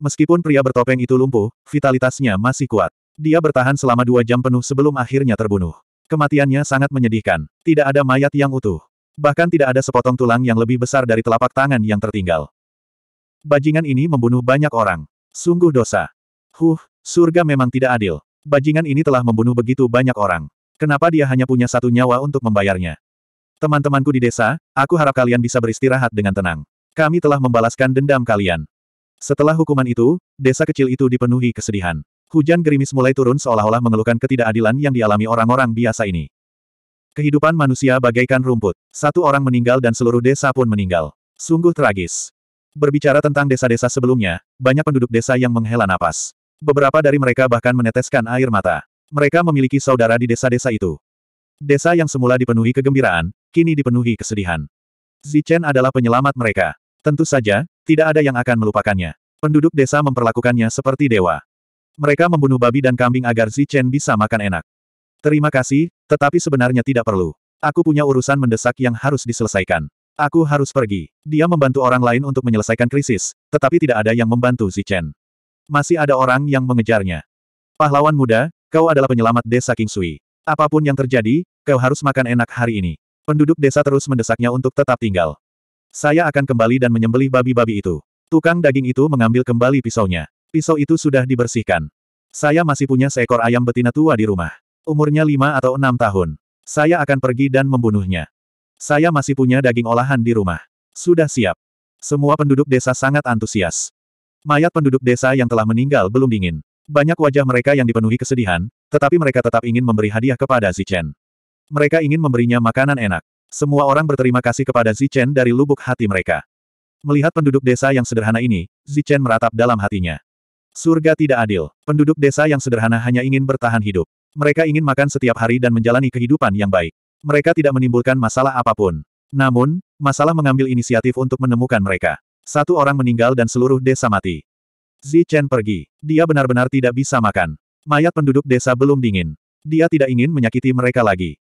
Meskipun pria bertopeng itu lumpuh, vitalitasnya masih kuat. Dia bertahan selama dua jam penuh sebelum akhirnya terbunuh. Kematiannya sangat menyedihkan. Tidak ada mayat yang utuh. Bahkan tidak ada sepotong tulang yang lebih besar dari telapak tangan yang tertinggal. Bajingan ini membunuh banyak orang. Sungguh dosa. Huh, surga memang tidak adil. Bajingan ini telah membunuh begitu banyak orang. Kenapa dia hanya punya satu nyawa untuk membayarnya? Teman-temanku di desa, aku harap kalian bisa beristirahat dengan tenang. Kami telah membalaskan dendam kalian. Setelah hukuman itu, desa kecil itu dipenuhi kesedihan. Hujan gerimis mulai turun seolah-olah mengeluhkan ketidakadilan yang dialami orang-orang biasa ini. Kehidupan manusia bagaikan rumput. Satu orang meninggal dan seluruh desa pun meninggal. Sungguh tragis. Berbicara tentang desa-desa sebelumnya, banyak penduduk desa yang menghela napas. Beberapa dari mereka bahkan meneteskan air mata. Mereka memiliki saudara di desa-desa itu. Desa yang semula dipenuhi kegembiraan, kini dipenuhi kesedihan. Zichen adalah penyelamat mereka. Tentu saja, tidak ada yang akan melupakannya. Penduduk desa memperlakukannya seperti dewa. Mereka membunuh babi dan kambing agar Zichen bisa makan enak. Terima kasih, tetapi sebenarnya tidak perlu. Aku punya urusan mendesak yang harus diselesaikan. Aku harus pergi. Dia membantu orang lain untuk menyelesaikan krisis, tetapi tidak ada yang membantu Zichen. Masih ada orang yang mengejarnya. Pahlawan muda, kau adalah penyelamat desa Kingsui. Apapun yang terjadi, kau harus makan enak hari ini. Penduduk desa terus mendesaknya untuk tetap tinggal. Saya akan kembali dan menyembelih babi-babi itu. Tukang daging itu mengambil kembali pisaunya. Pisau itu sudah dibersihkan. Saya masih punya seekor ayam betina tua di rumah. Umurnya lima atau enam tahun. Saya akan pergi dan membunuhnya. Saya masih punya daging olahan di rumah. Sudah siap. Semua penduduk desa sangat antusias. Mayat penduduk desa yang telah meninggal belum dingin. Banyak wajah mereka yang dipenuhi kesedihan, tetapi mereka tetap ingin memberi hadiah kepada Zichen. Mereka ingin memberinya makanan enak. Semua orang berterima kasih kepada Zichen dari lubuk hati mereka. Melihat penduduk desa yang sederhana ini, Zichen meratap dalam hatinya. Surga tidak adil. Penduduk desa yang sederhana hanya ingin bertahan hidup. Mereka ingin makan setiap hari dan menjalani kehidupan yang baik. Mereka tidak menimbulkan masalah apapun. Namun, masalah mengambil inisiatif untuk menemukan mereka. Satu orang meninggal dan seluruh desa mati. Zichen pergi. Dia benar-benar tidak bisa makan. Mayat penduduk desa belum dingin. Dia tidak ingin menyakiti mereka lagi.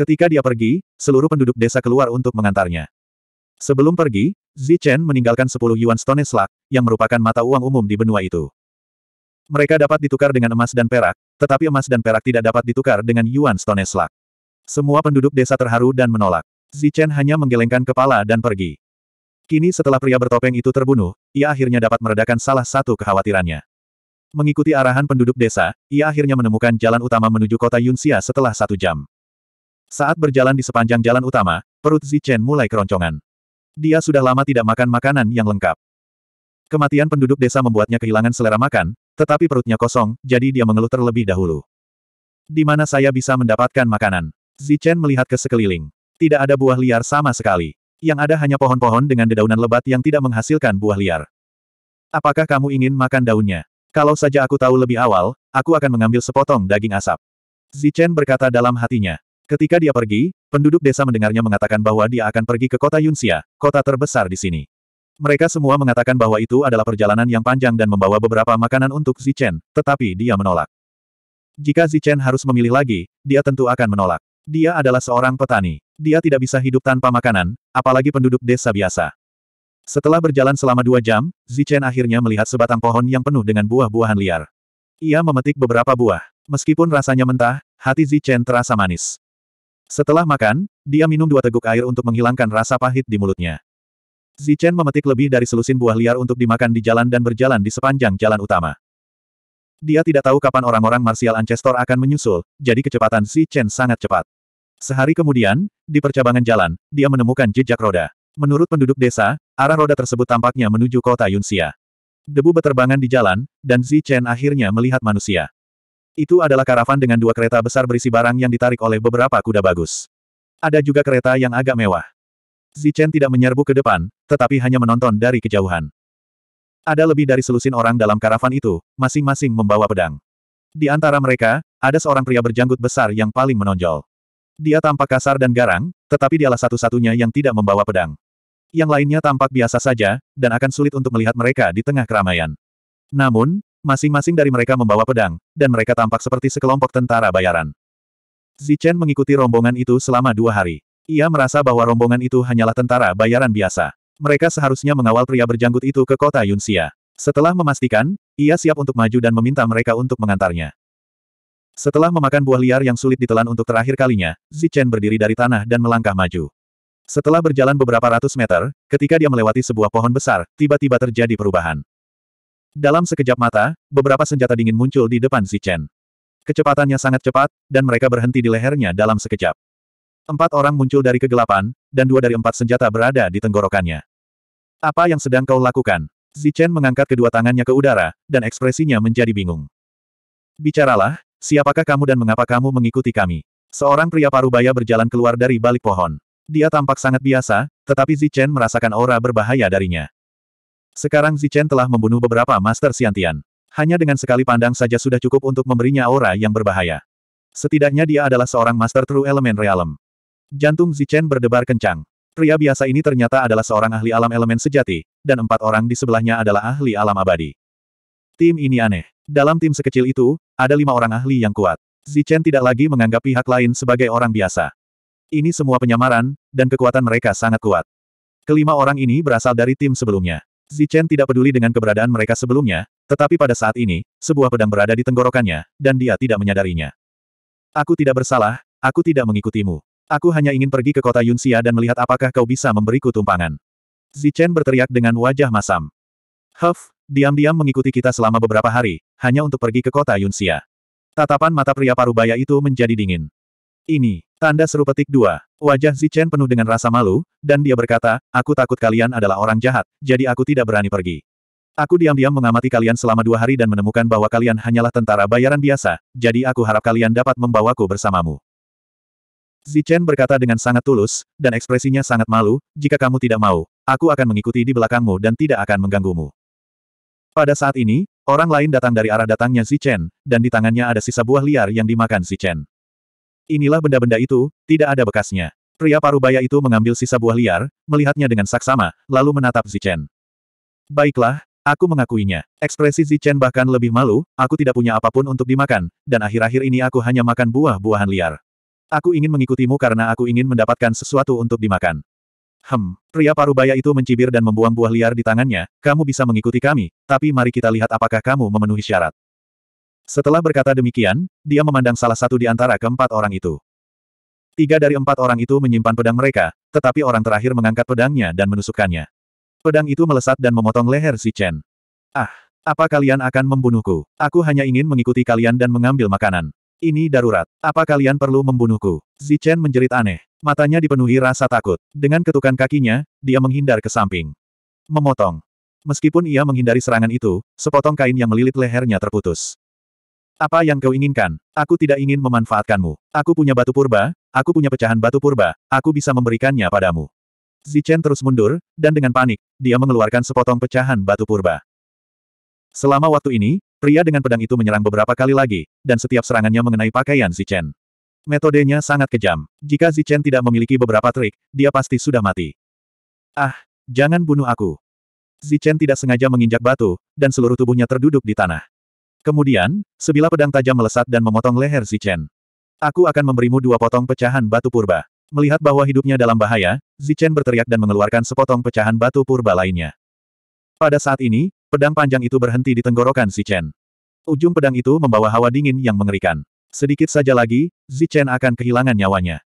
Ketika dia pergi, seluruh penduduk desa keluar untuk mengantarnya. Sebelum pergi, Zi Chen meninggalkan 10 yuan stone slug, yang merupakan mata uang umum di benua itu. Mereka dapat ditukar dengan emas dan perak, tetapi emas dan perak tidak dapat ditukar dengan yuan stone slug. Semua penduduk desa terharu dan menolak. Zi Chen hanya menggelengkan kepala dan pergi. Kini setelah pria bertopeng itu terbunuh, ia akhirnya dapat meredakan salah satu kekhawatirannya. Mengikuti arahan penduduk desa, ia akhirnya menemukan jalan utama menuju kota Yunxia setelah satu jam. Saat berjalan di sepanjang jalan utama, perut Zichen mulai keroncongan. Dia sudah lama tidak makan makanan yang lengkap. Kematian penduduk desa membuatnya kehilangan selera makan, tetapi perutnya kosong, jadi dia mengeluh terlebih dahulu. Di mana saya bisa mendapatkan makanan? Zichen melihat ke sekeliling. Tidak ada buah liar sama sekali. Yang ada hanya pohon-pohon dengan dedaunan lebat yang tidak menghasilkan buah liar. Apakah kamu ingin makan daunnya? Kalau saja aku tahu lebih awal, aku akan mengambil sepotong daging asap. Zichen berkata dalam hatinya. Ketika dia pergi, penduduk desa mendengarnya mengatakan bahwa dia akan pergi ke kota Yunxia, kota terbesar di sini. Mereka semua mengatakan bahwa itu adalah perjalanan yang panjang dan membawa beberapa makanan untuk Zichen, tetapi dia menolak. Jika Zichen harus memilih lagi, dia tentu akan menolak. Dia adalah seorang petani. Dia tidak bisa hidup tanpa makanan, apalagi penduduk desa biasa. Setelah berjalan selama dua jam, Zichen akhirnya melihat sebatang pohon yang penuh dengan buah-buahan liar. Ia memetik beberapa buah. Meskipun rasanya mentah, hati Zichen terasa manis. Setelah makan, dia minum dua teguk air untuk menghilangkan rasa pahit di mulutnya. Zichen memetik lebih dari selusin buah liar untuk dimakan di jalan dan berjalan di sepanjang jalan utama. Dia tidak tahu kapan orang-orang Marsial Ancestor akan menyusul, jadi kecepatan Zichen sangat cepat. Sehari kemudian, di percabangan jalan, dia menemukan jejak roda. Menurut penduduk desa, arah roda tersebut tampaknya menuju kota Yunxia. Debu beterbangan di jalan, dan Zichen akhirnya melihat manusia. Itu adalah karavan dengan dua kereta besar berisi barang yang ditarik oleh beberapa kuda bagus. Ada juga kereta yang agak mewah. Zichen tidak menyerbu ke depan, tetapi hanya menonton dari kejauhan. Ada lebih dari selusin orang dalam karavan itu, masing-masing membawa pedang. Di antara mereka, ada seorang pria berjanggut besar yang paling menonjol. Dia tampak kasar dan garang, tetapi dialah satu-satunya yang tidak membawa pedang. Yang lainnya tampak biasa saja, dan akan sulit untuk melihat mereka di tengah keramaian. Namun, Masing-masing dari mereka membawa pedang, dan mereka tampak seperti sekelompok tentara bayaran. Zichen mengikuti rombongan itu selama dua hari. Ia merasa bahwa rombongan itu hanyalah tentara bayaran biasa. Mereka seharusnya mengawal pria berjanggut itu ke kota Yunxia. Setelah memastikan, ia siap untuk maju dan meminta mereka untuk mengantarnya. Setelah memakan buah liar yang sulit ditelan untuk terakhir kalinya, Zichen berdiri dari tanah dan melangkah maju. Setelah berjalan beberapa ratus meter, ketika dia melewati sebuah pohon besar, tiba-tiba terjadi perubahan. Dalam sekejap mata, beberapa senjata dingin muncul di depan Zichen. Kecepatannya sangat cepat, dan mereka berhenti di lehernya dalam sekejap. Empat orang muncul dari kegelapan, dan dua dari empat senjata berada di tenggorokannya. Apa yang sedang kau lakukan? Zichen mengangkat kedua tangannya ke udara, dan ekspresinya menjadi bingung. Bicaralah, siapakah kamu dan mengapa kamu mengikuti kami? Seorang pria parubaya berjalan keluar dari balik pohon. Dia tampak sangat biasa, tetapi Zichen merasakan aura berbahaya darinya. Sekarang Zichen telah membunuh beberapa Master siantian, Hanya dengan sekali pandang saja sudah cukup untuk memberinya aura yang berbahaya. Setidaknya dia adalah seorang Master True Element Realm. Jantung Zichen berdebar kencang. Pria biasa ini ternyata adalah seorang ahli alam elemen sejati, dan empat orang di sebelahnya adalah ahli alam abadi. Tim ini aneh. Dalam tim sekecil itu, ada lima orang ahli yang kuat. Zichen tidak lagi menganggap pihak lain sebagai orang biasa. Ini semua penyamaran, dan kekuatan mereka sangat kuat. Kelima orang ini berasal dari tim sebelumnya. Zichen tidak peduli dengan keberadaan mereka sebelumnya, tetapi pada saat ini, sebuah pedang berada di tenggorokannya, dan dia tidak menyadarinya. Aku tidak bersalah, aku tidak mengikutimu. Aku hanya ingin pergi ke kota Yunxia dan melihat apakah kau bisa memberiku tumpangan. Zichen berteriak dengan wajah masam. Huff, diam-diam mengikuti kita selama beberapa hari, hanya untuk pergi ke kota Yunxia. Tatapan mata pria parubaya itu menjadi dingin. Ini, tanda seru petik dua. Wajah Zichen penuh dengan rasa malu, dan dia berkata, aku takut kalian adalah orang jahat, jadi aku tidak berani pergi. Aku diam-diam mengamati kalian selama dua hari dan menemukan bahwa kalian hanyalah tentara bayaran biasa, jadi aku harap kalian dapat membawaku bersamamu. Zichen berkata dengan sangat tulus, dan ekspresinya sangat malu, jika kamu tidak mau, aku akan mengikuti di belakangmu dan tidak akan mengganggumu. Pada saat ini, orang lain datang dari arah datangnya Zichen, dan di tangannya ada sisa buah liar yang dimakan Zichen. Inilah benda-benda itu, tidak ada bekasnya. Pria parubaya itu mengambil sisa buah liar, melihatnya dengan saksama, lalu menatap Zichen. Baiklah, aku mengakuinya. Ekspresi Zichen bahkan lebih malu, aku tidak punya apapun untuk dimakan, dan akhir-akhir ini aku hanya makan buah-buahan liar. Aku ingin mengikutimu karena aku ingin mendapatkan sesuatu untuk dimakan. Hem, pria parubaya itu mencibir dan membuang buah liar di tangannya, kamu bisa mengikuti kami, tapi mari kita lihat apakah kamu memenuhi syarat. Setelah berkata demikian, dia memandang salah satu di antara keempat orang itu. Tiga dari empat orang itu menyimpan pedang mereka, tetapi orang terakhir mengangkat pedangnya dan menusukkannya. Pedang itu melesat dan memotong leher si Chen. Ah, apa kalian akan membunuhku? Aku hanya ingin mengikuti kalian dan mengambil makanan. Ini darurat. Apa kalian perlu membunuhku? Chen menjerit aneh. Matanya dipenuhi rasa takut. Dengan ketukan kakinya, dia menghindar ke samping. Memotong. Meskipun ia menghindari serangan itu, sepotong kain yang melilit lehernya terputus. Apa yang kau inginkan? Aku tidak ingin memanfaatkanmu. Aku punya batu purba, aku punya pecahan batu purba, aku bisa memberikannya padamu. Zichen terus mundur, dan dengan panik, dia mengeluarkan sepotong pecahan batu purba. Selama waktu ini, pria dengan pedang itu menyerang beberapa kali lagi, dan setiap serangannya mengenai pakaian Zichen. Metodenya sangat kejam. Jika Zichen tidak memiliki beberapa trik, dia pasti sudah mati. Ah, jangan bunuh aku. Zichen tidak sengaja menginjak batu, dan seluruh tubuhnya terduduk di tanah. Kemudian, sebilah pedang tajam melesat dan memotong leher Si Chen. Aku akan memberimu dua potong pecahan batu purba. Melihat bahwa hidupnya dalam bahaya, Si Chen berteriak dan mengeluarkan sepotong pecahan batu purba lainnya. Pada saat ini, pedang panjang itu berhenti di tenggorokan Si Chen. Ujung pedang itu membawa hawa dingin yang mengerikan. Sedikit saja lagi, Si Chen akan kehilangan nyawanya.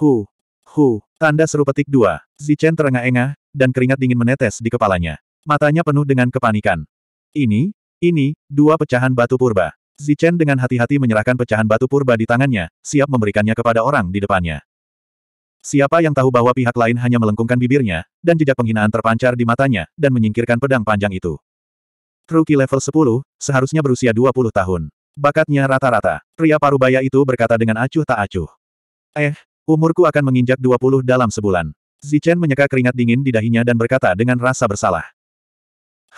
Hu, hu, tanda seru petik dua. Chen terengah-engah, dan keringat dingin menetes di kepalanya. Matanya penuh dengan kepanikan. Ini, ini, dua pecahan batu purba. Zichen dengan hati-hati menyerahkan pecahan batu purba di tangannya, siap memberikannya kepada orang di depannya. Siapa yang tahu bahwa pihak lain hanya melengkungkan bibirnya, dan jejak penghinaan terpancar di matanya, dan menyingkirkan pedang panjang itu. Rookie level 10, seharusnya berusia 20 tahun. Bakatnya rata-rata. Pria parubaya itu berkata dengan acuh tak acuh. Eh, umurku akan menginjak 20 dalam sebulan. Zichen menyeka keringat dingin di dahinya dan berkata dengan rasa bersalah.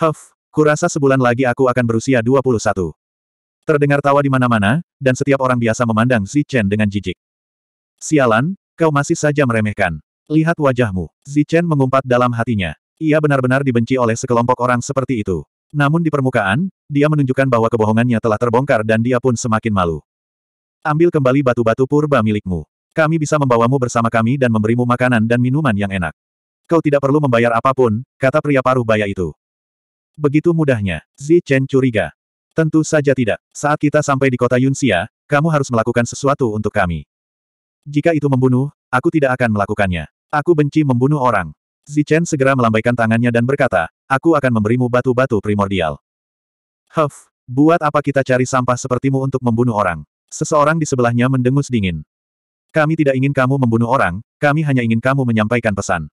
Huff, Kurasa sebulan lagi aku akan berusia 21. Terdengar tawa di mana-mana, dan setiap orang biasa memandang Zichen dengan jijik. Sialan, kau masih saja meremehkan. Lihat wajahmu. Zichen mengumpat dalam hatinya. Ia benar-benar dibenci oleh sekelompok orang seperti itu. Namun di permukaan, dia menunjukkan bahwa kebohongannya telah terbongkar dan dia pun semakin malu. Ambil kembali batu-batu purba milikmu. Kami bisa membawamu bersama kami dan memberimu makanan dan minuman yang enak. Kau tidak perlu membayar apapun, kata pria paruh baya itu. Begitu mudahnya, Zi Chen curiga. Tentu saja tidak. Saat kita sampai di kota Yunxia, kamu harus melakukan sesuatu untuk kami. Jika itu membunuh, aku tidak akan melakukannya. Aku benci membunuh orang. Zi Chen segera melambaikan tangannya dan berkata, aku akan memberimu batu-batu primordial. Huff, buat apa kita cari sampah sepertimu untuk membunuh orang? Seseorang di sebelahnya mendengus dingin. Kami tidak ingin kamu membunuh orang, kami hanya ingin kamu menyampaikan pesan.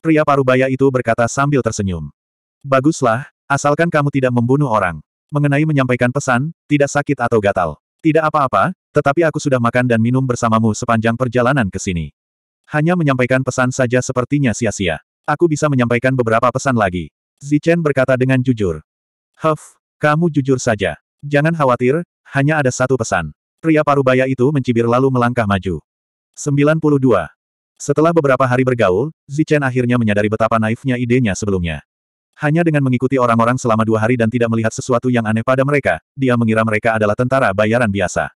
Pria parubaya itu berkata sambil tersenyum. Baguslah, Asalkan kamu tidak membunuh orang. Mengenai menyampaikan pesan, tidak sakit atau gatal. Tidak apa-apa, tetapi aku sudah makan dan minum bersamamu sepanjang perjalanan ke sini. Hanya menyampaikan pesan saja sepertinya sia-sia. Aku bisa menyampaikan beberapa pesan lagi. Zichen berkata dengan jujur. Huff, kamu jujur saja. Jangan khawatir, hanya ada satu pesan. Pria parubaya itu mencibir lalu melangkah maju. 92. Setelah beberapa hari bergaul, Zichen akhirnya menyadari betapa naifnya idenya sebelumnya. Hanya dengan mengikuti orang-orang selama dua hari dan tidak melihat sesuatu yang aneh pada mereka, dia mengira mereka adalah tentara bayaran biasa.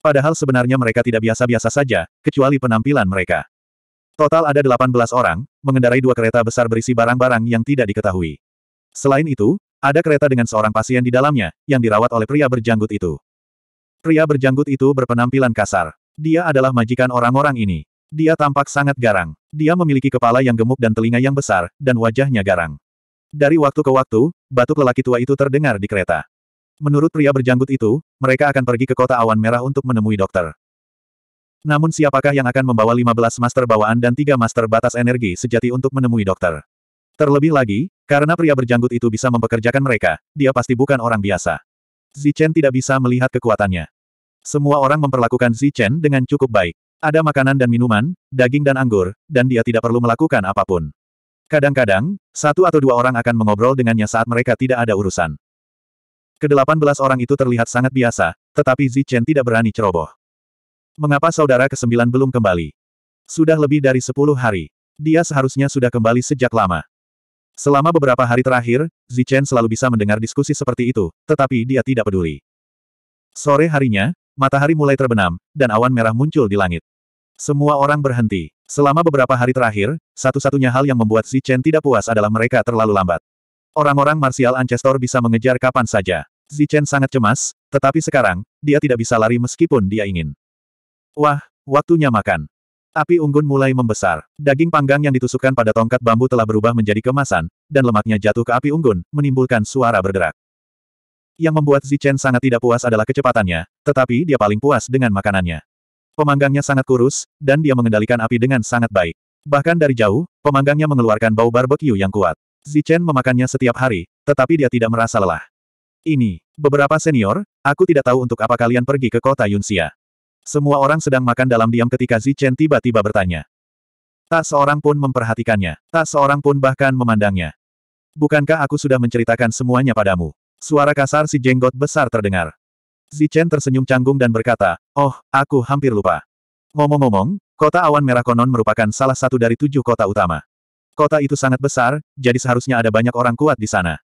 Padahal sebenarnya mereka tidak biasa-biasa saja, kecuali penampilan mereka. Total ada 18 orang, mengendarai dua kereta besar berisi barang-barang yang tidak diketahui. Selain itu, ada kereta dengan seorang pasien di dalamnya, yang dirawat oleh pria berjanggut itu. Pria berjanggut itu berpenampilan kasar. Dia adalah majikan orang-orang ini. Dia tampak sangat garang. Dia memiliki kepala yang gemuk dan telinga yang besar, dan wajahnya garang. Dari waktu ke waktu, batuk lelaki tua itu terdengar di kereta. Menurut pria berjanggut itu, mereka akan pergi ke kota awan merah untuk menemui dokter. Namun siapakah yang akan membawa 15 master bawaan dan 3 master batas energi sejati untuk menemui dokter? Terlebih lagi, karena pria berjanggut itu bisa mempekerjakan mereka, dia pasti bukan orang biasa. Zichen tidak bisa melihat kekuatannya. Semua orang memperlakukan Zichen dengan cukup baik. Ada makanan dan minuman, daging dan anggur, dan dia tidak perlu melakukan apapun. Kadang-kadang, satu atau dua orang akan mengobrol dengannya saat mereka tidak ada urusan. Kedelapan belas orang itu terlihat sangat biasa, tetapi Zichen tidak berani ceroboh. Mengapa saudara kesembilan belum kembali? Sudah lebih dari sepuluh hari. Dia seharusnya sudah kembali sejak lama. Selama beberapa hari terakhir, Zichen selalu bisa mendengar diskusi seperti itu, tetapi dia tidak peduli. Sore harinya, matahari mulai terbenam, dan awan merah muncul di langit. Semua orang berhenti. Selama beberapa hari terakhir, satu-satunya hal yang membuat Xi Chen tidak puas adalah mereka terlalu lambat. Orang-orang martial Ancestor bisa mengejar kapan saja. Xi Chen sangat cemas, tetapi sekarang, dia tidak bisa lari meskipun dia ingin. Wah, waktunya makan. Api unggun mulai membesar. Daging panggang yang ditusukkan pada tongkat bambu telah berubah menjadi kemasan, dan lemaknya jatuh ke api unggun, menimbulkan suara berderak. Yang membuat Zichen sangat tidak puas adalah kecepatannya, tetapi dia paling puas dengan makanannya. Pemanggangnya sangat kurus, dan dia mengendalikan api dengan sangat baik. Bahkan dari jauh, pemanggangnya mengeluarkan bau barbeque yang kuat. Zichen memakannya setiap hari, tetapi dia tidak merasa lelah. Ini, beberapa senior, aku tidak tahu untuk apa kalian pergi ke kota Yunxia. Semua orang sedang makan dalam diam ketika Zichen tiba-tiba bertanya. Tak seorang pun memperhatikannya. Tak seorang pun bahkan memandangnya. Bukankah aku sudah menceritakan semuanya padamu? Suara kasar si jenggot besar terdengar. Zichen tersenyum canggung dan berkata, Oh, aku hampir lupa. Ngomong-ngomong, kota awan merah konon merupakan salah satu dari tujuh kota utama. Kota itu sangat besar, jadi seharusnya ada banyak orang kuat di sana.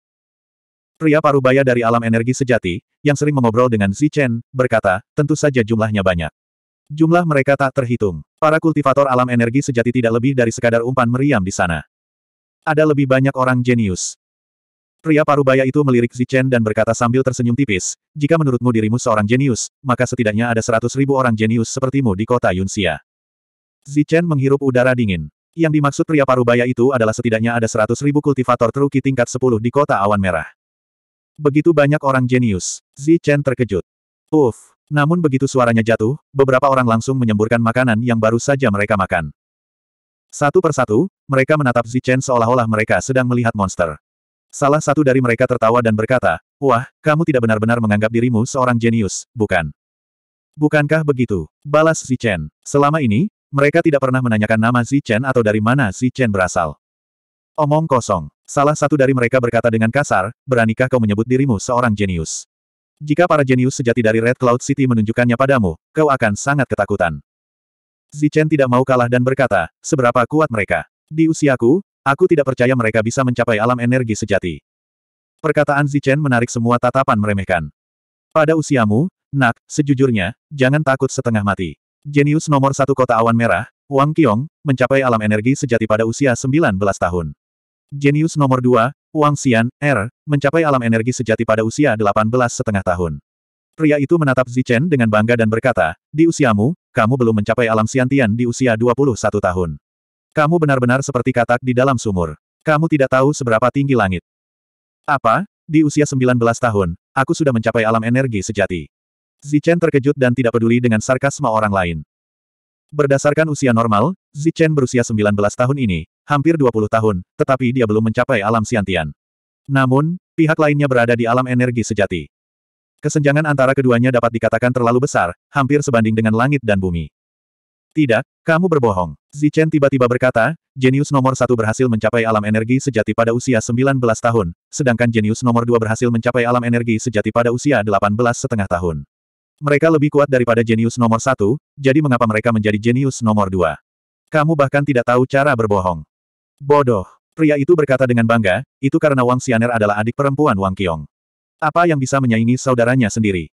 Pria parubaya dari alam energi sejati, yang sering mengobrol dengan Zichen, berkata, tentu saja jumlahnya banyak. Jumlah mereka tak terhitung. Para kultivator alam energi sejati tidak lebih dari sekadar umpan meriam di sana. Ada lebih banyak orang jenius. Pria parubaya itu melirik Zichen dan berkata sambil tersenyum tipis, jika menurutmu dirimu seorang jenius, maka setidaknya ada seratus ribu orang jenius sepertimu di kota Yunxia. Zichen menghirup udara dingin. Yang dimaksud pria parubaya itu adalah setidaknya ada seratus ribu kultivator truki tingkat sepuluh di kota awan merah. Begitu banyak orang jenius, Zichen terkejut. Uff, namun begitu suaranya jatuh, beberapa orang langsung menyemburkan makanan yang baru saja mereka makan. Satu persatu, mereka menatap Zichen seolah-olah mereka sedang melihat monster. Salah satu dari mereka tertawa dan berkata, Wah, kamu tidak benar-benar menganggap dirimu seorang jenius, bukan? Bukankah begitu? Balas Chen. Selama ini, mereka tidak pernah menanyakan nama Chen atau dari mana Chen berasal. Omong kosong. Salah satu dari mereka berkata dengan kasar, beranikah kau menyebut dirimu seorang jenius? Jika para jenius sejati dari Red Cloud City menunjukkannya padamu, kau akan sangat ketakutan. Zichen tidak mau kalah dan berkata, seberapa kuat mereka. Di usiaku, Aku tidak percaya mereka bisa mencapai alam energi sejati. Perkataan Zichen menarik semua tatapan meremehkan. Pada usiamu, nak, sejujurnya, jangan takut setengah mati. Jenius nomor satu kota awan merah, Wang Qiong, mencapai alam energi sejati pada usia 19 tahun. Jenius nomor dua, Wang Xian, R, er, mencapai alam energi sejati pada usia 18 setengah tahun. Pria itu menatap Zichen dengan bangga dan berkata, di usiamu, kamu belum mencapai alam siantian di usia 21 tahun. Kamu benar-benar seperti katak di dalam sumur. Kamu tidak tahu seberapa tinggi langit. Apa? Di usia 19 tahun, aku sudah mencapai alam energi sejati. Zichen terkejut dan tidak peduli dengan sarkasma orang lain. Berdasarkan usia normal, Zichen berusia 19 tahun ini, hampir 20 tahun, tetapi dia belum mencapai alam siantian. Namun, pihak lainnya berada di alam energi sejati. Kesenjangan antara keduanya dapat dikatakan terlalu besar, hampir sebanding dengan langit dan bumi. Tidak, kamu berbohong. Zichen tiba-tiba berkata, jenius nomor satu berhasil mencapai alam energi sejati pada usia 19 tahun, sedangkan jenius nomor dua berhasil mencapai alam energi sejati pada usia 18 setengah tahun. Mereka lebih kuat daripada jenius nomor satu, jadi mengapa mereka menjadi jenius nomor dua? Kamu bahkan tidak tahu cara berbohong. Bodoh. Pria itu berkata dengan bangga, itu karena Wang Xianer adalah adik perempuan Wang Qiong. Apa yang bisa menyaingi saudaranya sendiri?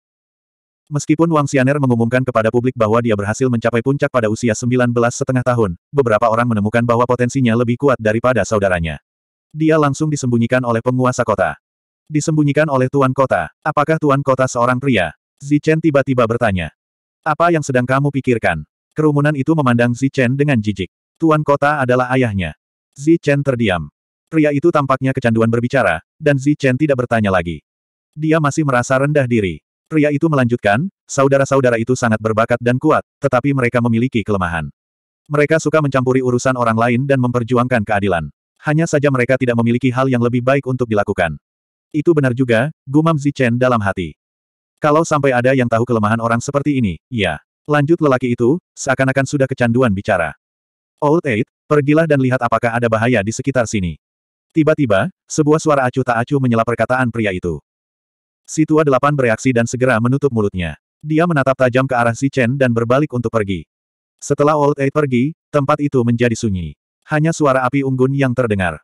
Meskipun Wang Xianer mengumumkan kepada publik bahwa dia berhasil mencapai puncak pada usia 19 setengah tahun, beberapa orang menemukan bahwa potensinya lebih kuat daripada saudaranya. Dia langsung disembunyikan oleh penguasa kota. Disembunyikan oleh Tuan Kota. Apakah Tuan Kota seorang pria? Zichen tiba-tiba bertanya. Apa yang sedang kamu pikirkan? Kerumunan itu memandang Zichen dengan jijik. Tuan Kota adalah ayahnya. Zichen terdiam. Pria itu tampaknya kecanduan berbicara, dan Zichen tidak bertanya lagi. Dia masih merasa rendah diri. Pria itu melanjutkan, saudara-saudara itu sangat berbakat dan kuat, tetapi mereka memiliki kelemahan. Mereka suka mencampuri urusan orang lain dan memperjuangkan keadilan. Hanya saja mereka tidak memiliki hal yang lebih baik untuk dilakukan. Itu benar juga, gumam Zichen dalam hati. Kalau sampai ada yang tahu kelemahan orang seperti ini, ya. Lanjut lelaki itu, seakan-akan sudah kecanduan bicara. Old Eight, pergilah dan lihat apakah ada bahaya di sekitar sini. Tiba-tiba, sebuah suara acuh tak acuh menyela perkataan pria itu. Si tua delapan bereaksi dan segera menutup mulutnya. Dia menatap tajam ke arah Si Chen dan berbalik untuk pergi. Setelah Old Eight pergi, tempat itu menjadi sunyi. Hanya suara api unggun yang terdengar.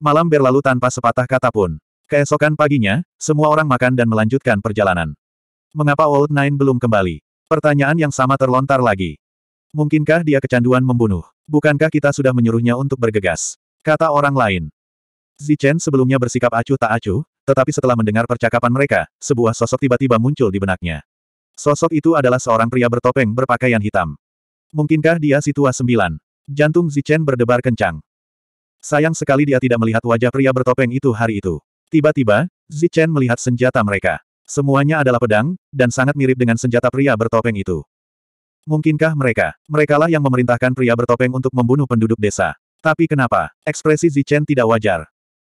Malam berlalu tanpa sepatah kata pun. Keesokan paginya, semua orang makan dan melanjutkan perjalanan. Mengapa Old Nine belum kembali? Pertanyaan yang sama terlontar lagi. Mungkinkah dia kecanduan membunuh? Bukankah kita sudah menyuruhnya untuk bergegas? Kata orang lain. Zichen sebelumnya bersikap acuh tak acuh, tetapi setelah mendengar percakapan mereka, sebuah sosok tiba-tiba muncul di benaknya. Sosok itu adalah seorang pria bertopeng berpakaian hitam. Mungkinkah dia si tua sembilan? Jantung Zichen berdebar kencang. Sayang sekali dia tidak melihat wajah pria bertopeng itu hari itu. Tiba-tiba, Zichen melihat senjata mereka. Semuanya adalah pedang, dan sangat mirip dengan senjata pria bertopeng itu. Mungkinkah mereka? Merekalah yang memerintahkan pria bertopeng untuk membunuh penduduk desa. Tapi kenapa? Ekspresi Zichen tidak wajar.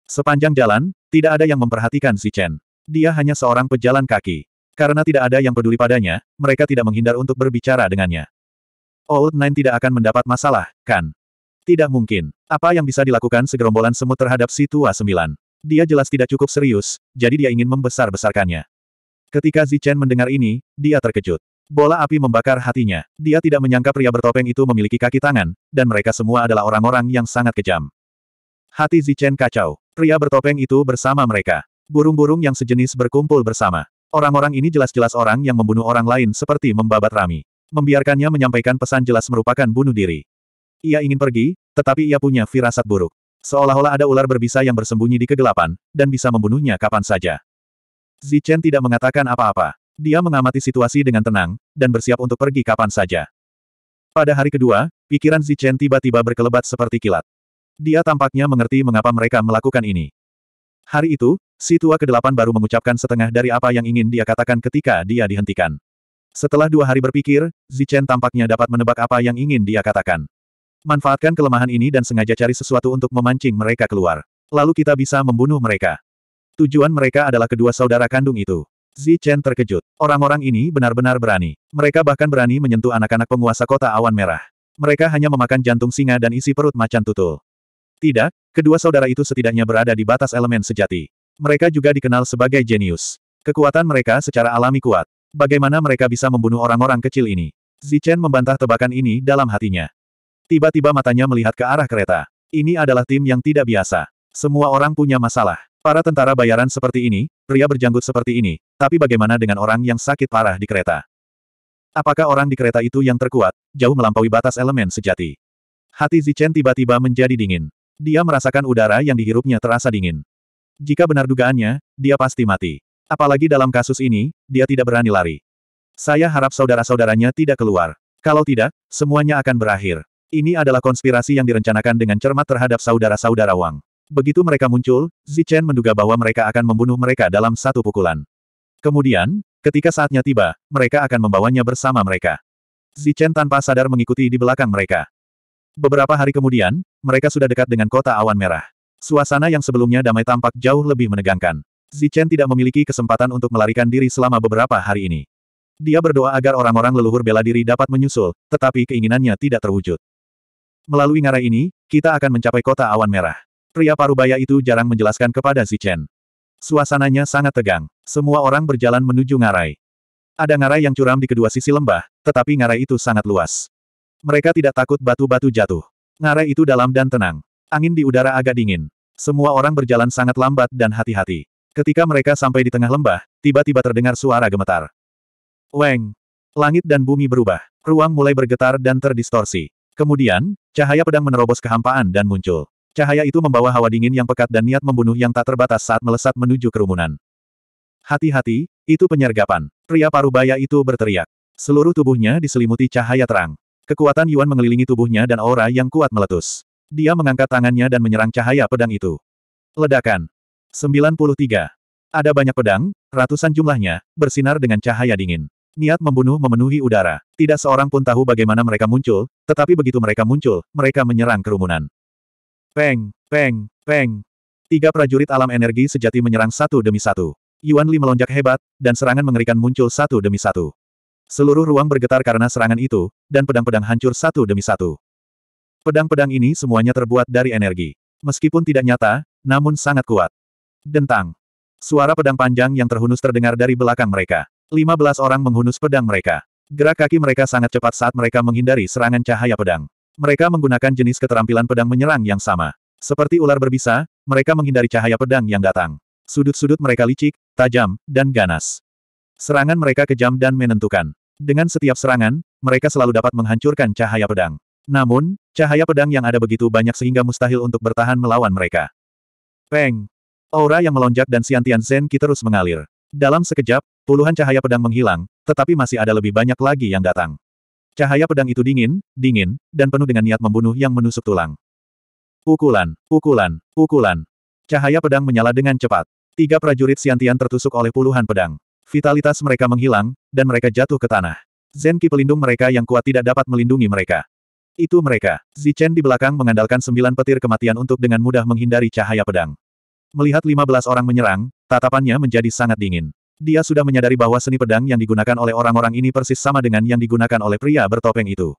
Sepanjang jalan, tidak ada yang memperhatikan si Chen. Dia hanya seorang pejalan kaki. Karena tidak ada yang peduli padanya, mereka tidak menghindar untuk berbicara dengannya. Old Nine tidak akan mendapat masalah, kan? Tidak mungkin. Apa yang bisa dilakukan segerombolan semut terhadap si tua sembilan? Dia jelas tidak cukup serius, jadi dia ingin membesar-besarkannya. Ketika Zichen mendengar ini, dia terkejut. Bola api membakar hatinya. Dia tidak menyangka pria bertopeng itu memiliki kaki tangan, dan mereka semua adalah orang-orang yang sangat kejam. Hati Zichen kacau. Pria bertopeng itu bersama mereka. Burung-burung yang sejenis berkumpul bersama. Orang-orang ini jelas-jelas orang yang membunuh orang lain seperti membabat rami. Membiarkannya menyampaikan pesan jelas merupakan bunuh diri. Ia ingin pergi, tetapi ia punya firasat buruk. Seolah-olah ada ular berbisa yang bersembunyi di kegelapan, dan bisa membunuhnya kapan saja. Zichen tidak mengatakan apa-apa. Dia mengamati situasi dengan tenang, dan bersiap untuk pergi kapan saja. Pada hari kedua, pikiran Zichen tiba-tiba berkelebat seperti kilat. Dia tampaknya mengerti mengapa mereka melakukan ini. Hari itu, si tua kedelapan baru mengucapkan setengah dari apa yang ingin dia katakan ketika dia dihentikan. Setelah dua hari berpikir, Zichen tampaknya dapat menebak apa yang ingin dia katakan. Manfaatkan kelemahan ini dan sengaja cari sesuatu untuk memancing mereka keluar. Lalu kita bisa membunuh mereka. Tujuan mereka adalah kedua saudara kandung itu. Zichen terkejut. Orang-orang ini benar-benar berani. Mereka bahkan berani menyentuh anak-anak penguasa kota awan merah. Mereka hanya memakan jantung singa dan isi perut macan tutul. Tidak, kedua saudara itu setidaknya berada di batas elemen sejati. Mereka juga dikenal sebagai jenius. Kekuatan mereka secara alami kuat. Bagaimana mereka bisa membunuh orang-orang kecil ini? Zichen membantah tebakan ini dalam hatinya. Tiba-tiba matanya melihat ke arah kereta. Ini adalah tim yang tidak biasa. Semua orang punya masalah. Para tentara bayaran seperti ini, pria berjanggut seperti ini, tapi bagaimana dengan orang yang sakit parah di kereta? Apakah orang di kereta itu yang terkuat, jauh melampaui batas elemen sejati? Hati Zichen tiba-tiba menjadi dingin. Dia merasakan udara yang dihirupnya terasa dingin. Jika benar dugaannya, dia pasti mati. Apalagi dalam kasus ini, dia tidak berani lari. Saya harap saudara-saudaranya tidak keluar. Kalau tidak, semuanya akan berakhir. Ini adalah konspirasi yang direncanakan dengan cermat terhadap saudara-saudara Wang. Begitu mereka muncul, Zichen menduga bahwa mereka akan membunuh mereka dalam satu pukulan. Kemudian, ketika saatnya tiba, mereka akan membawanya bersama mereka. Zichen tanpa sadar mengikuti di belakang mereka. Beberapa hari kemudian, mereka sudah dekat dengan kota awan merah. Suasana yang sebelumnya damai tampak jauh lebih menegangkan. Zichen tidak memiliki kesempatan untuk melarikan diri selama beberapa hari ini. Dia berdoa agar orang-orang leluhur bela diri dapat menyusul, tetapi keinginannya tidak terwujud. Melalui ngarai ini, kita akan mencapai kota awan merah. Pria parubaya itu jarang menjelaskan kepada Zichen. Suasananya sangat tegang. Semua orang berjalan menuju ngarai. Ada ngarai yang curam di kedua sisi lembah, tetapi ngarai itu sangat luas. Mereka tidak takut batu-batu jatuh. Ngarai itu dalam dan tenang. Angin di udara agak dingin. Semua orang berjalan sangat lambat dan hati-hati. Ketika mereka sampai di tengah lembah, tiba-tiba terdengar suara gemetar. Weng! Langit dan bumi berubah. Ruang mulai bergetar dan terdistorsi. Kemudian, cahaya pedang menerobos kehampaan dan muncul. Cahaya itu membawa hawa dingin yang pekat dan niat membunuh yang tak terbatas saat melesat menuju kerumunan. Hati-hati, itu penyergapan. Pria parubaya itu berteriak. Seluruh tubuhnya diselimuti cahaya terang. Kekuatan Yuan mengelilingi tubuhnya dan aura yang kuat meletus. Dia mengangkat tangannya dan menyerang cahaya pedang itu. Ledakan. 93. Ada banyak pedang, ratusan jumlahnya, bersinar dengan cahaya dingin. Niat membunuh memenuhi udara. Tidak seorang pun tahu bagaimana mereka muncul, tetapi begitu mereka muncul, mereka menyerang kerumunan. Peng, peng, peng. Tiga prajurit alam energi sejati menyerang satu demi satu. Yuan Li melonjak hebat, dan serangan mengerikan muncul satu demi satu. Seluruh ruang bergetar karena serangan itu, dan pedang-pedang hancur satu demi satu. Pedang-pedang ini semuanya terbuat dari energi. Meskipun tidak nyata, namun sangat kuat. Dentang. Suara pedang panjang yang terhunus terdengar dari belakang mereka. 15 orang menghunus pedang mereka. Gerak kaki mereka sangat cepat saat mereka menghindari serangan cahaya pedang. Mereka menggunakan jenis keterampilan pedang menyerang yang sama. Seperti ular berbisa, mereka menghindari cahaya pedang yang datang. Sudut-sudut mereka licik, tajam, dan ganas. Serangan mereka kejam dan menentukan. Dengan setiap serangan, mereka selalu dapat menghancurkan cahaya pedang. Namun, cahaya pedang yang ada begitu banyak sehingga mustahil untuk bertahan melawan mereka. Peng! Aura yang melonjak dan Zen Zenki terus mengalir. Dalam sekejap, puluhan cahaya pedang menghilang, tetapi masih ada lebih banyak lagi yang datang. Cahaya pedang itu dingin, dingin, dan penuh dengan niat membunuh yang menusuk tulang. Pukulan, pukulan, pukulan. Cahaya pedang menyala dengan cepat. Tiga prajurit Siantian tertusuk oleh puluhan pedang. Vitalitas mereka menghilang, dan mereka jatuh ke tanah. Zenki pelindung mereka yang kuat tidak dapat melindungi mereka. Itu mereka. Zichen di belakang mengandalkan sembilan petir kematian untuk dengan mudah menghindari cahaya pedang. Melihat lima belas orang menyerang, tatapannya menjadi sangat dingin. Dia sudah menyadari bahwa seni pedang yang digunakan oleh orang-orang ini persis sama dengan yang digunakan oleh pria bertopeng itu.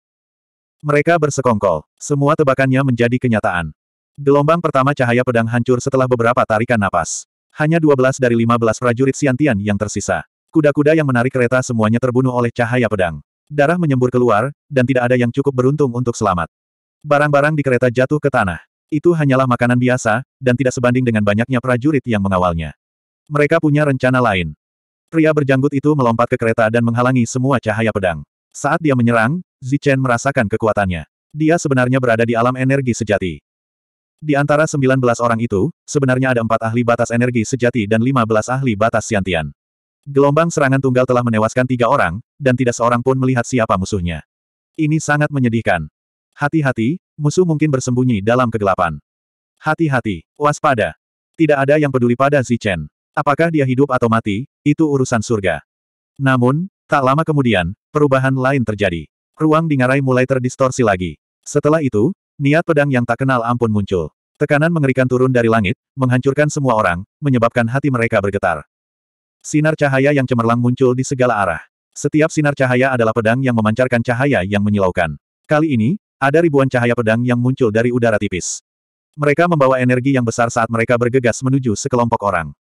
Mereka bersekongkol. Semua tebakannya menjadi kenyataan. Gelombang pertama cahaya pedang hancur setelah beberapa tarikan napas. Hanya 12 dari 15 prajurit Siantian yang tersisa. Kuda-kuda yang menarik kereta semuanya terbunuh oleh cahaya pedang. Darah menyembur keluar, dan tidak ada yang cukup beruntung untuk selamat. Barang-barang di kereta jatuh ke tanah. Itu hanyalah makanan biasa, dan tidak sebanding dengan banyaknya prajurit yang mengawalnya. Mereka punya rencana lain. Pria berjanggut itu melompat ke kereta dan menghalangi semua cahaya pedang. Saat dia menyerang, Zichen merasakan kekuatannya. Dia sebenarnya berada di alam energi sejati. Di antara 19 orang itu, sebenarnya ada empat ahli batas energi sejati dan 15 ahli batas siantian. Gelombang serangan tunggal telah menewaskan tiga orang, dan tidak seorang pun melihat siapa musuhnya. Ini sangat menyedihkan. Hati-hati, musuh mungkin bersembunyi dalam kegelapan. Hati-hati, waspada. Tidak ada yang peduli pada Zichen. Apakah dia hidup atau mati, itu urusan surga. Namun, tak lama kemudian, perubahan lain terjadi. Ruang di ngarai mulai terdistorsi lagi. Setelah itu, Niat pedang yang tak kenal ampun muncul. Tekanan mengerikan turun dari langit, menghancurkan semua orang, menyebabkan hati mereka bergetar. Sinar cahaya yang cemerlang muncul di segala arah. Setiap sinar cahaya adalah pedang yang memancarkan cahaya yang menyilaukan. Kali ini, ada ribuan cahaya pedang yang muncul dari udara tipis. Mereka membawa energi yang besar saat mereka bergegas menuju sekelompok orang.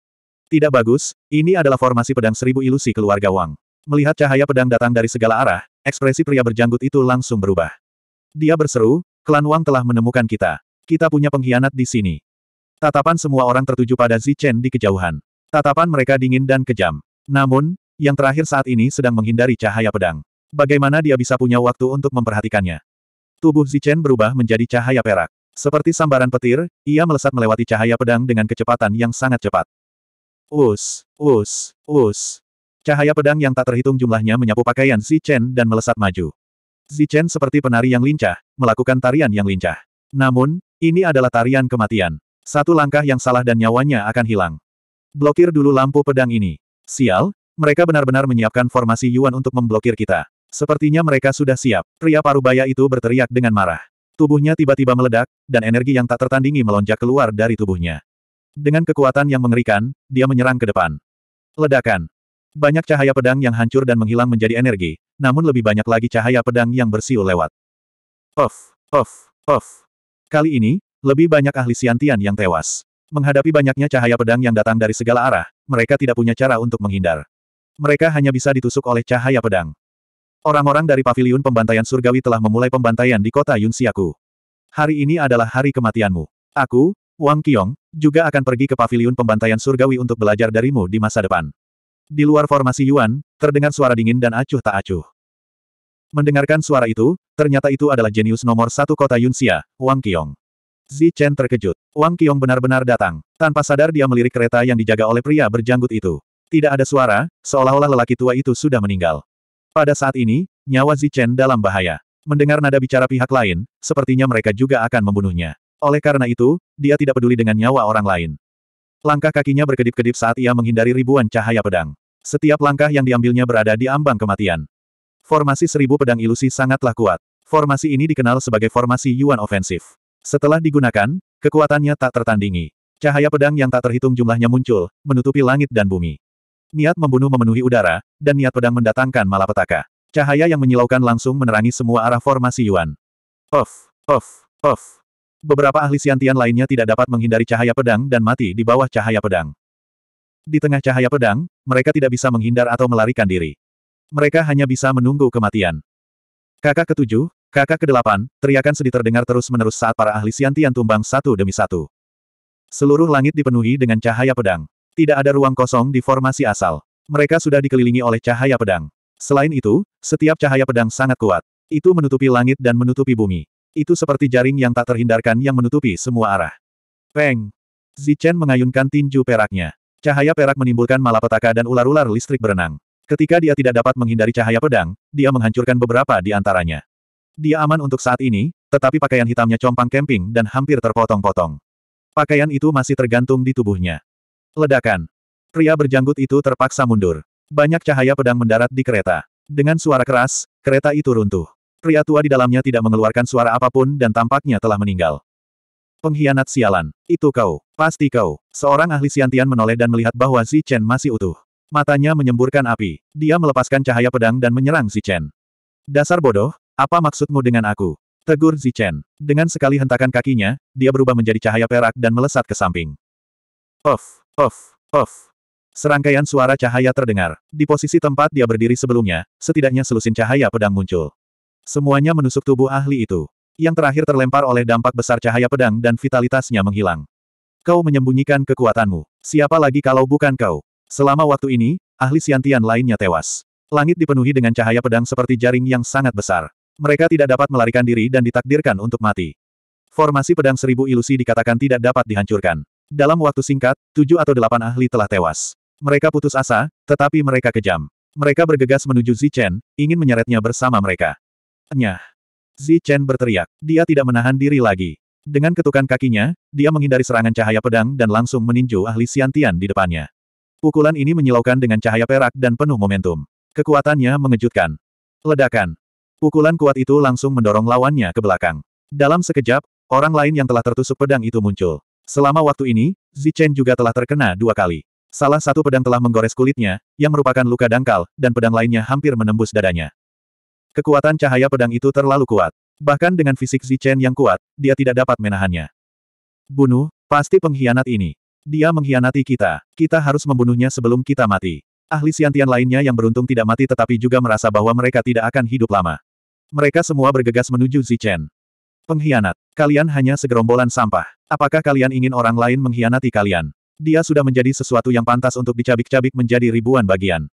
Tidak bagus, ini adalah formasi pedang seribu ilusi keluarga Wang. Melihat cahaya pedang datang dari segala arah, ekspresi pria berjanggut itu langsung berubah. Dia berseru, Klan Wang telah menemukan kita. Kita punya pengkhianat di sini. Tatapan semua orang tertuju pada Zichen di kejauhan. Tatapan mereka dingin dan kejam. Namun, yang terakhir saat ini sedang menghindari cahaya pedang. Bagaimana dia bisa punya waktu untuk memperhatikannya? Tubuh Zichen berubah menjadi cahaya perak. Seperti sambaran petir, ia melesat melewati cahaya pedang dengan kecepatan yang sangat cepat. Us, us, us. Cahaya pedang yang tak terhitung jumlahnya menyapu pakaian Zichen dan melesat maju. Zichen seperti penari yang lincah, melakukan tarian yang lincah. Namun, ini adalah tarian kematian. Satu langkah yang salah dan nyawanya akan hilang. Blokir dulu lampu pedang ini. Sial, mereka benar-benar menyiapkan formasi Yuan untuk memblokir kita. Sepertinya mereka sudah siap. Pria parubaya itu berteriak dengan marah. Tubuhnya tiba-tiba meledak, dan energi yang tak tertandingi melonjak keluar dari tubuhnya. Dengan kekuatan yang mengerikan, dia menyerang ke depan. Ledakan. Banyak cahaya pedang yang hancur dan menghilang menjadi energi, namun lebih banyak lagi cahaya pedang yang bersiul lewat. Off, off, off. Kali ini, lebih banyak ahli siantian yang tewas. Menghadapi banyaknya cahaya pedang yang datang dari segala arah, mereka tidak punya cara untuk menghindar. Mereka hanya bisa ditusuk oleh cahaya pedang. Orang-orang dari paviliun pembantaian surgawi telah memulai pembantaian di kota Yunsiaku. Hari ini adalah hari kematianmu. Aku, Wang Qiong, juga akan pergi ke paviliun pembantaian surgawi untuk belajar darimu di masa depan. Di luar formasi Yuan, terdengar suara dingin dan acuh tak acuh. Mendengarkan suara itu, ternyata itu adalah jenius nomor satu kota Yunxia, Wang Qiong. Zi Chen terkejut. Wang Qiong benar-benar datang. Tanpa sadar dia melirik kereta yang dijaga oleh pria berjanggut itu. Tidak ada suara, seolah-olah lelaki tua itu sudah meninggal. Pada saat ini, nyawa Zi Chen dalam bahaya. Mendengar nada bicara pihak lain, sepertinya mereka juga akan membunuhnya. Oleh karena itu, dia tidak peduli dengan nyawa orang lain. Langkah kakinya berkedip-kedip saat ia menghindari ribuan cahaya pedang. Setiap langkah yang diambilnya berada di ambang kematian. Formasi seribu pedang ilusi sangatlah kuat. Formasi ini dikenal sebagai formasi Yuan Ofensif. Setelah digunakan, kekuatannya tak tertandingi. Cahaya pedang yang tak terhitung jumlahnya muncul, menutupi langit dan bumi. Niat membunuh memenuhi udara, dan niat pedang mendatangkan malapetaka. Cahaya yang menyilaukan langsung menerangi semua arah formasi Yuan. Off, off, off. Beberapa ahli siantian lainnya tidak dapat menghindari cahaya pedang dan mati di bawah cahaya pedang. Di tengah cahaya pedang, mereka tidak bisa menghindar atau melarikan diri. Mereka hanya bisa menunggu kematian. Kakak ketujuh, kakak kedelapan, teriakan sedih terdengar terus-menerus saat para ahli siantian tumbang satu demi satu. Seluruh langit dipenuhi dengan cahaya pedang. Tidak ada ruang kosong di formasi asal. Mereka sudah dikelilingi oleh cahaya pedang. Selain itu, setiap cahaya pedang sangat kuat. Itu menutupi langit dan menutupi bumi. Itu seperti jaring yang tak terhindarkan yang menutupi semua arah. Peng! Zichen mengayunkan tinju peraknya. Cahaya perak menimbulkan malapetaka dan ular-ular listrik berenang. Ketika dia tidak dapat menghindari cahaya pedang, dia menghancurkan beberapa di antaranya. Dia aman untuk saat ini, tetapi pakaian hitamnya compang camping dan hampir terpotong-potong. Pakaian itu masih tergantung di tubuhnya. Ledakan. Pria berjanggut itu terpaksa mundur. Banyak cahaya pedang mendarat di kereta. Dengan suara keras, kereta itu runtuh. Pria tua di dalamnya tidak mengeluarkan suara apapun dan tampaknya telah meninggal. Pengkhianat sialan. Itu kau. Pasti kau. Seorang ahli siantian menoleh dan melihat bahwa Xi Chen masih utuh. Matanya menyemburkan api. Dia melepaskan cahaya pedang dan menyerang Xi Chen. Dasar bodoh, apa maksudmu dengan aku? Tegur Xi Chen. Dengan sekali hentakan kakinya, dia berubah menjadi cahaya perak dan melesat ke samping. Of, of, of. Serangkaian suara cahaya terdengar. Di posisi tempat dia berdiri sebelumnya, setidaknya selusin cahaya pedang muncul. Semuanya menusuk tubuh ahli itu. Yang terakhir terlempar oleh dampak besar cahaya pedang dan vitalitasnya menghilang. Kau menyembunyikan kekuatanmu. Siapa lagi kalau bukan kau? Selama waktu ini, ahli siantian lainnya tewas. Langit dipenuhi dengan cahaya pedang seperti jaring yang sangat besar. Mereka tidak dapat melarikan diri dan ditakdirkan untuk mati. Formasi pedang seribu ilusi dikatakan tidak dapat dihancurkan. Dalam waktu singkat, tujuh atau delapan ahli telah tewas. Mereka putus asa, tetapi mereka kejam. Mereka bergegas menuju Zichen, ingin menyeretnya bersama mereka. Nyah. Zi Chen berteriak. Dia tidak menahan diri lagi. Dengan ketukan kakinya, dia menghindari serangan cahaya pedang dan langsung meninju ahli siantian di depannya. Pukulan ini menyilaukan dengan cahaya perak dan penuh momentum. Kekuatannya mengejutkan. Ledakan. Pukulan kuat itu langsung mendorong lawannya ke belakang. Dalam sekejap, orang lain yang telah tertusuk pedang itu muncul. Selama waktu ini, Zi Chen juga telah terkena dua kali. Salah satu pedang telah menggores kulitnya, yang merupakan luka dangkal, dan pedang lainnya hampir menembus dadanya. Kekuatan cahaya pedang itu terlalu kuat. Bahkan dengan fisik Zichen yang kuat, dia tidak dapat menahannya. Bunuh, pasti pengkhianat ini. Dia mengkhianati kita. Kita harus membunuhnya sebelum kita mati. Ahli siantian lainnya yang beruntung tidak mati tetapi juga merasa bahwa mereka tidak akan hidup lama. Mereka semua bergegas menuju Zichen. Pengkhianat, kalian hanya segerombolan sampah. Apakah kalian ingin orang lain mengkhianati kalian? Dia sudah menjadi sesuatu yang pantas untuk dicabik-cabik menjadi ribuan bagian.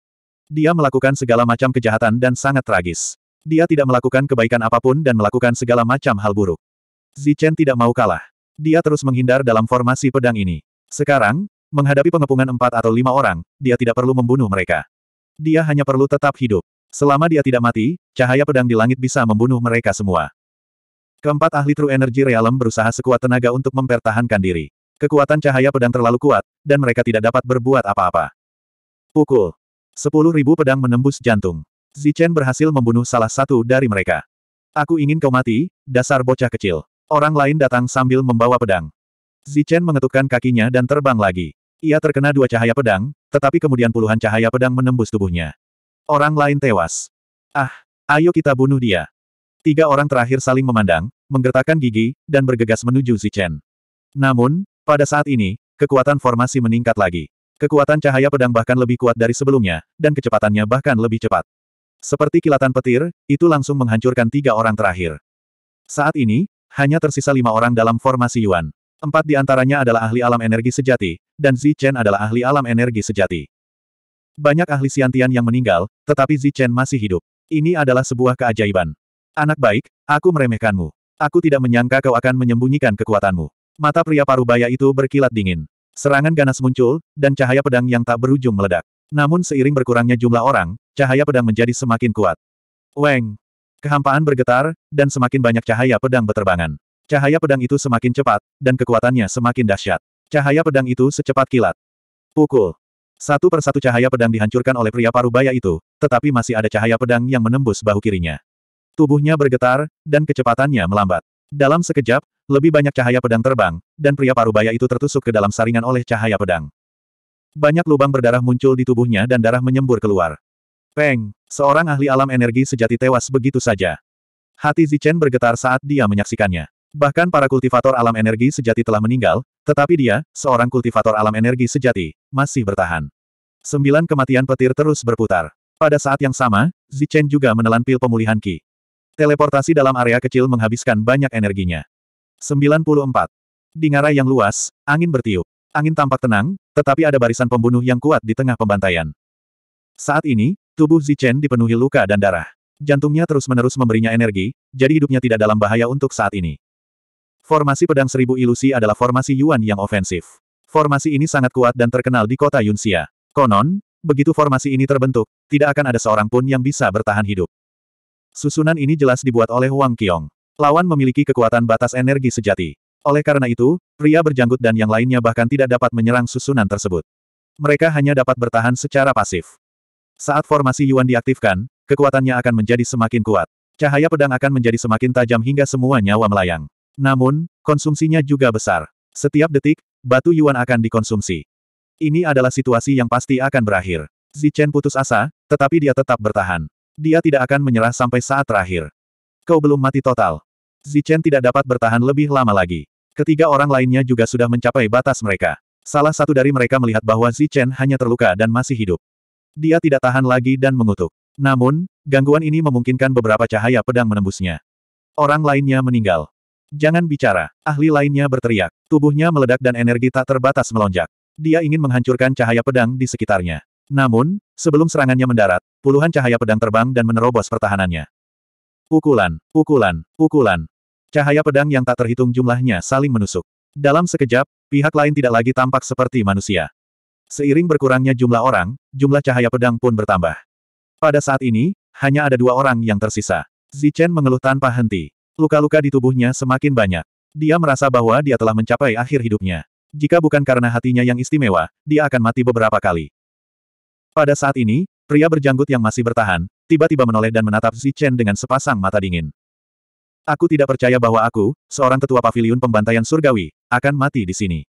Dia melakukan segala macam kejahatan dan sangat tragis. Dia tidak melakukan kebaikan apapun dan melakukan segala macam hal buruk. Zichen tidak mau kalah. Dia terus menghindar dalam formasi pedang ini. Sekarang, menghadapi pengepungan empat atau lima orang, dia tidak perlu membunuh mereka. Dia hanya perlu tetap hidup. Selama dia tidak mati, cahaya pedang di langit bisa membunuh mereka semua. Keempat ahli True Energy Realm berusaha sekuat tenaga untuk mempertahankan diri. Kekuatan cahaya pedang terlalu kuat, dan mereka tidak dapat berbuat apa-apa. Pukul. Sepuluh ribu pedang menembus jantung. Zichen berhasil membunuh salah satu dari mereka. Aku ingin kau mati, dasar bocah kecil. Orang lain datang sambil membawa pedang. Zichen mengetukkan kakinya dan terbang lagi. Ia terkena dua cahaya pedang, tetapi kemudian puluhan cahaya pedang menembus tubuhnya. Orang lain tewas. Ah, ayo kita bunuh dia. Tiga orang terakhir saling memandang, menggertakkan gigi, dan bergegas menuju Zichen. Namun, pada saat ini, kekuatan formasi meningkat lagi. Kekuatan cahaya pedang bahkan lebih kuat dari sebelumnya, dan kecepatannya bahkan lebih cepat. Seperti kilatan petir, itu langsung menghancurkan tiga orang terakhir. Saat ini, hanya tersisa lima orang dalam formasi Yuan. Empat di antaranya adalah ahli alam energi sejati, dan Zi Chen adalah ahli alam energi sejati. Banyak ahli siantian yang meninggal, tetapi Zi Chen masih hidup. Ini adalah sebuah keajaiban. Anak baik, aku meremehkanmu. Aku tidak menyangka kau akan menyembunyikan kekuatanmu. Mata pria parubaya itu berkilat dingin. Serangan ganas muncul, dan cahaya pedang yang tak berujung meledak. Namun seiring berkurangnya jumlah orang, cahaya pedang menjadi semakin kuat. Weng! Kehampaan bergetar, dan semakin banyak cahaya pedang berterbangan. Cahaya pedang itu semakin cepat, dan kekuatannya semakin dahsyat. Cahaya pedang itu secepat kilat. Pukul! Satu persatu cahaya pedang dihancurkan oleh pria parubaya itu, tetapi masih ada cahaya pedang yang menembus bahu kirinya. Tubuhnya bergetar, dan kecepatannya melambat. Dalam sekejap, lebih banyak cahaya pedang terbang, dan pria parubaya itu tertusuk ke dalam saringan oleh cahaya pedang. Banyak lubang berdarah muncul di tubuhnya dan darah menyembur keluar. Peng, seorang ahli alam energi sejati tewas begitu saja. Hati Zichen bergetar saat dia menyaksikannya. Bahkan para kultivator alam energi sejati telah meninggal, tetapi dia, seorang kultivator alam energi sejati, masih bertahan. Sembilan kematian petir terus berputar. Pada saat yang sama, Zichen juga menelan pil pemulihan Ki. Teleportasi dalam area kecil menghabiskan banyak energinya. 94. Di ngarai yang luas, angin bertiup. Angin tampak tenang, tetapi ada barisan pembunuh yang kuat di tengah pembantaian. Saat ini, Tubuh Zichen dipenuhi luka dan darah. Jantungnya terus-menerus memberinya energi, jadi hidupnya tidak dalam bahaya untuk saat ini. Formasi pedang seribu ilusi adalah formasi Yuan yang ofensif. Formasi ini sangat kuat dan terkenal di kota Yunxia. Konon, begitu formasi ini terbentuk, tidak akan ada seorang pun yang bisa bertahan hidup. Susunan ini jelas dibuat oleh Wang Qiong. Lawan memiliki kekuatan batas energi sejati. Oleh karena itu, pria berjanggut dan yang lainnya bahkan tidak dapat menyerang susunan tersebut. Mereka hanya dapat bertahan secara pasif. Saat formasi Yuan diaktifkan, kekuatannya akan menjadi semakin kuat. Cahaya pedang akan menjadi semakin tajam hingga semua nyawa melayang. Namun, konsumsinya juga besar. Setiap detik, batu Yuan akan dikonsumsi. Ini adalah situasi yang pasti akan berakhir. Zichen putus asa, tetapi dia tetap bertahan. Dia tidak akan menyerah sampai saat terakhir. Kau belum mati total. Zichen tidak dapat bertahan lebih lama lagi. Ketiga orang lainnya juga sudah mencapai batas mereka. Salah satu dari mereka melihat bahwa Zichen hanya terluka dan masih hidup. Dia tidak tahan lagi dan mengutuk. Namun, gangguan ini memungkinkan beberapa cahaya pedang menembusnya. Orang lainnya meninggal. Jangan bicara. Ahli lainnya berteriak. Tubuhnya meledak dan energi tak terbatas melonjak. Dia ingin menghancurkan cahaya pedang di sekitarnya. Namun, sebelum serangannya mendarat, puluhan cahaya pedang terbang dan menerobos pertahanannya. Pukulan, pukulan, pukulan. Cahaya pedang yang tak terhitung jumlahnya saling menusuk. Dalam sekejap, pihak lain tidak lagi tampak seperti manusia. Seiring berkurangnya jumlah orang, jumlah cahaya pedang pun bertambah. Pada saat ini, hanya ada dua orang yang tersisa. Zichen mengeluh tanpa henti. Luka-luka di tubuhnya semakin banyak. Dia merasa bahwa dia telah mencapai akhir hidupnya. Jika bukan karena hatinya yang istimewa, dia akan mati beberapa kali. Pada saat ini, pria berjanggut yang masih bertahan, tiba-tiba menoleh dan menatap Zichen dengan sepasang mata dingin. Aku tidak percaya bahwa aku, seorang tetua pavilion pembantaian surgawi, akan mati di sini.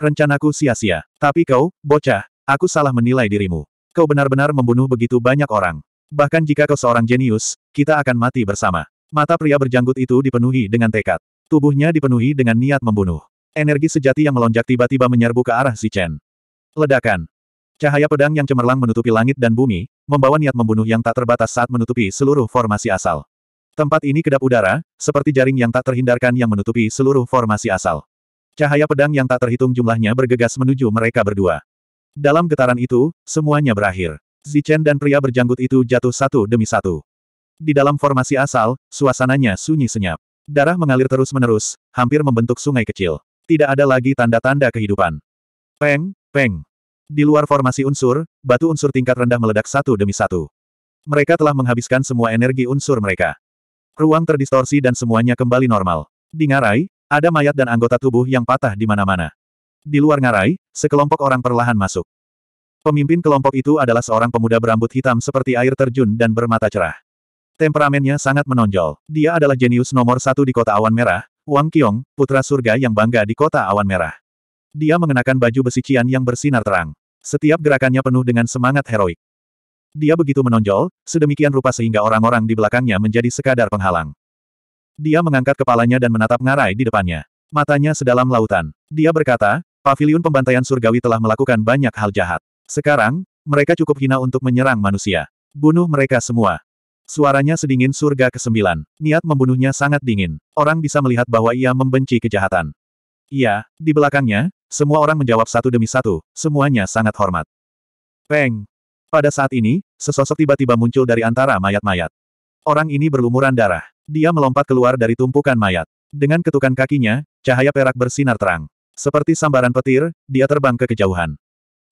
Rencanaku sia-sia. Tapi kau, bocah, aku salah menilai dirimu. Kau benar-benar membunuh begitu banyak orang. Bahkan jika kau seorang jenius, kita akan mati bersama. Mata pria berjanggut itu dipenuhi dengan tekad. Tubuhnya dipenuhi dengan niat membunuh. Energi sejati yang melonjak tiba-tiba menyerbu ke arah si Chen. Ledakan. Cahaya pedang yang cemerlang menutupi langit dan bumi, membawa niat membunuh yang tak terbatas saat menutupi seluruh formasi asal. Tempat ini kedap udara, seperti jaring yang tak terhindarkan yang menutupi seluruh formasi asal. Cahaya pedang yang tak terhitung jumlahnya bergegas menuju mereka berdua. Dalam getaran itu, semuanya berakhir. Zichen dan pria berjanggut itu jatuh satu demi satu. Di dalam formasi asal, suasananya sunyi senyap. Darah mengalir terus-menerus, hampir membentuk sungai kecil. Tidak ada lagi tanda-tanda kehidupan. Peng, peng. Di luar formasi unsur, batu unsur tingkat rendah meledak satu demi satu. Mereka telah menghabiskan semua energi unsur mereka. Ruang terdistorsi dan semuanya kembali normal. Di ngarai, ada mayat dan anggota tubuh yang patah di mana-mana. Di luar ngarai, sekelompok orang perlahan masuk. Pemimpin kelompok itu adalah seorang pemuda berambut hitam seperti air terjun dan bermata cerah. Temperamennya sangat menonjol. Dia adalah jenius nomor satu di kota awan merah, Wang Qiong, putra surga yang bangga di kota awan merah. Dia mengenakan baju besi cian yang bersinar terang. Setiap gerakannya penuh dengan semangat heroik. Dia begitu menonjol, sedemikian rupa sehingga orang-orang di belakangnya menjadi sekadar penghalang. Dia mengangkat kepalanya dan menatap ngarai di depannya. Matanya sedalam lautan. Dia berkata, Paviliun Pembantaian Surgawi telah melakukan banyak hal jahat. Sekarang, mereka cukup hina untuk menyerang manusia. Bunuh mereka semua. Suaranya sedingin surga kesembilan. Niat membunuhnya sangat dingin. Orang bisa melihat bahwa ia membenci kejahatan. Iya, di belakangnya, semua orang menjawab satu demi satu, semuanya sangat hormat. Peng. Pada saat ini, sesosok tiba-tiba muncul dari antara mayat-mayat. Orang ini berlumuran darah. Dia melompat keluar dari tumpukan mayat. Dengan ketukan kakinya, cahaya perak bersinar terang. Seperti sambaran petir, dia terbang ke kejauhan.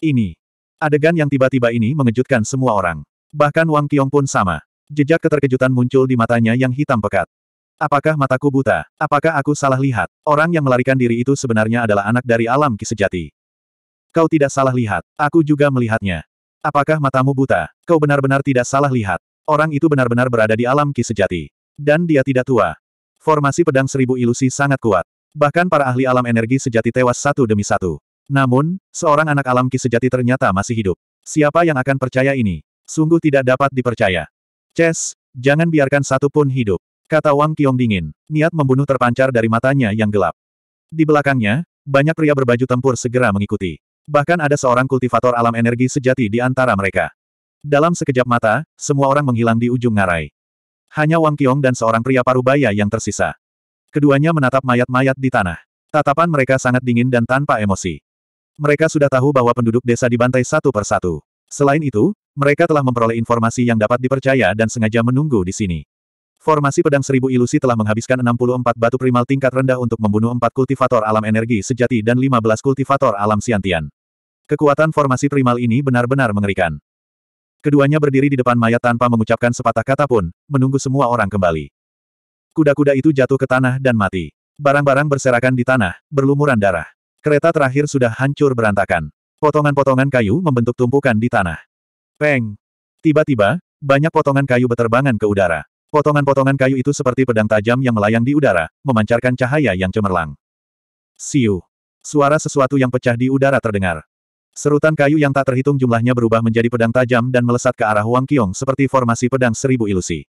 Ini. Adegan yang tiba-tiba ini mengejutkan semua orang. Bahkan Wang Qiong pun sama. Jejak keterkejutan muncul di matanya yang hitam pekat. Apakah mataku buta? Apakah aku salah lihat? Orang yang melarikan diri itu sebenarnya adalah anak dari alam kisejati. Kau tidak salah lihat. Aku juga melihatnya. Apakah matamu buta? Kau benar-benar tidak salah lihat. Orang itu benar-benar berada di alam ki sejati. Dan dia tidak tua. Formasi pedang seribu ilusi sangat kuat. Bahkan para ahli alam energi sejati tewas satu demi satu. Namun, seorang anak alam ki sejati ternyata masih hidup. Siapa yang akan percaya ini? Sungguh tidak dapat dipercaya. Chess, jangan biarkan satu pun hidup. Kata Wang Qiong dingin. Niat membunuh terpancar dari matanya yang gelap. Di belakangnya, banyak pria berbaju tempur segera mengikuti. Bahkan ada seorang kultivator alam energi sejati di antara mereka. Dalam sekejap mata, semua orang menghilang di ujung ngarai. Hanya Wang Qiong dan seorang pria parubaya yang tersisa. Keduanya menatap mayat-mayat di tanah. Tatapan mereka sangat dingin dan tanpa emosi. Mereka sudah tahu bahwa penduduk desa dibantai satu persatu. Selain itu, mereka telah memperoleh informasi yang dapat dipercaya dan sengaja menunggu di sini. Formasi pedang seribu ilusi telah menghabiskan 64 batu primal tingkat rendah untuk membunuh empat kultivator alam energi sejati dan 15 kultivator alam siantian. Kekuatan formasi primal ini benar-benar mengerikan. Keduanya berdiri di depan mayat tanpa mengucapkan sepatah kata pun, menunggu semua orang kembali. Kuda-kuda itu jatuh ke tanah dan mati. Barang-barang berserakan di tanah, berlumuran darah. Kereta terakhir sudah hancur berantakan. Potongan-potongan kayu membentuk tumpukan di tanah. Peng! Tiba-tiba, banyak potongan kayu beterbangan ke udara. Potongan-potongan kayu itu seperti pedang tajam yang melayang di udara, memancarkan cahaya yang cemerlang. Siu! Suara sesuatu yang pecah di udara terdengar. Serutan kayu yang tak terhitung jumlahnya berubah menjadi pedang tajam dan melesat ke arah Wang Qiong seperti formasi pedang seribu ilusi.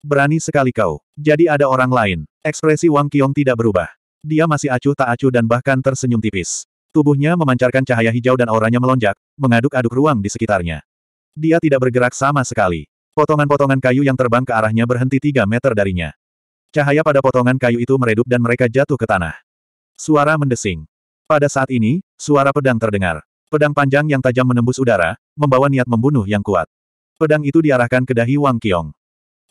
Berani sekali kau. Jadi ada orang lain. Ekspresi Wang Qiong tidak berubah. Dia masih acuh tak acuh dan bahkan tersenyum tipis. Tubuhnya memancarkan cahaya hijau dan auranya melonjak, mengaduk-aduk ruang di sekitarnya. Dia tidak bergerak sama sekali. Potongan-potongan kayu yang terbang ke arahnya berhenti tiga meter darinya. Cahaya pada potongan kayu itu meredup dan mereka jatuh ke tanah. Suara mendesing. Pada saat ini, suara pedang terdengar. Pedang panjang yang tajam menembus udara, membawa niat membunuh yang kuat. Pedang itu diarahkan ke dahi Wang Qiong.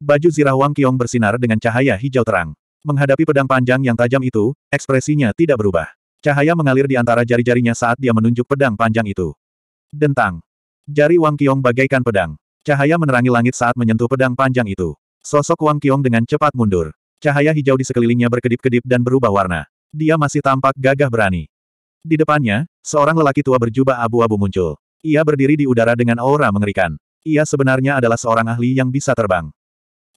Baju zirah Wang Qiong bersinar dengan cahaya hijau terang. Menghadapi pedang panjang yang tajam itu, ekspresinya tidak berubah. Cahaya mengalir di antara jari-jarinya saat dia menunjuk pedang panjang itu. Dentang. Jari Wang Qiong bagaikan pedang. Cahaya menerangi langit saat menyentuh pedang panjang itu. Sosok Wang Qiong dengan cepat mundur. Cahaya hijau di sekelilingnya berkedip-kedip dan berubah warna. Dia masih tampak gagah berani. Di depannya, seorang lelaki tua berjubah abu-abu muncul. Ia berdiri di udara dengan aura mengerikan. Ia sebenarnya adalah seorang ahli yang bisa terbang.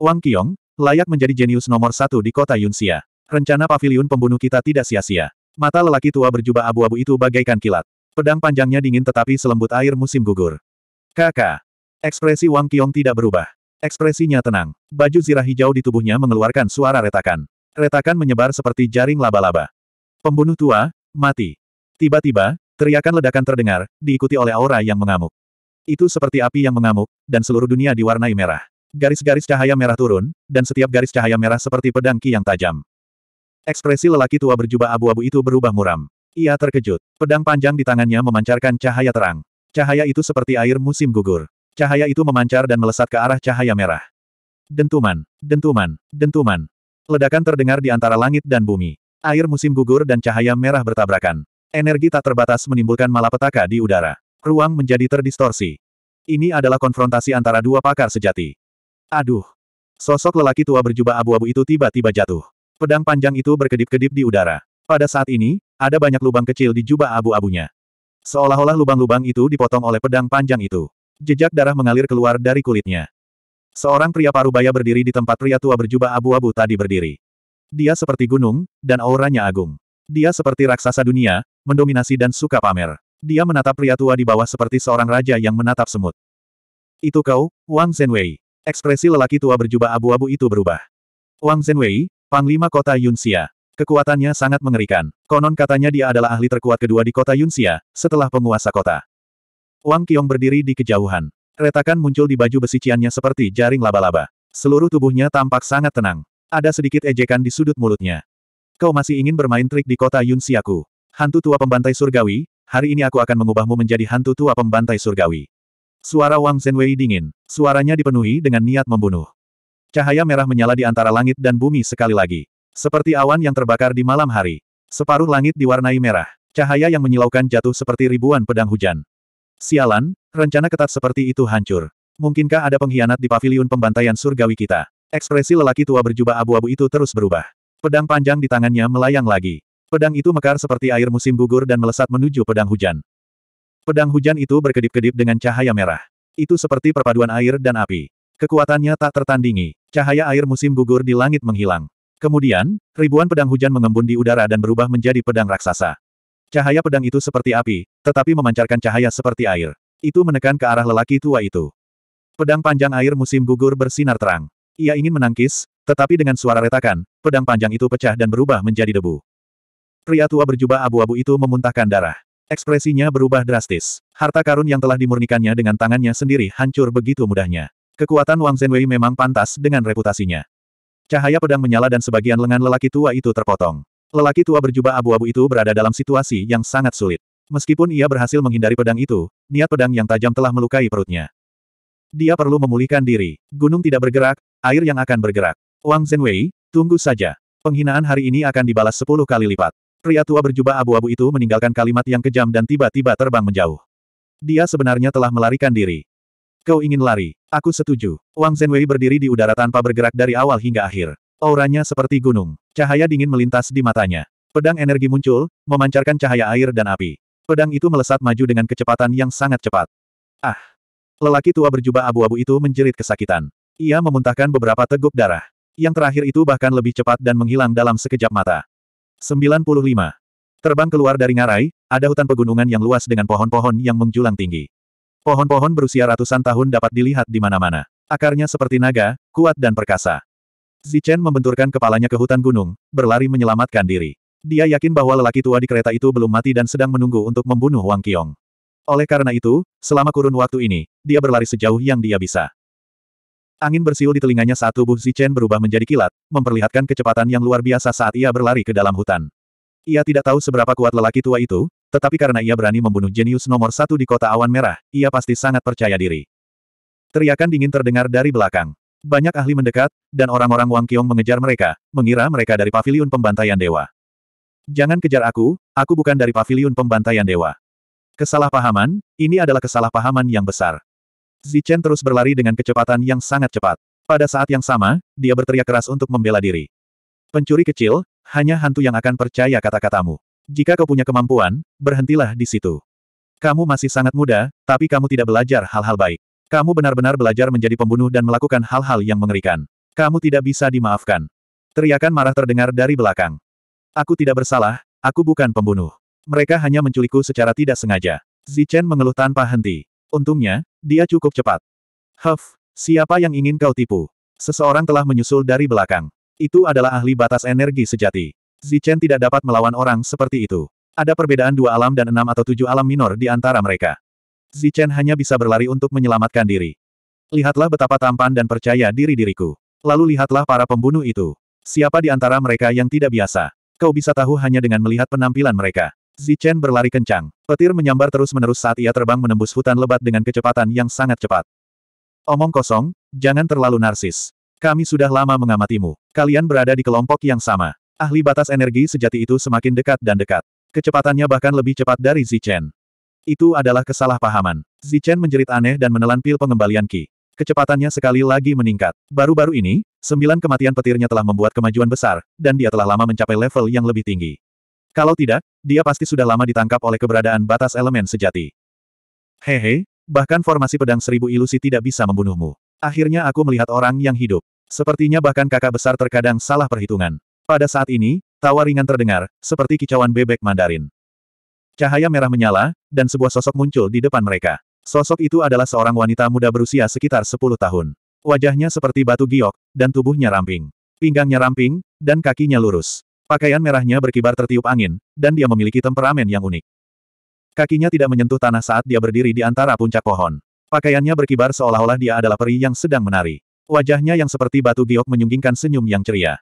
Wang Qiong, layak menjadi jenius nomor satu di kota Yunxia. Rencana pavilion pembunuh kita tidak sia-sia. Mata lelaki tua berjubah abu-abu itu bagaikan kilat. Pedang panjangnya dingin tetapi selembut air musim gugur. Kakak. Ekspresi Wang Qiong tidak berubah. Ekspresinya tenang. Baju zirah hijau di tubuhnya mengeluarkan suara retakan. Retakan menyebar seperti jaring laba-laba. Pembunuh tua, mati. Tiba-tiba, teriakan ledakan terdengar, diikuti oleh aura yang mengamuk. Itu seperti api yang mengamuk, dan seluruh dunia diwarnai merah. Garis-garis cahaya merah turun, dan setiap garis cahaya merah seperti pedang ki yang tajam. Ekspresi lelaki tua berjubah abu-abu itu berubah muram. Ia terkejut. Pedang panjang di tangannya memancarkan cahaya terang. Cahaya itu seperti air musim gugur. Cahaya itu memancar dan melesat ke arah cahaya merah. Dentuman, dentuman, dentuman. Ledakan terdengar di antara langit dan bumi. Air musim gugur dan cahaya merah bertabrakan. Energi tak terbatas menimbulkan malapetaka di udara. Ruang menjadi terdistorsi. Ini adalah konfrontasi antara dua pakar sejati. Aduh. Sosok lelaki tua berjubah abu-abu itu tiba-tiba jatuh. Pedang panjang itu berkedip-kedip di udara. Pada saat ini, ada banyak lubang kecil di jubah abu-abunya. Seolah-olah lubang-lubang itu dipotong oleh pedang panjang itu. Jejak darah mengalir keluar dari kulitnya. Seorang pria parubaya berdiri di tempat pria tua berjubah abu-abu tadi berdiri. Dia seperti gunung, dan auranya agung. Dia seperti raksasa dunia, mendominasi dan suka pamer. Dia menatap pria tua di bawah seperti seorang raja yang menatap semut. Itu kau, Wang Zhenwei. Ekspresi lelaki tua berjubah abu-abu itu berubah. Wang Zhenwei, Panglima Kota Yunxia. Kekuatannya sangat mengerikan. Konon katanya dia adalah ahli terkuat kedua di kota Yunxia, setelah penguasa kota. Wang Qiong berdiri di kejauhan. Retakan muncul di baju besiciannya seperti jaring laba-laba. Seluruh tubuhnya tampak sangat tenang. Ada sedikit ejekan di sudut mulutnya. Kau masih ingin bermain trik di kota Yunxiaku. Hantu tua pembantai surgawi, hari ini aku akan mengubahmu menjadi hantu tua pembantai surgawi. Suara Wang Zhenwei dingin. Suaranya dipenuhi dengan niat membunuh. Cahaya merah menyala di antara langit dan bumi sekali lagi. Seperti awan yang terbakar di malam hari. Separuh langit diwarnai merah. Cahaya yang menyilaukan jatuh seperti ribuan pedang hujan. Sialan, rencana ketat seperti itu hancur. Mungkinkah ada pengkhianat di paviliun pembantaian surgawi kita? Ekspresi lelaki tua berjubah abu-abu itu terus berubah. Pedang panjang di tangannya melayang lagi. Pedang itu mekar seperti air musim gugur dan melesat menuju pedang hujan. Pedang hujan itu berkedip-kedip dengan cahaya merah. Itu seperti perpaduan air dan api. Kekuatannya tak tertandingi. Cahaya air musim gugur di langit menghilang. Kemudian, ribuan pedang hujan mengembun di udara dan berubah menjadi pedang raksasa. Cahaya pedang itu seperti api, tetapi memancarkan cahaya seperti air. Itu menekan ke arah lelaki tua itu. Pedang panjang air musim gugur bersinar terang. Ia ingin menangkis, tetapi dengan suara retakan, pedang panjang itu pecah dan berubah menjadi debu. Pria tua berjubah abu-abu itu memuntahkan darah. Ekspresinya berubah drastis. Harta karun yang telah dimurnikannya dengan tangannya sendiri hancur begitu mudahnya. Kekuatan Wang Zhenwei memang pantas dengan reputasinya. Cahaya pedang menyala dan sebagian lengan lelaki tua itu terpotong. Lelaki tua berjubah abu-abu itu berada dalam situasi yang sangat sulit. Meskipun ia berhasil menghindari pedang itu, niat pedang yang tajam telah melukai perutnya. Dia perlu memulihkan diri. Gunung tidak bergerak, air yang akan bergerak. Wang Zhenwei, tunggu saja. Penghinaan hari ini akan dibalas sepuluh kali lipat. Pria tua berjubah abu-abu itu meninggalkan kalimat yang kejam dan tiba-tiba terbang menjauh. Dia sebenarnya telah melarikan diri. Kau ingin lari. Aku setuju. Wang Zhenwei berdiri di udara tanpa bergerak dari awal hingga akhir. Auranya seperti gunung. Cahaya dingin melintas di matanya. Pedang energi muncul, memancarkan cahaya air dan api. Pedang itu melesat maju dengan kecepatan yang sangat cepat. Ah! Lelaki tua berjubah abu-abu itu menjerit kesakitan. Ia memuntahkan beberapa teguk darah. Yang terakhir itu bahkan lebih cepat dan menghilang dalam sekejap mata. 95. Terbang keluar dari ngarai, ada hutan pegunungan yang luas dengan pohon-pohon yang menjulang tinggi. Pohon-pohon berusia ratusan tahun dapat dilihat di mana-mana. Akarnya seperti naga, kuat dan perkasa. Zichen membenturkan kepalanya ke hutan gunung, berlari menyelamatkan diri. Dia yakin bahwa lelaki tua di kereta itu belum mati dan sedang menunggu untuk membunuh Wang Qiong. Oleh karena itu, selama kurun waktu ini, dia berlari sejauh yang dia bisa. Angin bersiul di telinganya saat tubuh Zichen berubah menjadi kilat, memperlihatkan kecepatan yang luar biasa saat ia berlari ke dalam hutan. Ia tidak tahu seberapa kuat lelaki tua itu, tetapi karena ia berani membunuh jenius nomor satu di kota awan merah, ia pasti sangat percaya diri. Teriakan dingin terdengar dari belakang. Banyak ahli mendekat, dan orang-orang Wang Qiong mengejar mereka, mengira mereka dari paviliun pembantaian dewa. Jangan kejar aku, aku bukan dari paviliun pembantaian dewa. Kesalahpahaman, ini adalah kesalahpahaman yang besar. Zichen terus berlari dengan kecepatan yang sangat cepat. Pada saat yang sama, dia berteriak keras untuk membela diri. Pencuri kecil, hanya hantu yang akan percaya kata-katamu. Jika kau punya kemampuan, berhentilah di situ. Kamu masih sangat muda, tapi kamu tidak belajar hal-hal baik. Kamu benar-benar belajar menjadi pembunuh dan melakukan hal-hal yang mengerikan. Kamu tidak bisa dimaafkan. Teriakan marah terdengar dari belakang. Aku tidak bersalah, aku bukan pembunuh. Mereka hanya menculikku secara tidak sengaja. Zichen mengeluh tanpa henti. Untungnya, dia cukup cepat. Huff, siapa yang ingin kau tipu? Seseorang telah menyusul dari belakang. Itu adalah ahli batas energi sejati. Zichen tidak dapat melawan orang seperti itu. Ada perbedaan dua alam dan enam atau tujuh alam minor di antara mereka. Zichen hanya bisa berlari untuk menyelamatkan diri. Lihatlah betapa tampan dan percaya diri diriku. Lalu lihatlah para pembunuh itu. Siapa di antara mereka yang tidak biasa? Kau bisa tahu hanya dengan melihat penampilan mereka. Zichen berlari kencang. Petir menyambar terus-menerus saat ia terbang menembus hutan lebat dengan kecepatan yang sangat cepat. Omong kosong, jangan terlalu narsis. Kami sudah lama mengamatimu. Kalian berada di kelompok yang sama. Ahli batas energi sejati itu semakin dekat dan dekat. Kecepatannya bahkan lebih cepat dari Zichen. Itu adalah kesalahpahaman. Zichen menjerit aneh dan menelan pil pengembalian Ki. Kecepatannya sekali lagi meningkat. Baru-baru ini, sembilan kematian petirnya telah membuat kemajuan besar, dan dia telah lama mencapai level yang lebih tinggi. Kalau tidak, dia pasti sudah lama ditangkap oleh keberadaan batas elemen sejati. Hehe, bahkan formasi pedang seribu ilusi tidak bisa membunuhmu. Akhirnya aku melihat orang yang hidup. Sepertinya bahkan kakak besar terkadang salah perhitungan. Pada saat ini, tawa ringan terdengar, seperti kicauan bebek mandarin. Cahaya merah menyala, dan sebuah sosok muncul di depan mereka. Sosok itu adalah seorang wanita muda berusia sekitar 10 tahun. Wajahnya seperti batu giok, dan tubuhnya ramping. Pinggangnya ramping, dan kakinya lurus. Pakaian merahnya berkibar tertiup angin, dan dia memiliki temperamen yang unik. Kakinya tidak menyentuh tanah saat dia berdiri di antara puncak pohon. Pakaiannya berkibar seolah-olah dia adalah peri yang sedang menari. Wajahnya yang seperti batu giok menyunggingkan senyum yang ceria.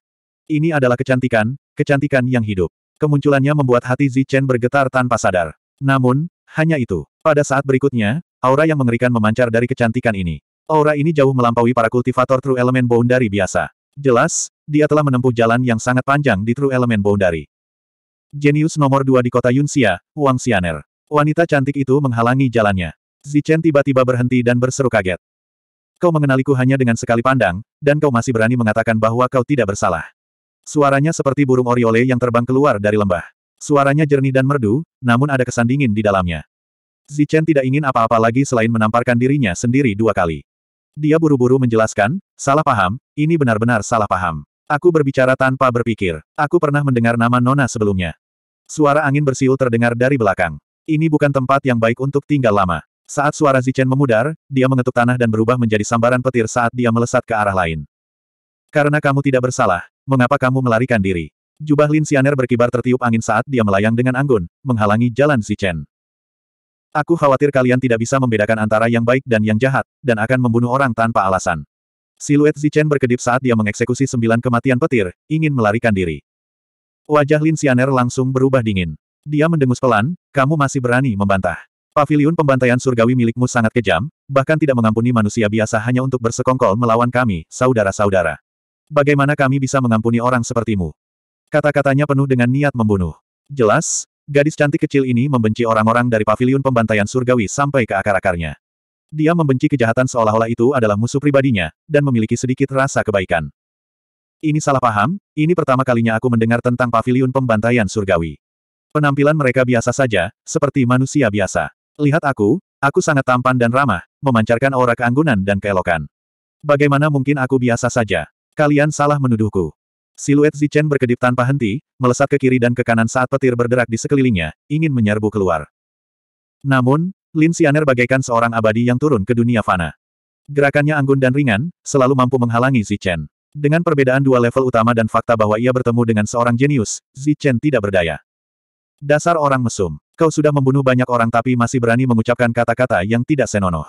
Ini adalah kecantikan, kecantikan yang hidup. Kemunculannya membuat hati Zichen bergetar tanpa sadar. Namun, hanya itu. Pada saat berikutnya, aura yang mengerikan memancar dari kecantikan ini. Aura ini jauh melampaui para kultivator True Element Bone dari biasa. Jelas, dia telah menempuh jalan yang sangat panjang di True Element Boundary. Jenius nomor dua di kota Yunxia, Wang Xianer. Wanita cantik itu menghalangi jalannya. Zichen tiba-tiba berhenti dan berseru kaget. Kau mengenaliku hanya dengan sekali pandang, dan kau masih berani mengatakan bahwa kau tidak bersalah. Suaranya seperti burung oriole yang terbang keluar dari lembah. Suaranya jernih dan merdu, namun ada kesan dingin di dalamnya. Zichen tidak ingin apa-apa lagi selain menamparkan dirinya sendiri dua kali. Dia buru-buru menjelaskan, salah paham, ini benar-benar salah paham. Aku berbicara tanpa berpikir. Aku pernah mendengar nama Nona sebelumnya. Suara angin bersiul terdengar dari belakang. Ini bukan tempat yang baik untuk tinggal lama. Saat suara Zichen memudar, dia mengetuk tanah dan berubah menjadi sambaran petir saat dia melesat ke arah lain. Karena kamu tidak bersalah, mengapa kamu melarikan diri? Jubah Lin Sianer berkibar tertiup angin saat dia melayang dengan anggun, menghalangi jalan Zichen. Aku khawatir kalian tidak bisa membedakan antara yang baik dan yang jahat, dan akan membunuh orang tanpa alasan. Siluet Zichen berkedip saat dia mengeksekusi sembilan kematian petir, ingin melarikan diri. Wajah Lin Xianer langsung berubah dingin. Dia mendengus pelan, kamu masih berani membantah. Pavilion pembantaian surgawi milikmu sangat kejam, bahkan tidak mengampuni manusia biasa hanya untuk bersekongkol melawan kami, saudara-saudara. Bagaimana kami bisa mengampuni orang sepertimu? Kata-katanya penuh dengan niat membunuh. Jelas, Gadis cantik kecil ini membenci orang-orang dari paviliun pembantaian surgawi sampai ke akar-akarnya. Dia membenci kejahatan seolah-olah itu adalah musuh pribadinya, dan memiliki sedikit rasa kebaikan. Ini salah paham, ini pertama kalinya aku mendengar tentang paviliun pembantaian surgawi. Penampilan mereka biasa saja, seperti manusia biasa. Lihat aku, aku sangat tampan dan ramah, memancarkan aura keanggunan dan keelokan. Bagaimana mungkin aku biasa saja? Kalian salah menuduhku. Siluet Zichen berkedip tanpa henti, melesat ke kiri dan ke kanan saat petir berderak di sekelilingnya, ingin menyerbu keluar. Namun, Lin Xianer bagaikan seorang abadi yang turun ke dunia fana. Gerakannya anggun dan ringan, selalu mampu menghalangi Zichen. Dengan perbedaan dua level utama dan fakta bahwa ia bertemu dengan seorang jenius, Zichen tidak berdaya. Dasar orang mesum, kau sudah membunuh banyak orang tapi masih berani mengucapkan kata-kata yang tidak senonoh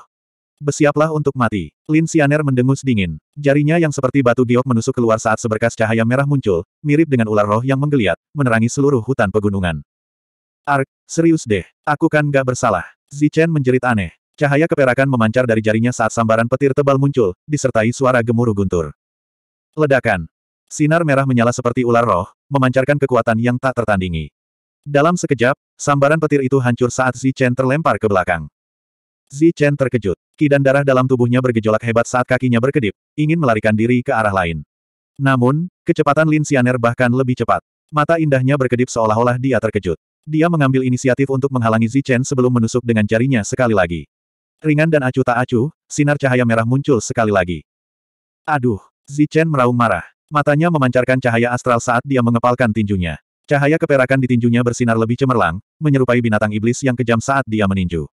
bersiaplah untuk mati. Lin Xianer mendengus dingin. Jarinya yang seperti batu giok menusuk keluar saat seberkas cahaya merah muncul, mirip dengan ular roh yang menggeliat, menerangi seluruh hutan pegunungan. Ark, serius deh, aku kan gak bersalah. Zichen menjerit aneh. Cahaya keperakan memancar dari jarinya saat sambaran petir tebal muncul, disertai suara gemuruh guntur. Ledakan. Sinar merah menyala seperti ular roh, memancarkan kekuatan yang tak tertandingi. Dalam sekejap, sambaran petir itu hancur saat Zichen terlempar ke belakang. Zichen terkejut. Ki dan darah dalam tubuhnya bergejolak hebat saat kakinya berkedip, ingin melarikan diri ke arah lain. Namun, kecepatan Lin Xianer bahkan lebih cepat. Mata indahnya berkedip seolah-olah dia terkejut. Dia mengambil inisiatif untuk menghalangi Zichen sebelum menusuk dengan jarinya sekali lagi. Ringan dan acuh tak acuh, sinar cahaya merah muncul sekali lagi. Aduh, Zichen meraung marah. Matanya memancarkan cahaya astral saat dia mengepalkan tinjunya. Cahaya keperakan di tinjunya bersinar lebih cemerlang, menyerupai binatang iblis yang kejam saat dia meninju.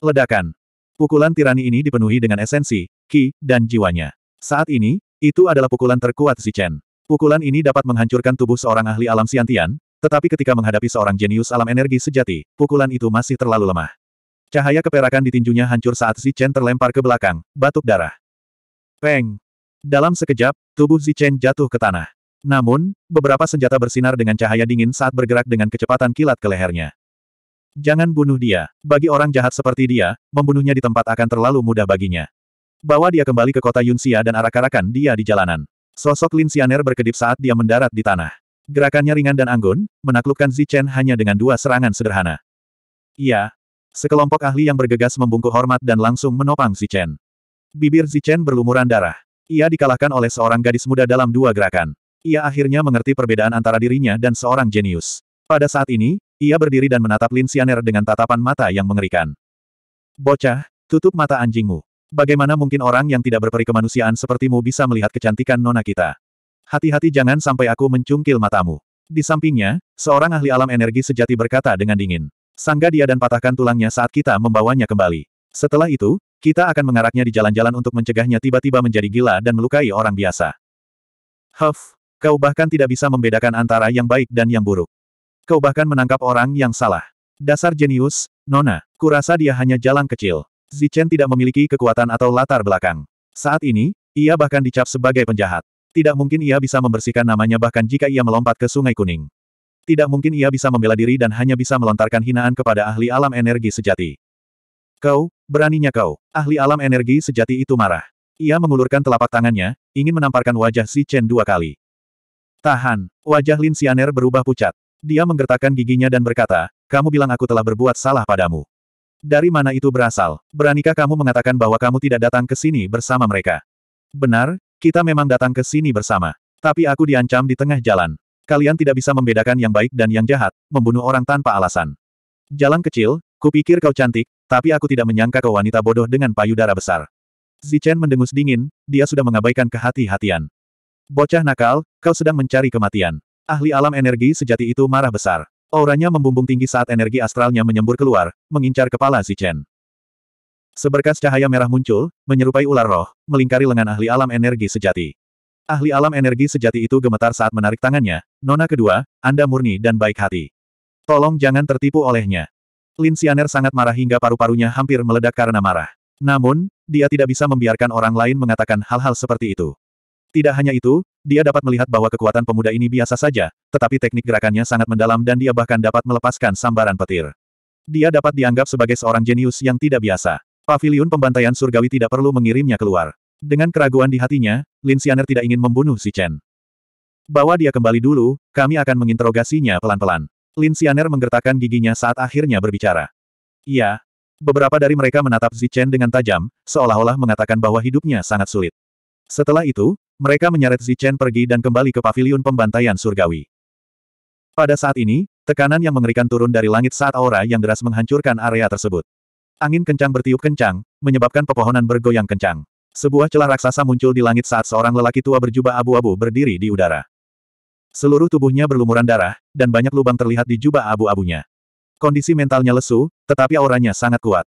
Ledakan. Pukulan tirani ini dipenuhi dengan esensi, ki, dan jiwanya. Saat ini, itu adalah pukulan terkuat Zichen. Pukulan ini dapat menghancurkan tubuh seorang ahli alam siantian, tetapi ketika menghadapi seorang jenius alam energi sejati, pukulan itu masih terlalu lemah. Cahaya keperakan di tinjunya hancur saat Zichen terlempar ke belakang, batuk darah. Peng! Dalam sekejap, tubuh Zichen jatuh ke tanah. Namun, beberapa senjata bersinar dengan cahaya dingin saat bergerak dengan kecepatan kilat ke lehernya. Jangan bunuh dia. Bagi orang jahat seperti dia, membunuhnya di tempat akan terlalu mudah baginya. Bawa dia kembali ke kota Yunxia dan arak-arakan dia di jalanan. Sosok Lin Xianer berkedip saat dia mendarat di tanah. Gerakannya ringan dan anggun, menaklukkan Zichen hanya dengan dua serangan sederhana. Iya. Sekelompok ahli yang bergegas membungkuk hormat dan langsung menopang Zichen. Bibir Zichen berlumuran darah. Ia dikalahkan oleh seorang gadis muda dalam dua gerakan ia akhirnya mengerti perbedaan antara dirinya dan seorang jenius. Pada saat ini, ia berdiri dan menatap Lin Xianer dengan tatapan mata yang mengerikan. Bocah, tutup mata anjingmu. Bagaimana mungkin orang yang tidak berperi kemanusiaan sepertimu bisa melihat kecantikan nona kita? Hati-hati jangan sampai aku mencungkil matamu. Di sampingnya, seorang ahli alam energi sejati berkata dengan dingin. Sangga dia dan patahkan tulangnya saat kita membawanya kembali. Setelah itu, kita akan mengaraknya di jalan-jalan untuk mencegahnya tiba-tiba menjadi gila dan melukai orang biasa. Huff, kau bahkan tidak bisa membedakan antara yang baik dan yang buruk. Kau bahkan menangkap orang yang salah. Dasar jenius, Nona. Kurasa dia hanya jalan kecil. Zichen tidak memiliki kekuatan atau latar belakang. Saat ini, ia bahkan dicap sebagai penjahat. Tidak mungkin ia bisa membersihkan namanya bahkan jika ia melompat ke Sungai Kuning. Tidak mungkin ia bisa membela diri dan hanya bisa melontarkan hinaan kepada ahli alam energi sejati. Kau, beraninya kau, ahli alam energi sejati itu marah. Ia mengulurkan telapak tangannya, ingin menamparkan wajah Zichen dua kali. Tahan, wajah Lin Xianer berubah pucat. Dia menggertakkan giginya dan berkata, kamu bilang aku telah berbuat salah padamu. Dari mana itu berasal? Beranikah kamu mengatakan bahwa kamu tidak datang ke sini bersama mereka? Benar, kita memang datang ke sini bersama. Tapi aku diancam di tengah jalan. Kalian tidak bisa membedakan yang baik dan yang jahat, membunuh orang tanpa alasan. Jalan kecil, kupikir kau cantik, tapi aku tidak menyangka kau wanita bodoh dengan payudara besar. Zichen mendengus dingin, dia sudah mengabaikan kehati-hatian. Bocah nakal, kau sedang mencari kematian. Ahli alam energi sejati itu marah besar. Auranya membumbung tinggi saat energi astralnya menyembur keluar, mengincar kepala Zichen. Seberkas cahaya merah muncul, menyerupai ular roh, melingkari lengan ahli alam energi sejati. Ahli alam energi sejati itu gemetar saat menarik tangannya. Nona kedua, Anda murni dan baik hati. Tolong jangan tertipu olehnya. Lin Xianer sangat marah hingga paru-parunya hampir meledak karena marah. Namun, dia tidak bisa membiarkan orang lain mengatakan hal-hal seperti itu. Tidak hanya itu, dia dapat melihat bahwa kekuatan pemuda ini biasa saja, tetapi teknik gerakannya sangat mendalam dan dia bahkan dapat melepaskan sambaran petir. Dia dapat dianggap sebagai seorang jenius yang tidak biasa. Paviliun pembantaian surgawi tidak perlu mengirimnya keluar. Dengan keraguan di hatinya, Lin Xianer tidak ingin membunuh si Chen. Bawa dia kembali dulu, kami akan menginterogasinya pelan-pelan. Lin Xianer menggertakkan giginya saat akhirnya berbicara. Iya. Beberapa dari mereka menatap Chen dengan tajam, seolah-olah mengatakan bahwa hidupnya sangat sulit. Setelah itu, mereka menyeret Zichen pergi dan kembali ke paviliun pembantaian surgawi. Pada saat ini, tekanan yang mengerikan turun dari langit saat aura yang deras menghancurkan area tersebut. Angin kencang bertiup kencang, menyebabkan pepohonan bergoyang kencang. Sebuah celah raksasa muncul di langit saat seorang lelaki tua berjubah abu-abu berdiri di udara. Seluruh tubuhnya berlumuran darah, dan banyak lubang terlihat di jubah abu-abunya. Kondisi mentalnya lesu, tetapi auranya sangat kuat.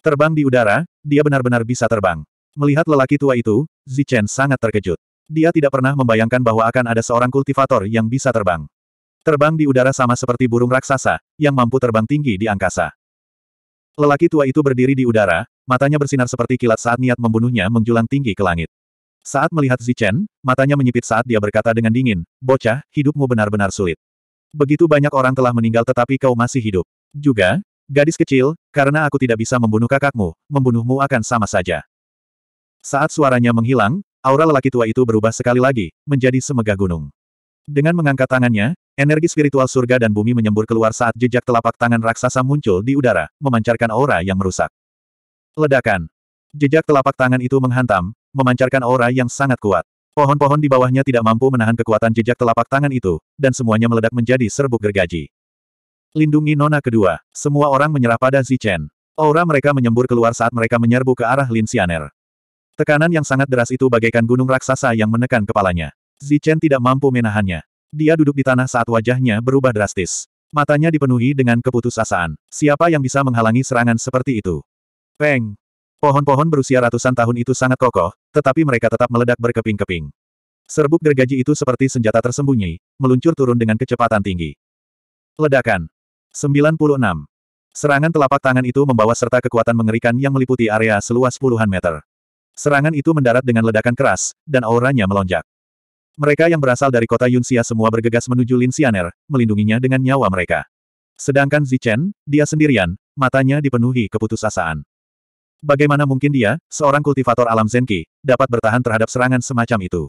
Terbang di udara, dia benar-benar bisa terbang. Melihat lelaki tua itu, Zichen sangat terkejut. Dia tidak pernah membayangkan bahwa akan ada seorang kultivator yang bisa terbang. Terbang di udara sama seperti burung raksasa, yang mampu terbang tinggi di angkasa. Lelaki tua itu berdiri di udara, matanya bersinar seperti kilat saat niat membunuhnya menjulang tinggi ke langit. Saat melihat Zichen, matanya menyipit saat dia berkata dengan dingin, Bocah, hidupmu benar-benar sulit. Begitu banyak orang telah meninggal tetapi kau masih hidup. Juga, gadis kecil, karena aku tidak bisa membunuh kakakmu, membunuhmu akan sama saja. Saat suaranya menghilang, aura lelaki tua itu berubah sekali lagi, menjadi semegah gunung. Dengan mengangkat tangannya, energi spiritual surga dan bumi menyembur keluar saat jejak telapak tangan raksasa muncul di udara, memancarkan aura yang merusak. Ledakan. Jejak telapak tangan itu menghantam, memancarkan aura yang sangat kuat. Pohon-pohon di bawahnya tidak mampu menahan kekuatan jejak telapak tangan itu, dan semuanya meledak menjadi serbuk gergaji. Lindungi nona kedua. Semua orang menyerah pada Zichen. Aura mereka menyembur keluar saat mereka menyerbu ke arah Lin Xianer. Tekanan yang sangat deras itu bagaikan gunung raksasa yang menekan kepalanya. Zichen tidak mampu menahannya. Dia duduk di tanah saat wajahnya berubah drastis. Matanya dipenuhi dengan keputusasaan. Siapa yang bisa menghalangi serangan seperti itu? Peng! Pohon-pohon berusia ratusan tahun itu sangat kokoh, tetapi mereka tetap meledak berkeping-keping. Serbuk gergaji itu seperti senjata tersembunyi, meluncur turun dengan kecepatan tinggi. Ledakan. 96. Serangan telapak tangan itu membawa serta kekuatan mengerikan yang meliputi area seluas puluhan meter. Serangan itu mendarat dengan ledakan keras, dan auranya melonjak. Mereka yang berasal dari kota Yunxia semua bergegas menuju Lin Xianer, melindunginya dengan nyawa mereka. Sedangkan Zichen, dia sendirian, matanya dipenuhi keputusasaan. Bagaimana mungkin dia, seorang kultivator alam Zenki, dapat bertahan terhadap serangan semacam itu?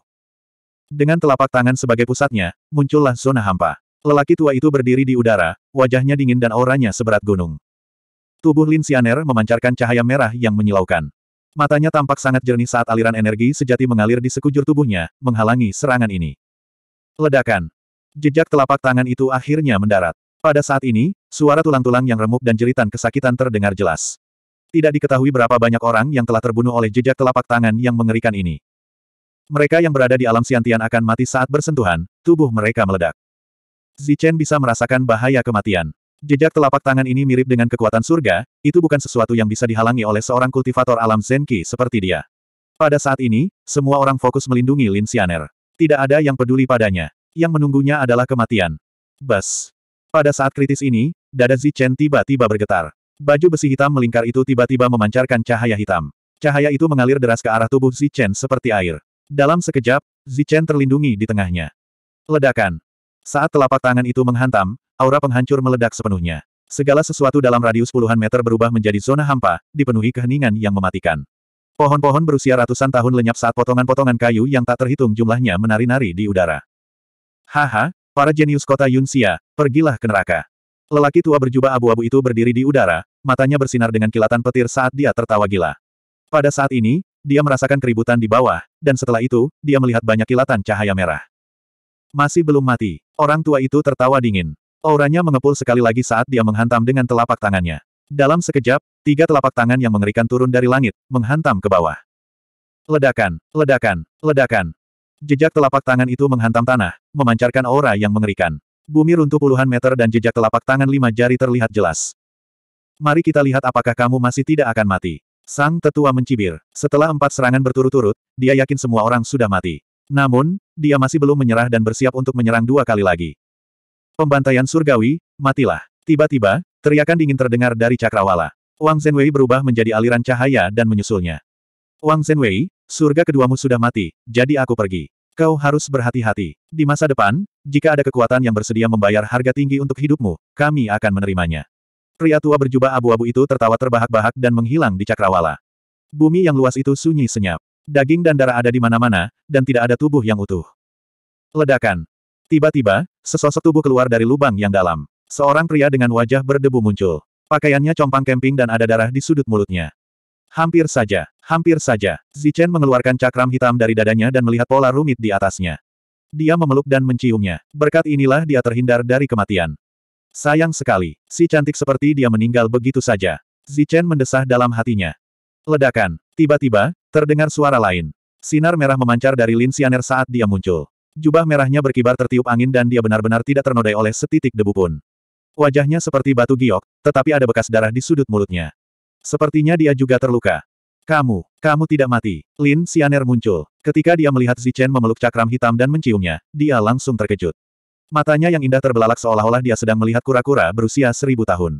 Dengan telapak tangan sebagai pusatnya, muncullah zona hampa. Lelaki tua itu berdiri di udara, wajahnya dingin dan auranya seberat gunung. Tubuh Lin Xianer memancarkan cahaya merah yang menyilaukan. Matanya tampak sangat jernih saat aliran energi sejati mengalir di sekujur tubuhnya, menghalangi serangan ini. Ledakan. Jejak telapak tangan itu akhirnya mendarat. Pada saat ini, suara tulang-tulang yang remuk dan jeritan kesakitan terdengar jelas. Tidak diketahui berapa banyak orang yang telah terbunuh oleh jejak telapak tangan yang mengerikan ini. Mereka yang berada di alam siantian akan mati saat bersentuhan, tubuh mereka meledak. Zichen bisa merasakan bahaya kematian. Jejak telapak tangan ini mirip dengan kekuatan surga, itu bukan sesuatu yang bisa dihalangi oleh seorang kultivator alam Zenki seperti dia. Pada saat ini, semua orang fokus melindungi Lin Xianer. Tidak ada yang peduli padanya. Yang menunggunya adalah kematian. Bas. Pada saat kritis ini, dada Zichen tiba-tiba bergetar. Baju besi hitam melingkar itu tiba-tiba memancarkan cahaya hitam. Cahaya itu mengalir deras ke arah tubuh Zichen seperti air. Dalam sekejap, Zichen terlindungi di tengahnya. Ledakan. Saat telapak tangan itu menghantam, aura penghancur meledak sepenuhnya. Segala sesuatu dalam radius puluhan meter berubah menjadi zona hampa, dipenuhi keheningan yang mematikan. Pohon-pohon berusia ratusan tahun lenyap saat potongan-potongan kayu yang tak terhitung jumlahnya menari-nari di udara. Haha, para jenius kota Yunxia, pergilah ke neraka. Lelaki tua berjubah abu-abu itu berdiri di udara, matanya bersinar dengan kilatan petir saat dia tertawa gila. Pada saat ini, dia merasakan keributan di bawah, dan setelah itu, dia melihat banyak kilatan cahaya merah. Masih belum mati. Orang tua itu tertawa dingin. Auranya mengepul sekali lagi saat dia menghantam dengan telapak tangannya. Dalam sekejap, tiga telapak tangan yang mengerikan turun dari langit, menghantam ke bawah. Ledakan, ledakan, ledakan. Jejak telapak tangan itu menghantam tanah, memancarkan aura yang mengerikan. Bumi runtuh puluhan meter dan jejak telapak tangan lima jari terlihat jelas. Mari kita lihat apakah kamu masih tidak akan mati. Sang tetua mencibir. Setelah empat serangan berturut-turut, dia yakin semua orang sudah mati. Namun, dia masih belum menyerah dan bersiap untuk menyerang dua kali lagi. Pembantaian surgawi, matilah. Tiba-tiba, teriakan dingin terdengar dari Cakrawala. Wang Zhenwei berubah menjadi aliran cahaya dan menyusulnya. Wang Zhenwei, surga keduamu sudah mati, jadi aku pergi. Kau harus berhati-hati. Di masa depan, jika ada kekuatan yang bersedia membayar harga tinggi untuk hidupmu, kami akan menerimanya. Pria tua berjubah abu-abu itu tertawa terbahak-bahak dan menghilang di Cakrawala. Bumi yang luas itu sunyi senyap. Daging dan darah ada di mana-mana, dan tidak ada tubuh yang utuh. Ledakan. Tiba-tiba, sesosok tubuh keluar dari lubang yang dalam. Seorang pria dengan wajah berdebu muncul. Pakaiannya compang kemping dan ada darah di sudut mulutnya. Hampir saja, hampir saja, Zichen mengeluarkan cakram hitam dari dadanya dan melihat pola rumit di atasnya. Dia memeluk dan menciumnya. Berkat inilah dia terhindar dari kematian. Sayang sekali, si cantik seperti dia meninggal begitu saja. Zichen mendesah dalam hatinya. Ledakan. Tiba-tiba, terdengar suara lain. Sinar merah memancar dari lin Xianer saat dia muncul. Jubah merahnya berkibar tertiup angin dan dia benar-benar tidak ternodai oleh setitik debu pun. Wajahnya seperti batu giok, tetapi ada bekas darah di sudut mulutnya. Sepertinya dia juga terluka. Kamu, kamu tidak mati. Lin Xianer muncul. Ketika dia melihat Zichen memeluk cakram hitam dan menciumnya, dia langsung terkejut. Matanya yang indah terbelalak seolah-olah dia sedang melihat kura-kura berusia seribu tahun.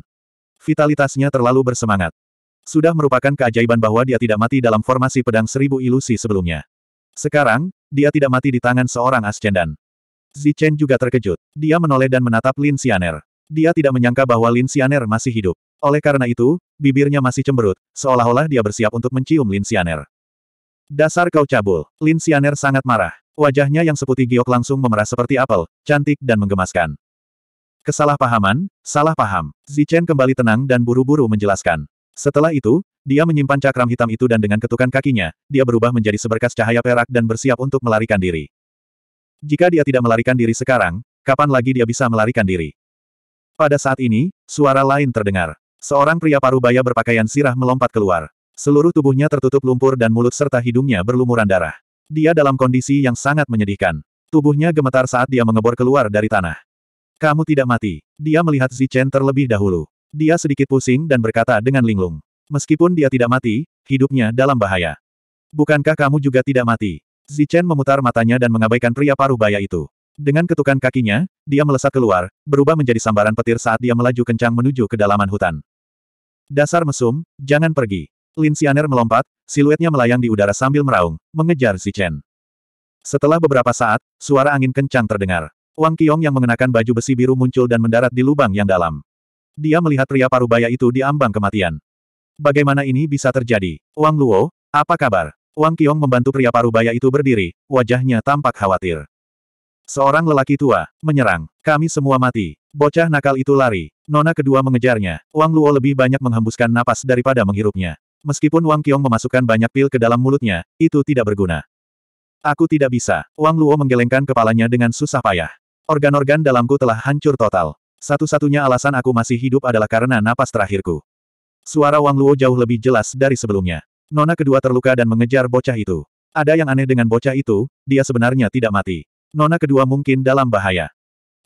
Vitalitasnya terlalu bersemangat. Sudah merupakan keajaiban bahwa dia tidak mati dalam formasi pedang seribu ilusi sebelumnya. Sekarang, dia tidak mati di tangan seorang ascendan. Zichen juga terkejut. Dia menoleh dan menatap Lin Xianer. Dia tidak menyangka bahwa Lin Xianer masih hidup. Oleh karena itu, bibirnya masih cemberut, seolah-olah dia bersiap untuk mencium Lin Xianer. Dasar kau cabul, Lin Xianer sangat marah. Wajahnya yang seputih giok langsung memerah seperti apel, cantik dan menggemaskan. Kesalahpahaman, salah paham. Zichen kembali tenang dan buru-buru menjelaskan. Setelah itu, dia menyimpan cakram hitam itu dan dengan ketukan kakinya, dia berubah menjadi seberkas cahaya perak dan bersiap untuk melarikan diri. Jika dia tidak melarikan diri sekarang, kapan lagi dia bisa melarikan diri? Pada saat ini, suara lain terdengar. Seorang pria parubaya berpakaian sirah melompat keluar. Seluruh tubuhnya tertutup lumpur dan mulut serta hidungnya berlumuran darah. Dia dalam kondisi yang sangat menyedihkan. Tubuhnya gemetar saat dia mengebor keluar dari tanah. Kamu tidak mati. Dia melihat Zichen terlebih dahulu. Dia sedikit pusing dan berkata dengan linglung. Meskipun dia tidak mati, hidupnya dalam bahaya. Bukankah kamu juga tidak mati? Zichen memutar matanya dan mengabaikan pria paruh baya itu. Dengan ketukan kakinya, dia melesat keluar, berubah menjadi sambaran petir saat dia melaju kencang menuju kedalaman hutan. Dasar mesum, jangan pergi. Lin Xianer melompat, siluetnya melayang di udara sambil meraung, mengejar Zichen. Setelah beberapa saat, suara angin kencang terdengar. Wang Qiong yang mengenakan baju besi biru muncul dan mendarat di lubang yang dalam. Dia melihat pria parubaya itu di ambang kematian. Bagaimana ini bisa terjadi? Wang Luo, apa kabar? Wang Qiong membantu pria parubaya itu berdiri, wajahnya tampak khawatir. Seorang lelaki tua, menyerang. Kami semua mati. Bocah nakal itu lari. Nona kedua mengejarnya. Wang Luo lebih banyak menghembuskan napas daripada menghirupnya. Meskipun Wang Qiong memasukkan banyak pil ke dalam mulutnya, itu tidak berguna. Aku tidak bisa. Wang Luo menggelengkan kepalanya dengan susah payah. Organ-organ dalamku telah hancur total. Satu-satunya alasan aku masih hidup adalah karena napas terakhirku. Suara Wang Luo jauh lebih jelas dari sebelumnya. Nona kedua terluka dan mengejar bocah itu. Ada yang aneh dengan bocah itu, dia sebenarnya tidak mati. Nona kedua mungkin dalam bahaya.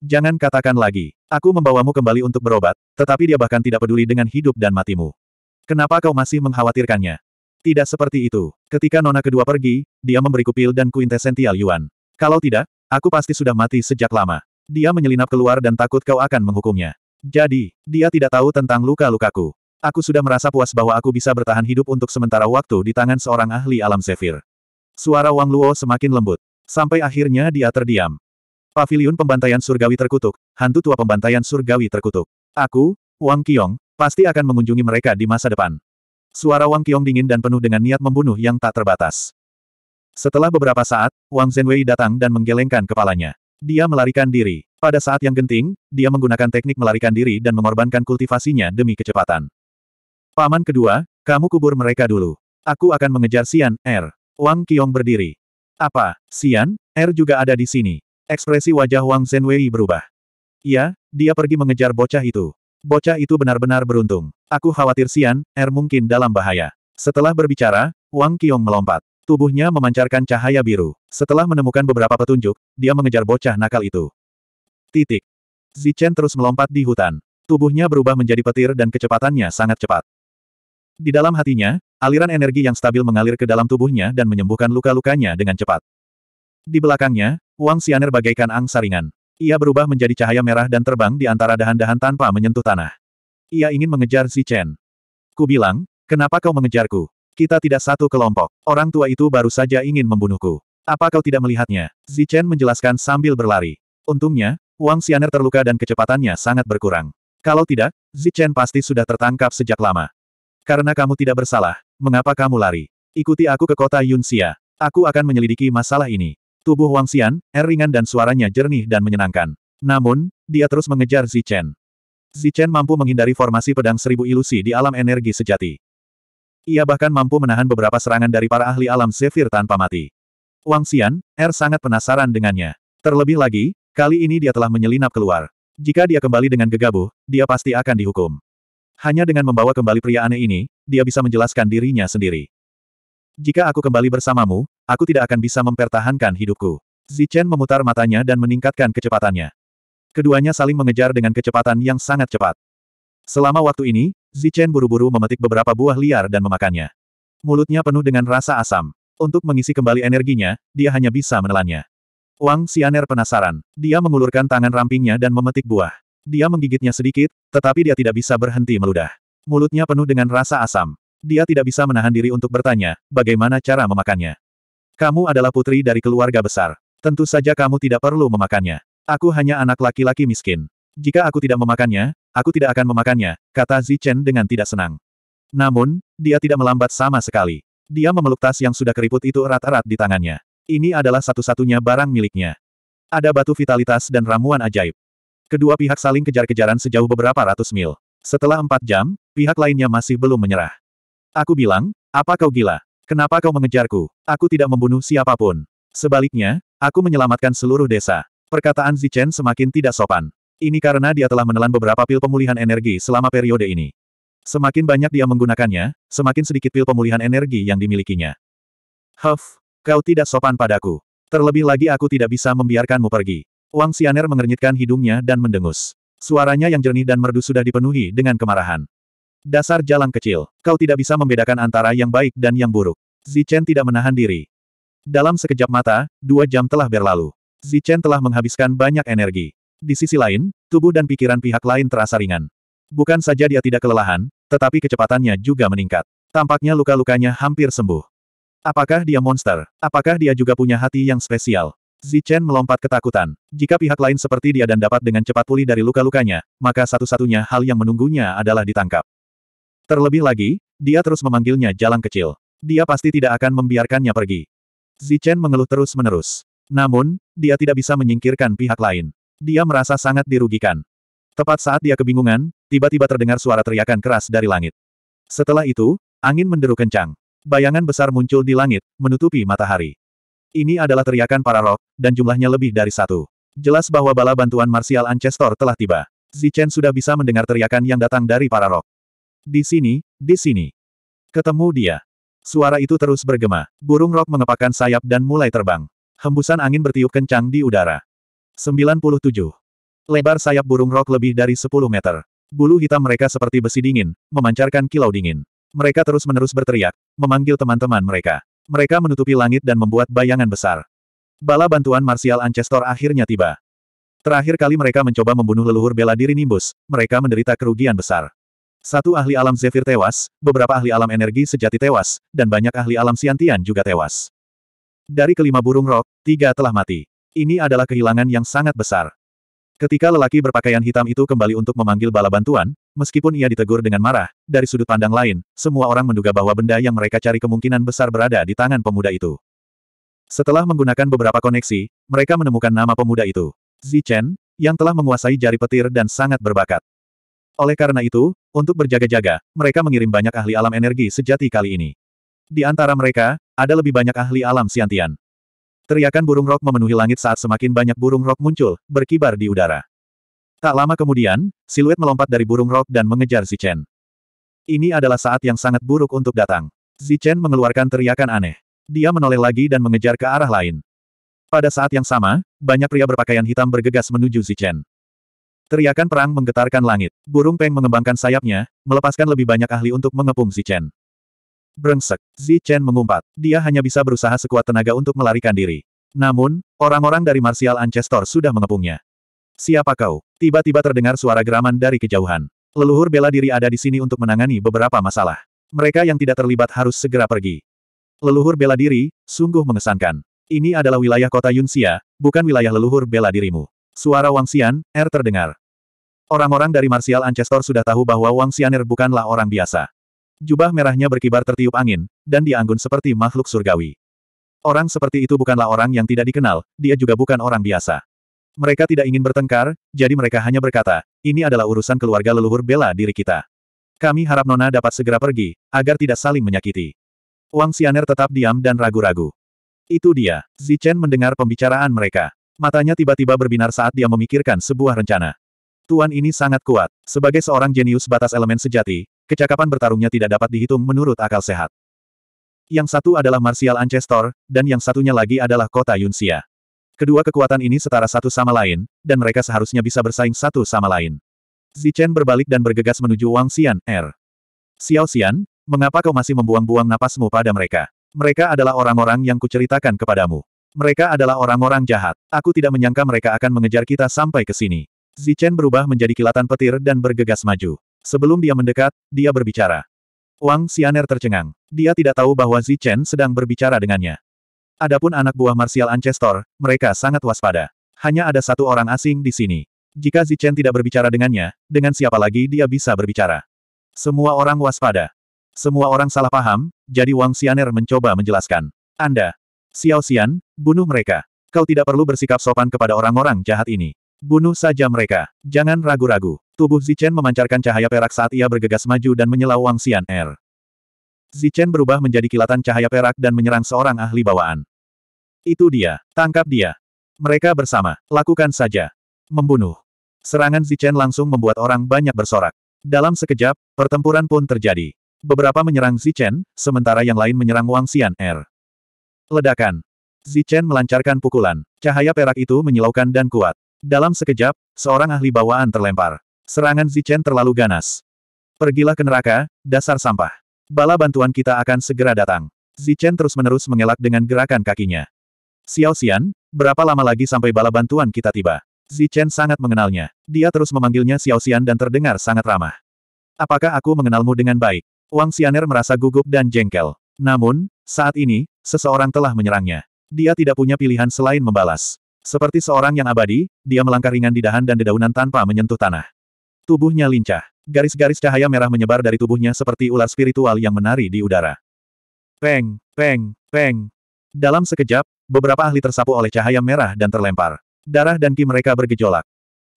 Jangan katakan lagi, aku membawamu kembali untuk berobat, tetapi dia bahkan tidak peduli dengan hidup dan matimu. Kenapa kau masih mengkhawatirkannya? Tidak seperti itu. Ketika Nona kedua pergi, dia memberiku pil dan kuintesential Yuan. Kalau tidak, aku pasti sudah mati sejak lama. Dia menyelinap keluar dan takut kau akan menghukumnya. Jadi, dia tidak tahu tentang luka-lukaku. Aku sudah merasa puas bahwa aku bisa bertahan hidup untuk sementara waktu di tangan seorang ahli alam sefir. Suara Wang Luo semakin lembut. Sampai akhirnya dia terdiam. Paviliun pembantaian surgawi terkutuk, hantu tua pembantaian surgawi terkutuk. Aku, Wang Qiong, pasti akan mengunjungi mereka di masa depan. Suara Wang Qiong dingin dan penuh dengan niat membunuh yang tak terbatas. Setelah beberapa saat, Wang Zhenwei datang dan menggelengkan kepalanya. Dia melarikan diri. Pada saat yang genting, dia menggunakan teknik melarikan diri dan mengorbankan kultivasinya demi kecepatan. Paman kedua, kamu kubur mereka dulu. Aku akan mengejar Sian Er. Wang Qiong berdiri. Apa, Sian Er juga ada di sini. Ekspresi wajah Wang Zhenwei berubah. Ya, dia pergi mengejar bocah itu. Bocah itu benar-benar beruntung. Aku khawatir Sian Er mungkin dalam bahaya. Setelah berbicara, Wang Qiong melompat. Tubuhnya memancarkan cahaya biru. Setelah menemukan beberapa petunjuk, dia mengejar bocah nakal itu. Titik. Zichen terus melompat di hutan. Tubuhnya berubah menjadi petir dan kecepatannya sangat cepat. Di dalam hatinya, aliran energi yang stabil mengalir ke dalam tubuhnya dan menyembuhkan luka-lukanya dengan cepat. Di belakangnya, Wang Xianer bagaikan angsa ringan. Ia berubah menjadi cahaya merah dan terbang di antara dahan-dahan tanpa menyentuh tanah. Ia ingin mengejar Zichen. Ku bilang, kenapa kau mengejarku? Kita tidak satu kelompok. Orang tua itu baru saja ingin membunuhku. Apa kau tidak melihatnya? Zichen menjelaskan sambil berlari. Untungnya, Wang Xianer terluka dan kecepatannya sangat berkurang. Kalau tidak, Zichen pasti sudah tertangkap sejak lama. Karena kamu tidak bersalah, mengapa kamu lari? Ikuti aku ke kota Yunxia. Aku akan menyelidiki masalah ini. Tubuh Wang Xian, eringan ringan dan suaranya jernih dan menyenangkan. Namun, dia terus mengejar Zichen. Zichen mampu menghindari formasi pedang seribu ilusi di alam energi sejati. Ia bahkan mampu menahan beberapa serangan dari para ahli alam Zephyr tanpa mati. Wang Xian, Er sangat penasaran dengannya. Terlebih lagi, kali ini dia telah menyelinap keluar. Jika dia kembali dengan gegabah, dia pasti akan dihukum. Hanya dengan membawa kembali pria aneh ini, dia bisa menjelaskan dirinya sendiri. Jika aku kembali bersamamu, aku tidak akan bisa mempertahankan hidupku. Zichen memutar matanya dan meningkatkan kecepatannya. Keduanya saling mengejar dengan kecepatan yang sangat cepat. Selama waktu ini, Zichen buru-buru memetik beberapa buah liar dan memakannya. Mulutnya penuh dengan rasa asam. Untuk mengisi kembali energinya, dia hanya bisa menelannya. Wang Xianer penasaran. Dia mengulurkan tangan rampingnya dan memetik buah. Dia menggigitnya sedikit, tetapi dia tidak bisa berhenti meludah. Mulutnya penuh dengan rasa asam. Dia tidak bisa menahan diri untuk bertanya, bagaimana cara memakannya. Kamu adalah putri dari keluarga besar. Tentu saja kamu tidak perlu memakannya. Aku hanya anak laki-laki miskin. Jika aku tidak memakannya, Aku tidak akan memakannya, kata Zichen dengan tidak senang. Namun, dia tidak melambat sama sekali. Dia memeluk tas yang sudah keriput itu erat-erat di tangannya. Ini adalah satu-satunya barang miliknya. Ada batu vitalitas dan ramuan ajaib. Kedua pihak saling kejar-kejaran sejauh beberapa ratus mil. Setelah empat jam, pihak lainnya masih belum menyerah. Aku bilang, apa kau gila? Kenapa kau mengejarku? Aku tidak membunuh siapapun. Sebaliknya, aku menyelamatkan seluruh desa. Perkataan Zichen semakin tidak sopan. Ini karena dia telah menelan beberapa pil pemulihan energi selama periode ini. Semakin banyak dia menggunakannya, semakin sedikit pil pemulihan energi yang dimilikinya. Huff, kau tidak sopan padaku. Terlebih lagi aku tidak bisa membiarkanmu pergi. Wang Xianer mengernyitkan hidungnya dan mendengus. Suaranya yang jernih dan merdu sudah dipenuhi dengan kemarahan. Dasar jalan kecil, kau tidak bisa membedakan antara yang baik dan yang buruk. Zichen tidak menahan diri. Dalam sekejap mata, dua jam telah berlalu. Zichen telah menghabiskan banyak energi. Di sisi lain, tubuh dan pikiran pihak lain terasa ringan. Bukan saja dia tidak kelelahan, tetapi kecepatannya juga meningkat. Tampaknya luka-lukanya hampir sembuh. Apakah dia monster? Apakah dia juga punya hati yang spesial? Zichen melompat ketakutan. Jika pihak lain seperti dia dan dapat dengan cepat pulih dari luka-lukanya, maka satu-satunya hal yang menunggunya adalah ditangkap. Terlebih lagi, dia terus memanggilnya jalan kecil. Dia pasti tidak akan membiarkannya pergi. Zichen mengeluh terus-menerus. Namun, dia tidak bisa menyingkirkan pihak lain. Dia merasa sangat dirugikan. Tepat saat dia kebingungan, tiba-tiba terdengar suara teriakan keras dari langit. Setelah itu, angin menderu kencang. Bayangan besar muncul di langit, menutupi matahari. Ini adalah teriakan para roh, dan jumlahnya lebih dari satu. Jelas bahwa bala bantuan Martial Ancestor telah tiba. Zichen sudah bisa mendengar teriakan yang datang dari para roh. Di sini, di sini. Ketemu dia. Suara itu terus bergema. Burung rok mengepakkan sayap dan mulai terbang. Hembusan angin bertiup kencang di udara. 97. Lebar sayap burung rok lebih dari 10 meter. Bulu hitam mereka seperti besi dingin, memancarkan kilau dingin. Mereka terus-menerus berteriak, memanggil teman-teman mereka. Mereka menutupi langit dan membuat bayangan besar. Bala bantuan marsial Ancestor akhirnya tiba. Terakhir kali mereka mencoba membunuh leluhur bela diri Nimbus, mereka menderita kerugian besar. Satu ahli alam Zephyr tewas, beberapa ahli alam energi sejati tewas, dan banyak ahli alam Siantian juga tewas. Dari kelima burung rok, tiga telah mati. Ini adalah kehilangan yang sangat besar. Ketika lelaki berpakaian hitam itu kembali untuk memanggil bala bantuan, meskipun ia ditegur dengan marah, dari sudut pandang lain, semua orang menduga bahwa benda yang mereka cari kemungkinan besar berada di tangan pemuda itu. Setelah menggunakan beberapa koneksi, mereka menemukan nama pemuda itu. Chen, yang telah menguasai jari petir dan sangat berbakat. Oleh karena itu, untuk berjaga-jaga, mereka mengirim banyak ahli alam energi sejati kali ini. Di antara mereka, ada lebih banyak ahli alam siantian. Teriakan burung rok memenuhi langit saat semakin banyak burung rok muncul, berkibar di udara. Tak lama kemudian, siluet melompat dari burung rok dan mengejar Zichen. Ini adalah saat yang sangat buruk untuk datang. Zichen mengeluarkan teriakan aneh. Dia menoleh lagi dan mengejar ke arah lain. Pada saat yang sama, banyak pria berpakaian hitam bergegas menuju Zichen. Teriakan perang menggetarkan langit. Burung Peng mengembangkan sayapnya, melepaskan lebih banyak ahli untuk mengepung Zichen. Brengsek. Zi Chen mengumpat. Dia hanya bisa berusaha sekuat tenaga untuk melarikan diri. Namun, orang-orang dari Martial Ancestor sudah mengepungnya. Siapa kau? Tiba-tiba terdengar suara geraman dari kejauhan. Leluhur bela diri ada di sini untuk menangani beberapa masalah. Mereka yang tidak terlibat harus segera pergi. Leluhur bela diri, sungguh mengesankan. Ini adalah wilayah kota Yunxia, bukan wilayah leluhur bela dirimu. Suara Wang Xian, R er terdengar. Orang-orang dari Martial Ancestor sudah tahu bahwa Wang Xianer bukanlah orang biasa. Jubah merahnya berkibar tertiup angin, dan dianggun seperti makhluk surgawi. Orang seperti itu bukanlah orang yang tidak dikenal, dia juga bukan orang biasa. Mereka tidak ingin bertengkar, jadi mereka hanya berkata, ini adalah urusan keluarga leluhur bela diri kita. Kami harap Nona dapat segera pergi, agar tidak saling menyakiti. Wang Xianer tetap diam dan ragu-ragu. Itu dia, Zichen mendengar pembicaraan mereka. Matanya tiba-tiba berbinar saat dia memikirkan sebuah rencana. Tuan ini sangat kuat. Sebagai seorang jenius batas elemen sejati, Kecakapan bertarungnya tidak dapat dihitung menurut akal sehat. Yang satu adalah Martial Ancestor, dan yang satunya lagi adalah kota Yunxia. Kedua kekuatan ini setara satu sama lain, dan mereka seharusnya bisa bersaing satu sama lain. Zichen berbalik dan bergegas menuju Wang Xian, R. Er. Xiao Xian, mengapa kau masih membuang-buang napasmu pada mereka? Mereka adalah orang-orang yang kuceritakan kepadamu. Mereka adalah orang-orang jahat. Aku tidak menyangka mereka akan mengejar kita sampai ke sini. Zichen berubah menjadi kilatan petir dan bergegas maju. Sebelum dia mendekat, dia berbicara. Wang Xianer tercengang. Dia tidak tahu bahwa Zi Chen sedang berbicara dengannya. Adapun anak buah Martial Ancestor, mereka sangat waspada. Hanya ada satu orang asing di sini. Jika Zi Chen tidak berbicara dengannya, dengan siapa lagi dia bisa berbicara? Semua orang waspada. Semua orang salah paham, jadi Wang Xianer mencoba menjelaskan. Anda, Xiao Xian, bunuh mereka. Kau tidak perlu bersikap sopan kepada orang-orang jahat ini. Bunuh saja mereka. Jangan ragu-ragu. Tubuh Zichen memancarkan cahaya perak saat ia bergegas maju dan menyela Wang Xian Er. Zichen berubah menjadi kilatan cahaya perak dan menyerang seorang ahli bawaan. Itu dia, tangkap dia. Mereka bersama, lakukan saja. Membunuh. Serangan Zichen langsung membuat orang banyak bersorak. Dalam sekejap, pertempuran pun terjadi. Beberapa menyerang Zichen, sementara yang lain menyerang Wang Xian Er. Ledakan. Zichen melancarkan pukulan. Cahaya perak itu menyilaukan dan kuat. Dalam sekejap, seorang ahli bawaan terlempar. Serangan Zichen terlalu ganas. Pergilah ke neraka, dasar sampah. Bala bantuan kita akan segera datang. Zichen terus-menerus mengelak dengan gerakan kakinya. Xiao Xian, berapa lama lagi sampai bala bantuan kita tiba? Zichen sangat mengenalnya. Dia terus memanggilnya Xiao Xian dan terdengar sangat ramah. Apakah aku mengenalmu dengan baik? Wang Xianer merasa gugup dan jengkel. Namun, saat ini, seseorang telah menyerangnya. Dia tidak punya pilihan selain membalas. Seperti seorang yang abadi, dia melangkah ringan di dahan dan dedaunan tanpa menyentuh tanah. Tubuhnya lincah. Garis-garis cahaya merah menyebar dari tubuhnya seperti ular spiritual yang menari di udara. Peng, peng, peng. Dalam sekejap, beberapa ahli tersapu oleh cahaya merah dan terlempar. Darah dan ki mereka bergejolak.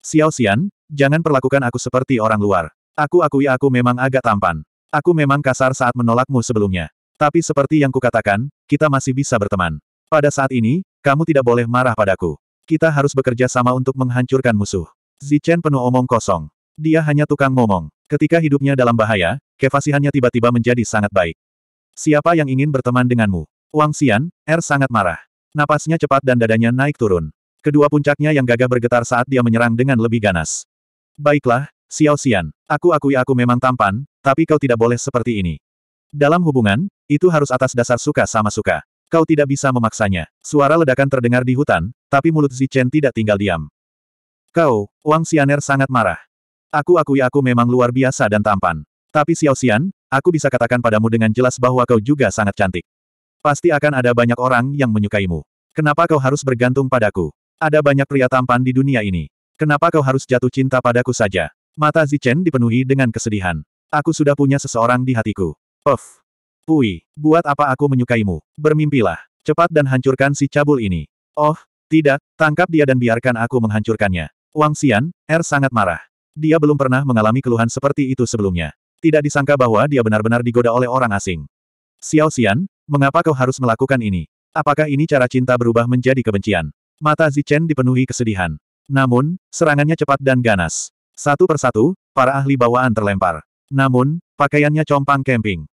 Xiao Xian, jangan perlakukan aku seperti orang luar. Aku akui aku memang agak tampan. Aku memang kasar saat menolakmu sebelumnya. Tapi seperti yang kukatakan, kita masih bisa berteman. Pada saat ini, kamu tidak boleh marah padaku. Kita harus bekerja sama untuk menghancurkan musuh. Zichen penuh omong kosong. Dia hanya tukang ngomong. Ketika hidupnya dalam bahaya, kefasihannya tiba-tiba menjadi sangat baik. Siapa yang ingin berteman denganmu? Wang Xian, Er sangat marah. Napasnya cepat dan dadanya naik turun. Kedua puncaknya yang gagah bergetar saat dia menyerang dengan lebih ganas. Baiklah, Xiao Xian, aku akui aku memang tampan, tapi kau tidak boleh seperti ini. Dalam hubungan, itu harus atas dasar suka sama suka. Kau tidak bisa memaksanya. Suara ledakan terdengar di hutan, tapi mulut Zichen tidak tinggal diam. Kau, Wang Xianer sangat marah. Aku akui aku memang luar biasa dan tampan. Tapi Xiao Xian, aku bisa katakan padamu dengan jelas bahwa kau juga sangat cantik. Pasti akan ada banyak orang yang menyukaimu. Kenapa kau harus bergantung padaku? Ada banyak pria tampan di dunia ini. Kenapa kau harus jatuh cinta padaku saja? Mata Zichen dipenuhi dengan kesedihan. Aku sudah punya seseorang di hatiku. Puff. Pui, buat apa aku menyukaimu? Bermimpilah. Cepat dan hancurkan si cabul ini. Oh, tidak, tangkap dia dan biarkan aku menghancurkannya. Wang Xian, Er sangat marah. Dia belum pernah mengalami keluhan seperti itu sebelumnya. Tidak disangka bahwa dia benar-benar digoda oleh orang asing. Xiao Xian, mengapa kau harus melakukan ini? Apakah ini cara cinta berubah menjadi kebencian? Mata Zichen dipenuhi kesedihan. Namun, serangannya cepat dan ganas. Satu persatu, para ahli bawaan terlempar. Namun, pakaiannya compang camping.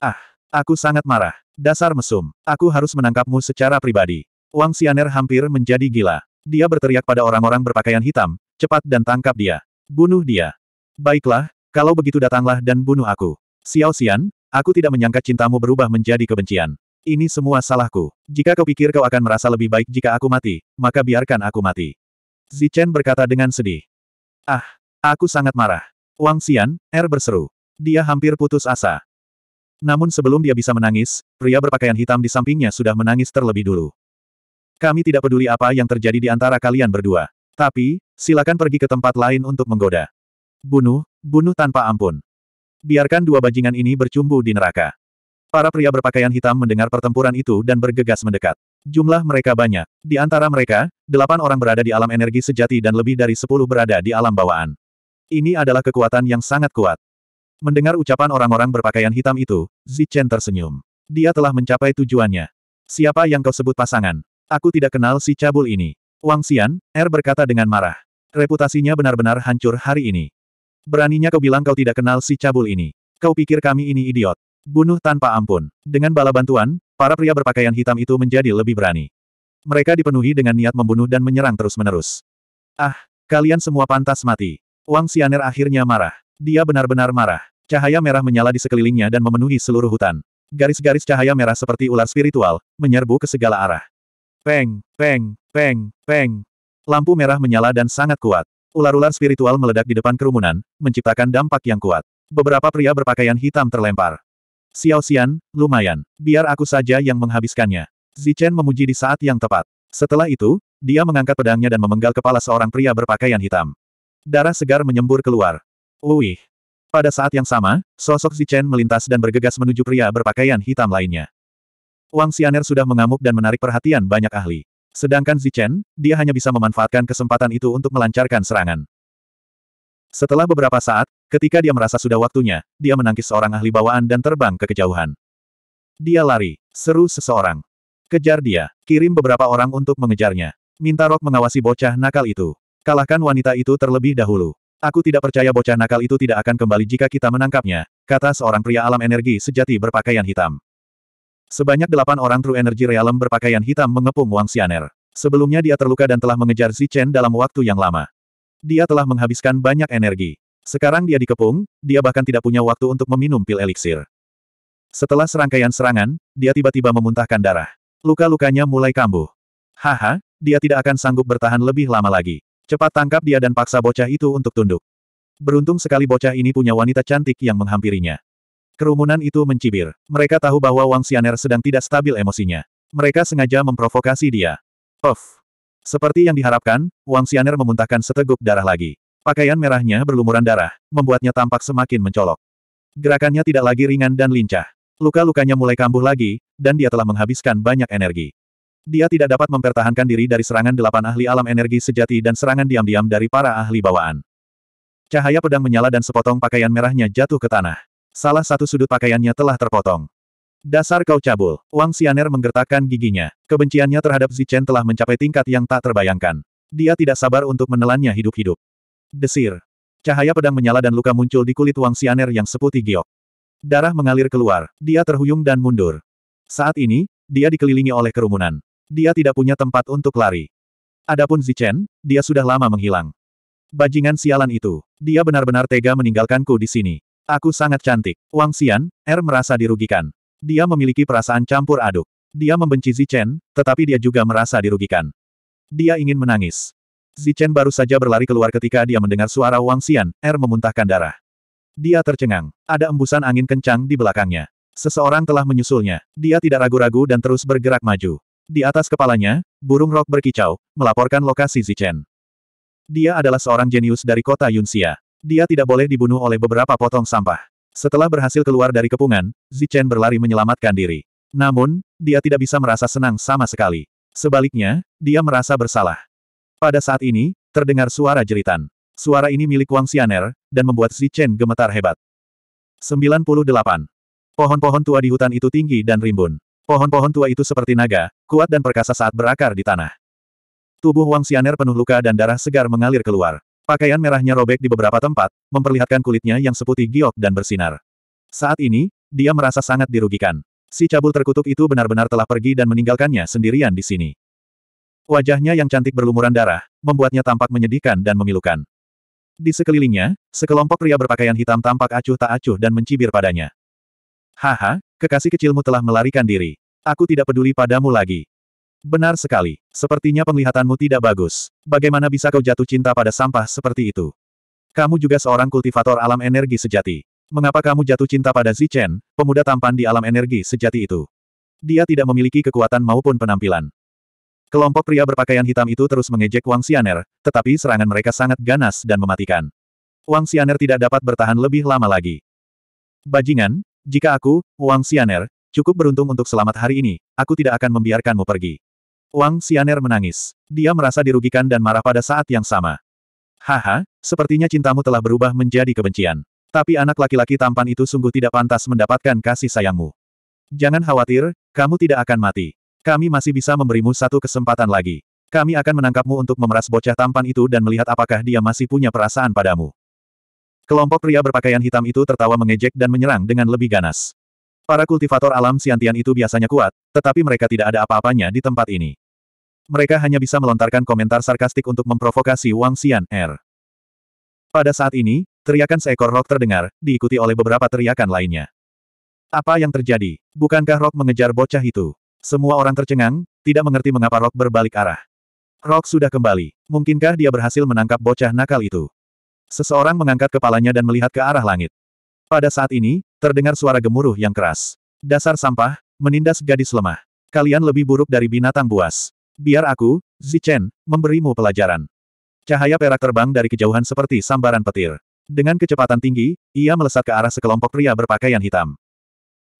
Ah, aku sangat marah. Dasar mesum, aku harus menangkapmu secara pribadi. Wang Xianer hampir menjadi gila. Dia berteriak pada orang-orang berpakaian hitam, cepat dan tangkap dia. Bunuh dia. Baiklah, kalau begitu datanglah dan bunuh aku. Xiao Xian, aku tidak menyangka cintamu berubah menjadi kebencian. Ini semua salahku. Jika kau pikir kau akan merasa lebih baik jika aku mati, maka biarkan aku mati. Zichen berkata dengan sedih. Ah, aku sangat marah. Wang Xian, Er berseru. Dia hampir putus asa. Namun sebelum dia bisa menangis, pria berpakaian hitam di sampingnya sudah menangis terlebih dulu. Kami tidak peduli apa yang terjadi di antara kalian berdua. Tapi, Silakan pergi ke tempat lain untuk menggoda. Bunuh, bunuh tanpa ampun. Biarkan dua bajingan ini bercumbu di neraka. Para pria berpakaian hitam mendengar pertempuran itu dan bergegas mendekat. Jumlah mereka banyak. Di antara mereka, delapan orang berada di alam energi sejati dan lebih dari sepuluh berada di alam bawaan. Ini adalah kekuatan yang sangat kuat. Mendengar ucapan orang-orang berpakaian hitam itu, Zichen tersenyum. Dia telah mencapai tujuannya. Siapa yang kau sebut pasangan? Aku tidak kenal si cabul ini. Wang Xian, Er berkata dengan marah. Reputasinya benar-benar hancur hari ini. Beraninya kau bilang kau tidak kenal si cabul ini. Kau pikir kami ini idiot. Bunuh tanpa ampun. Dengan bala bantuan, para pria berpakaian hitam itu menjadi lebih berani. Mereka dipenuhi dengan niat membunuh dan menyerang terus-menerus. Ah, kalian semua pantas mati. Wang Xianer akhirnya marah. Dia benar-benar marah. Cahaya merah menyala di sekelilingnya dan memenuhi seluruh hutan. Garis-garis cahaya merah seperti ular spiritual, menyerbu ke segala arah. Peng, peng, peng, peng, Lampu merah menyala dan sangat kuat. Ular-ular spiritual meledak di depan kerumunan, menciptakan dampak yang kuat. Beberapa pria berpakaian hitam terlempar. Xiao Xian, lumayan. Biar aku saja yang menghabiskannya. Zichen memuji di saat yang tepat. Setelah itu, dia mengangkat pedangnya dan memenggal kepala seorang pria berpakaian hitam. Darah segar menyembur keluar. Uih. Pada saat yang sama, sosok Zichen melintas dan bergegas menuju pria berpakaian hitam lainnya. Wang Xianer sudah mengamuk dan menarik perhatian banyak ahli. Sedangkan Zichen, dia hanya bisa memanfaatkan kesempatan itu untuk melancarkan serangan. Setelah beberapa saat, ketika dia merasa sudah waktunya, dia menangkis seorang ahli bawaan dan terbang ke kejauhan. Dia lari, seru seseorang. Kejar dia, kirim beberapa orang untuk mengejarnya. Minta Rok mengawasi bocah nakal itu. Kalahkan wanita itu terlebih dahulu. Aku tidak percaya bocah nakal itu tidak akan kembali jika kita menangkapnya, kata seorang pria alam energi sejati berpakaian hitam. Sebanyak delapan orang True Energy Realm berpakaian hitam mengepung Wang Xianer. Sebelumnya dia terluka dan telah mengejar Zichen dalam waktu yang lama. Dia telah menghabiskan banyak energi. Sekarang dia dikepung, dia bahkan tidak punya waktu untuk meminum pil eliksir. Setelah serangkaian serangan, dia tiba-tiba memuntahkan darah. Luka-lukanya mulai kambuh. Haha, dia tidak akan sanggup bertahan lebih lama lagi. Cepat tangkap dia dan paksa bocah itu untuk tunduk. Beruntung sekali bocah ini punya wanita cantik yang menghampirinya. Kerumunan itu mencibir. Mereka tahu bahwa Wang Xianer sedang tidak stabil emosinya. Mereka sengaja memprovokasi dia. Of, Seperti yang diharapkan, Wang Xianer memuntahkan seteguk darah lagi. Pakaian merahnya berlumuran darah, membuatnya tampak semakin mencolok. Gerakannya tidak lagi ringan dan lincah. Luka-lukanya mulai kambuh lagi, dan dia telah menghabiskan banyak energi. Dia tidak dapat mempertahankan diri dari serangan delapan ahli alam energi sejati dan serangan diam-diam dari para ahli bawaan. Cahaya pedang menyala dan sepotong pakaian merahnya jatuh ke tanah. Salah satu sudut pakaiannya telah terpotong. Dasar kau cabul, Wang Xianer menggertakkan giginya. Kebenciannya terhadap Zichen telah mencapai tingkat yang tak terbayangkan. Dia tidak sabar untuk menelannya hidup-hidup. Desir. Cahaya pedang menyala dan luka muncul di kulit Wang Xianer yang seputih giok. Darah mengalir keluar, dia terhuyung dan mundur. Saat ini, dia dikelilingi oleh kerumunan. Dia tidak punya tempat untuk lari. Adapun Zichen, dia sudah lama menghilang. Bajingan sialan itu, dia benar-benar tega meninggalkanku di sini. Aku sangat cantik. Wang Xian, Er merasa dirugikan. Dia memiliki perasaan campur aduk. Dia membenci Zichen, tetapi dia juga merasa dirugikan. Dia ingin menangis. Zichen baru saja berlari keluar ketika dia mendengar suara Wang Xian, Er memuntahkan darah. Dia tercengang. Ada embusan angin kencang di belakangnya. Seseorang telah menyusulnya. Dia tidak ragu-ragu dan terus bergerak maju. Di atas kepalanya, burung rok berkicau, melaporkan lokasi Zichen. Dia adalah seorang jenius dari kota Yunxia. Dia tidak boleh dibunuh oleh beberapa potong sampah. Setelah berhasil keluar dari kepungan, Zichen berlari menyelamatkan diri. Namun, dia tidak bisa merasa senang sama sekali. Sebaliknya, dia merasa bersalah. Pada saat ini, terdengar suara jeritan. Suara ini milik Wang Xianer, dan membuat Zichen gemetar hebat. 98. Pohon-pohon tua di hutan itu tinggi dan rimbun. Pohon-pohon tua itu seperti naga, kuat dan perkasa saat berakar di tanah. Tubuh Wang Xianer penuh luka dan darah segar mengalir keluar. Pakaian merahnya robek di beberapa tempat, memperlihatkan kulitnya yang seputih giok dan bersinar. Saat ini, dia merasa sangat dirugikan. Si cabul terkutuk itu benar-benar telah pergi dan meninggalkannya sendirian di sini. Wajahnya yang cantik berlumuran darah, membuatnya tampak menyedihkan dan memilukan. Di sekelilingnya, sekelompok pria berpakaian hitam tampak acuh tak acuh dan mencibir padanya. Haha, kekasih kecilmu telah melarikan diri. Aku tidak peduli padamu lagi. Benar sekali. Sepertinya penglihatanmu tidak bagus. Bagaimana bisa kau jatuh cinta pada sampah seperti itu? Kamu juga seorang kultivator alam energi sejati. Mengapa kamu jatuh cinta pada Zichen, pemuda tampan di alam energi sejati itu? Dia tidak memiliki kekuatan maupun penampilan. Kelompok pria berpakaian hitam itu terus mengejek Wang Xianer, tetapi serangan mereka sangat ganas dan mematikan. Wang Xianer tidak dapat bertahan lebih lama lagi. Bajingan, jika aku, Wang Xianer, cukup beruntung untuk selamat hari ini, aku tidak akan membiarkanmu pergi. Wang Xianer menangis. Dia merasa dirugikan dan marah pada saat yang sama. Haha, sepertinya cintamu telah berubah menjadi kebencian. Tapi anak laki-laki tampan itu sungguh tidak pantas mendapatkan kasih sayangmu. Jangan khawatir, kamu tidak akan mati. Kami masih bisa memberimu satu kesempatan lagi. Kami akan menangkapmu untuk memeras bocah tampan itu dan melihat apakah dia masih punya perasaan padamu. Kelompok pria berpakaian hitam itu tertawa mengejek dan menyerang dengan lebih ganas. Para kultivator alam siantian itu biasanya kuat, tetapi mereka tidak ada apa-apanya di tempat ini. Mereka hanya bisa melontarkan komentar sarkastik untuk memprovokasi Wang Xian Er. Pada saat ini, teriakan seekor rok terdengar, diikuti oleh beberapa teriakan lainnya. Apa yang terjadi? Bukankah rok mengejar bocah itu? Semua orang tercengang, tidak mengerti mengapa rok berbalik arah. Rok sudah kembali. Mungkinkah dia berhasil menangkap bocah nakal itu? Seseorang mengangkat kepalanya dan melihat ke arah langit. Pada saat ini, Terdengar suara gemuruh yang keras. Dasar sampah, menindas gadis lemah. Kalian lebih buruk dari binatang buas. Biar aku, Zichen, memberimu pelajaran. Cahaya perak terbang dari kejauhan seperti sambaran petir. Dengan kecepatan tinggi, ia melesat ke arah sekelompok pria berpakaian hitam.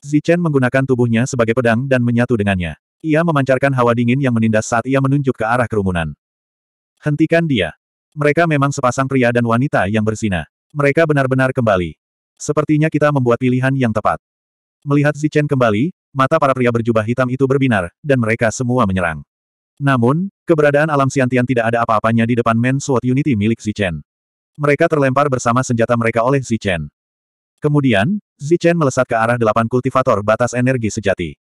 Zichen menggunakan tubuhnya sebagai pedang dan menyatu dengannya. Ia memancarkan hawa dingin yang menindas saat ia menunjuk ke arah kerumunan. Hentikan dia. Mereka memang sepasang pria dan wanita yang bersinar. Mereka benar-benar kembali. Sepertinya kita membuat pilihan yang tepat. Melihat Zichen kembali, mata para pria berjubah hitam itu berbinar, dan mereka semua menyerang. Namun, keberadaan alam siantian tidak ada apa-apanya di depan Men Sword Unity milik Zichen. Mereka terlempar bersama senjata mereka oleh Zichen. Kemudian, Zichen melesat ke arah delapan kultivator batas energi sejati.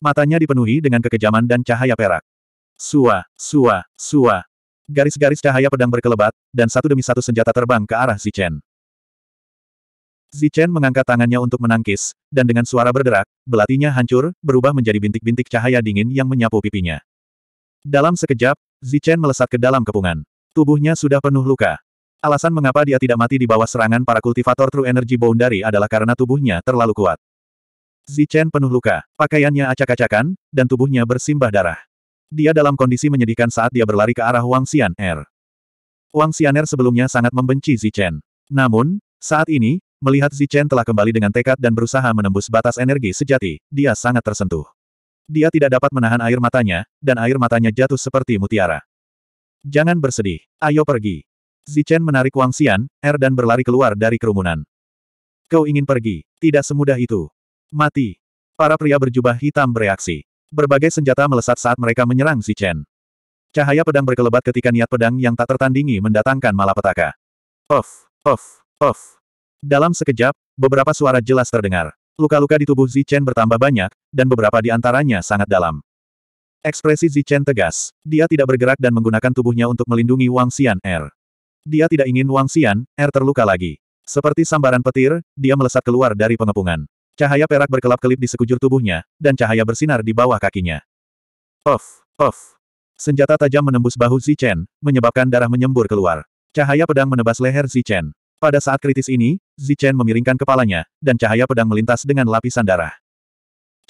Matanya dipenuhi dengan kekejaman dan cahaya perak. Sua, sua, sua. Garis-garis cahaya pedang berkelebat, dan satu demi satu senjata terbang ke arah Zichen. Zichen mengangkat tangannya untuk menangkis, dan dengan suara berderak, belatinya hancur, berubah menjadi bintik-bintik cahaya dingin yang menyapu pipinya. Dalam sekejap, Zichen melesat ke dalam kepungan. Tubuhnya sudah penuh luka. Alasan mengapa dia tidak mati di bawah serangan para kultivator True Energy Boundary adalah karena tubuhnya terlalu kuat. Zichen penuh luka, pakaiannya acak-acakan, dan tubuhnya bersimbah darah. Dia dalam kondisi menyedihkan saat dia berlari ke arah Wang Xian Er. Wang Xian Er sebelumnya sangat membenci Zichen. Namun, saat ini, Melihat Zichen telah kembali dengan tekad dan berusaha menembus batas energi sejati, dia sangat tersentuh. Dia tidak dapat menahan air matanya, dan air matanya jatuh seperti mutiara. Jangan bersedih, ayo pergi. Zichen menarik Wang Xian, Er dan berlari keluar dari kerumunan. Kau ingin pergi, tidak semudah itu. Mati. Para pria berjubah hitam bereaksi. Berbagai senjata melesat saat mereka menyerang Zichen. Cahaya pedang berkelebat ketika niat pedang yang tak tertandingi mendatangkan malapetaka. Of, of, of. Dalam sekejap, beberapa suara jelas terdengar. Luka-luka di tubuh Zichen bertambah banyak, dan beberapa di antaranya sangat dalam. Ekspresi Zichen tegas. Dia tidak bergerak dan menggunakan tubuhnya untuk melindungi Wang Xian Er. Dia tidak ingin Wang Xian Er terluka lagi. Seperti sambaran petir, dia melesat keluar dari pengepungan. Cahaya perak berkelap-kelip di sekujur tubuhnya, dan cahaya bersinar di bawah kakinya. Of, of. Senjata tajam menembus bahu Zichen, menyebabkan darah menyembur keluar. Cahaya pedang menebas leher Zichen. Pada saat kritis ini, Zichen memiringkan kepalanya, dan cahaya pedang melintas dengan lapisan darah.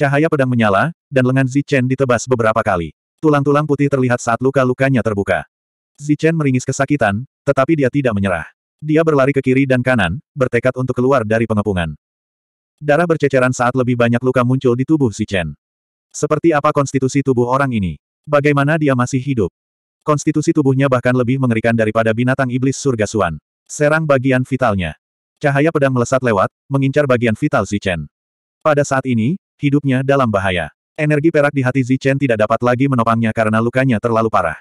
Cahaya pedang menyala, dan lengan Zichen ditebas beberapa kali. Tulang-tulang putih terlihat saat luka-lukanya terbuka. Zichen meringis kesakitan, tetapi dia tidak menyerah. Dia berlari ke kiri dan kanan, bertekad untuk keluar dari pengepungan. Darah berceceran saat lebih banyak luka muncul di tubuh Zichen. Seperti apa konstitusi tubuh orang ini? Bagaimana dia masih hidup? Konstitusi tubuhnya bahkan lebih mengerikan daripada binatang iblis surga Suan. Serang bagian vitalnya. Cahaya pedang melesat lewat, mengincar bagian vital Zichen. Pada saat ini, hidupnya dalam bahaya. Energi perak di hati Zichen tidak dapat lagi menopangnya karena lukanya terlalu parah.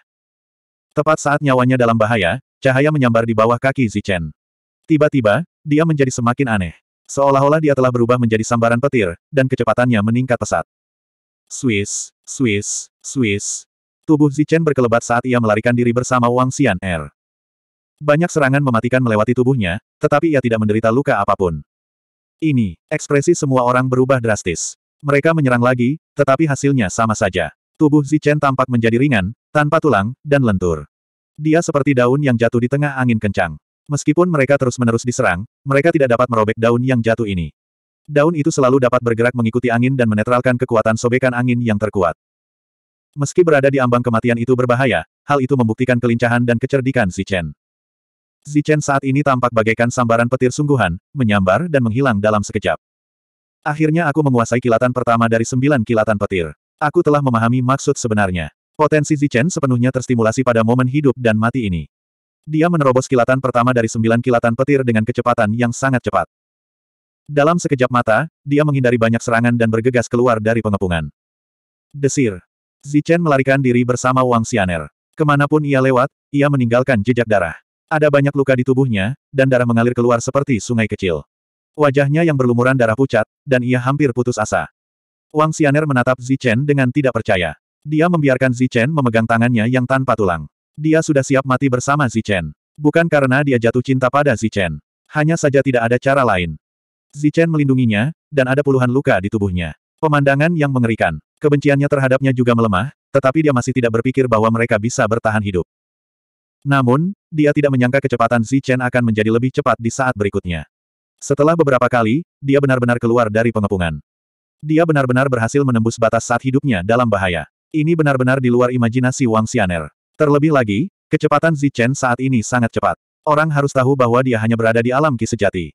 Tepat saat nyawanya dalam bahaya, cahaya menyambar di bawah kaki Zichen. Tiba-tiba, dia menjadi semakin aneh. Seolah-olah dia telah berubah menjadi sambaran petir, dan kecepatannya meningkat pesat. Swiss, Swiss, Swiss. Tubuh Zichen berkelebat saat ia melarikan diri bersama Wang Xian Er. Banyak serangan mematikan melewati tubuhnya, tetapi ia tidak menderita luka apapun. Ini, ekspresi semua orang berubah drastis. Mereka menyerang lagi, tetapi hasilnya sama saja. Tubuh Zichen tampak menjadi ringan, tanpa tulang, dan lentur. Dia seperti daun yang jatuh di tengah angin kencang. Meskipun mereka terus-menerus diserang, mereka tidak dapat merobek daun yang jatuh ini. Daun itu selalu dapat bergerak mengikuti angin dan menetralkan kekuatan sobekan angin yang terkuat. Meski berada di ambang kematian itu berbahaya, hal itu membuktikan kelincahan dan kecerdikan Zichen. Zichen saat ini tampak bagaikan sambaran petir sungguhan, menyambar dan menghilang dalam sekejap. Akhirnya aku menguasai kilatan pertama dari sembilan kilatan petir. Aku telah memahami maksud sebenarnya. Potensi Zichen sepenuhnya terstimulasi pada momen hidup dan mati ini. Dia menerobos kilatan pertama dari sembilan kilatan petir dengan kecepatan yang sangat cepat. Dalam sekejap mata, dia menghindari banyak serangan dan bergegas keluar dari pengepungan. Desir. Zichen melarikan diri bersama Wang Xianer. Kemanapun ia lewat, ia meninggalkan jejak darah. Ada banyak luka di tubuhnya, dan darah mengalir keluar seperti sungai kecil. Wajahnya yang berlumuran darah pucat, dan ia hampir putus asa. Wang Xianer menatap Zichen dengan tidak percaya. Dia membiarkan Zichen memegang tangannya yang tanpa tulang. Dia sudah siap mati bersama Zichen. Bukan karena dia jatuh cinta pada Zichen. Hanya saja tidak ada cara lain. Zichen melindunginya, dan ada puluhan luka di tubuhnya. Pemandangan yang mengerikan. Kebenciannya terhadapnya juga melemah, tetapi dia masih tidak berpikir bahwa mereka bisa bertahan hidup. Namun, dia tidak menyangka kecepatan Zichen akan menjadi lebih cepat di saat berikutnya. Setelah beberapa kali, dia benar-benar keluar dari pengepungan. Dia benar-benar berhasil menembus batas saat hidupnya dalam bahaya. Ini benar-benar di luar imajinasi Wang Xianer. Terlebih lagi, kecepatan Zichen saat ini sangat cepat. Orang harus tahu bahwa dia hanya berada di alam ki sejati.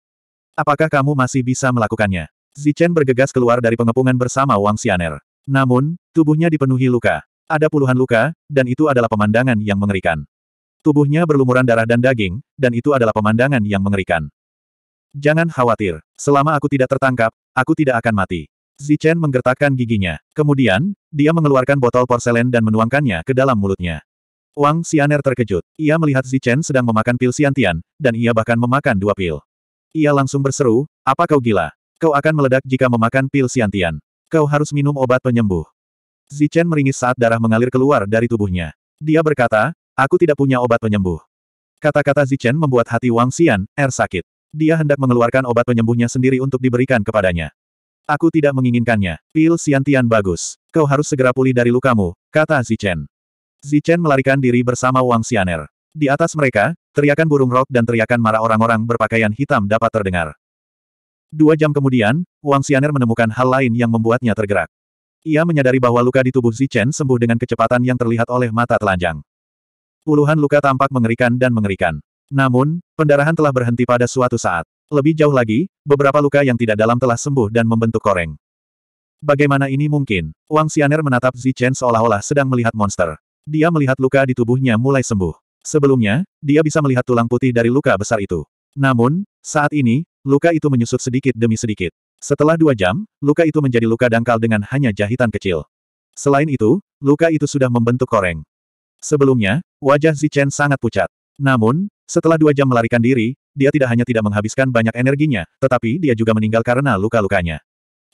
Apakah kamu masih bisa melakukannya? Zichen bergegas keluar dari pengepungan bersama Wang Xianer. Namun, tubuhnya dipenuhi luka. Ada puluhan luka, dan itu adalah pemandangan yang mengerikan. Tubuhnya berlumuran darah dan daging, dan itu adalah pemandangan yang mengerikan. Jangan khawatir, selama aku tidak tertangkap, aku tidak akan mati. Zichen menggertakkan giginya. Kemudian, dia mengeluarkan botol porselen dan menuangkannya ke dalam mulutnya. Wang Xianer terkejut. Ia melihat Zichen sedang memakan pil siantian, dan ia bahkan memakan dua pil. Ia langsung berseru, apa kau gila? Kau akan meledak jika memakan pil siantian. Kau harus minum obat penyembuh. Zichen meringis saat darah mengalir keluar dari tubuhnya. Dia berkata, Aku tidak punya obat penyembuh. Kata-kata Zichen membuat hati Wang Xian, er sakit. Dia hendak mengeluarkan obat penyembuhnya sendiri untuk diberikan kepadanya. Aku tidak menginginkannya. Pil Xiantian bagus. Kau harus segera pulih dari lukamu, kata Zichen. Zichen melarikan diri bersama Wang Xianer. Di atas mereka, teriakan burung rok dan teriakan marah orang-orang berpakaian hitam dapat terdengar. Dua jam kemudian, Wang Xianer menemukan hal lain yang membuatnya tergerak. Ia menyadari bahwa luka di tubuh Zichen sembuh dengan kecepatan yang terlihat oleh mata telanjang. Puluhan luka tampak mengerikan dan mengerikan. Namun, pendarahan telah berhenti pada suatu saat. Lebih jauh lagi, beberapa luka yang tidak dalam telah sembuh dan membentuk koreng. Bagaimana ini mungkin? Wang Xianer menatap Zichen seolah-olah sedang melihat monster. Dia melihat luka di tubuhnya mulai sembuh. Sebelumnya, dia bisa melihat tulang putih dari luka besar itu. Namun, saat ini, luka itu menyusut sedikit demi sedikit. Setelah dua jam, luka itu menjadi luka dangkal dengan hanya jahitan kecil. Selain itu, luka itu sudah membentuk koreng. Sebelumnya, wajah Zichen sangat pucat. Namun, setelah dua jam melarikan diri, dia tidak hanya tidak menghabiskan banyak energinya, tetapi dia juga meninggal karena luka-lukanya.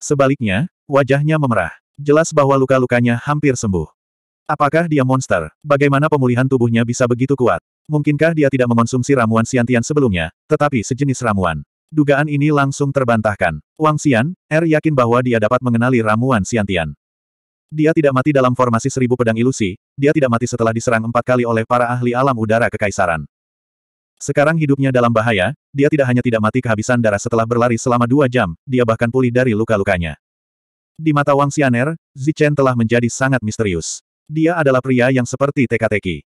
Sebaliknya, wajahnya memerah. Jelas bahwa luka-lukanya hampir sembuh. Apakah dia monster? Bagaimana pemulihan tubuhnya bisa begitu kuat? Mungkinkah dia tidak mengonsumsi ramuan siantian sebelumnya, tetapi sejenis ramuan? Dugaan ini langsung terbantahkan. Wang Xian, Er yakin bahwa dia dapat mengenali ramuan siantian. Dia tidak mati dalam formasi seribu pedang ilusi, dia tidak mati setelah diserang empat kali oleh para ahli alam udara kekaisaran. Sekarang hidupnya dalam bahaya, dia tidak hanya tidak mati kehabisan darah setelah berlari selama dua jam, dia bahkan pulih dari luka-lukanya. Di mata Wang Xianer, Zichen telah menjadi sangat misterius. Dia adalah pria yang seperti teka-teki.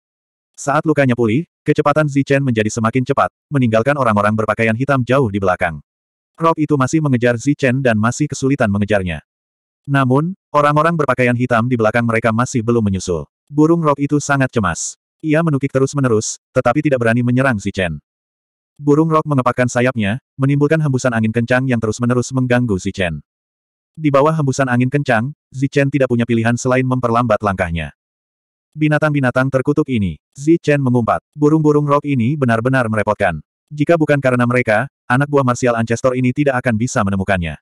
Saat lukanya pulih, kecepatan Zichen menjadi semakin cepat, meninggalkan orang-orang berpakaian hitam jauh di belakang. Rob itu masih mengejar Zichen dan masih kesulitan mengejarnya. Namun, orang-orang berpakaian hitam di belakang mereka masih belum menyusul. Burung rok itu sangat cemas. Ia menukik terus-menerus, tetapi tidak berani menyerang si Chen. Burung rok mengepakkan sayapnya, menimbulkan hembusan angin kencang yang terus-menerus mengganggu si Chen. Di bawah hembusan angin kencang, Zi Chen tidak punya pilihan selain memperlambat langkahnya. Binatang-binatang terkutuk ini, Zi Chen mengumpat, burung-burung rok ini benar-benar merepotkan. Jika bukan karena mereka, anak buah Marsial Ancestor ini tidak akan bisa menemukannya.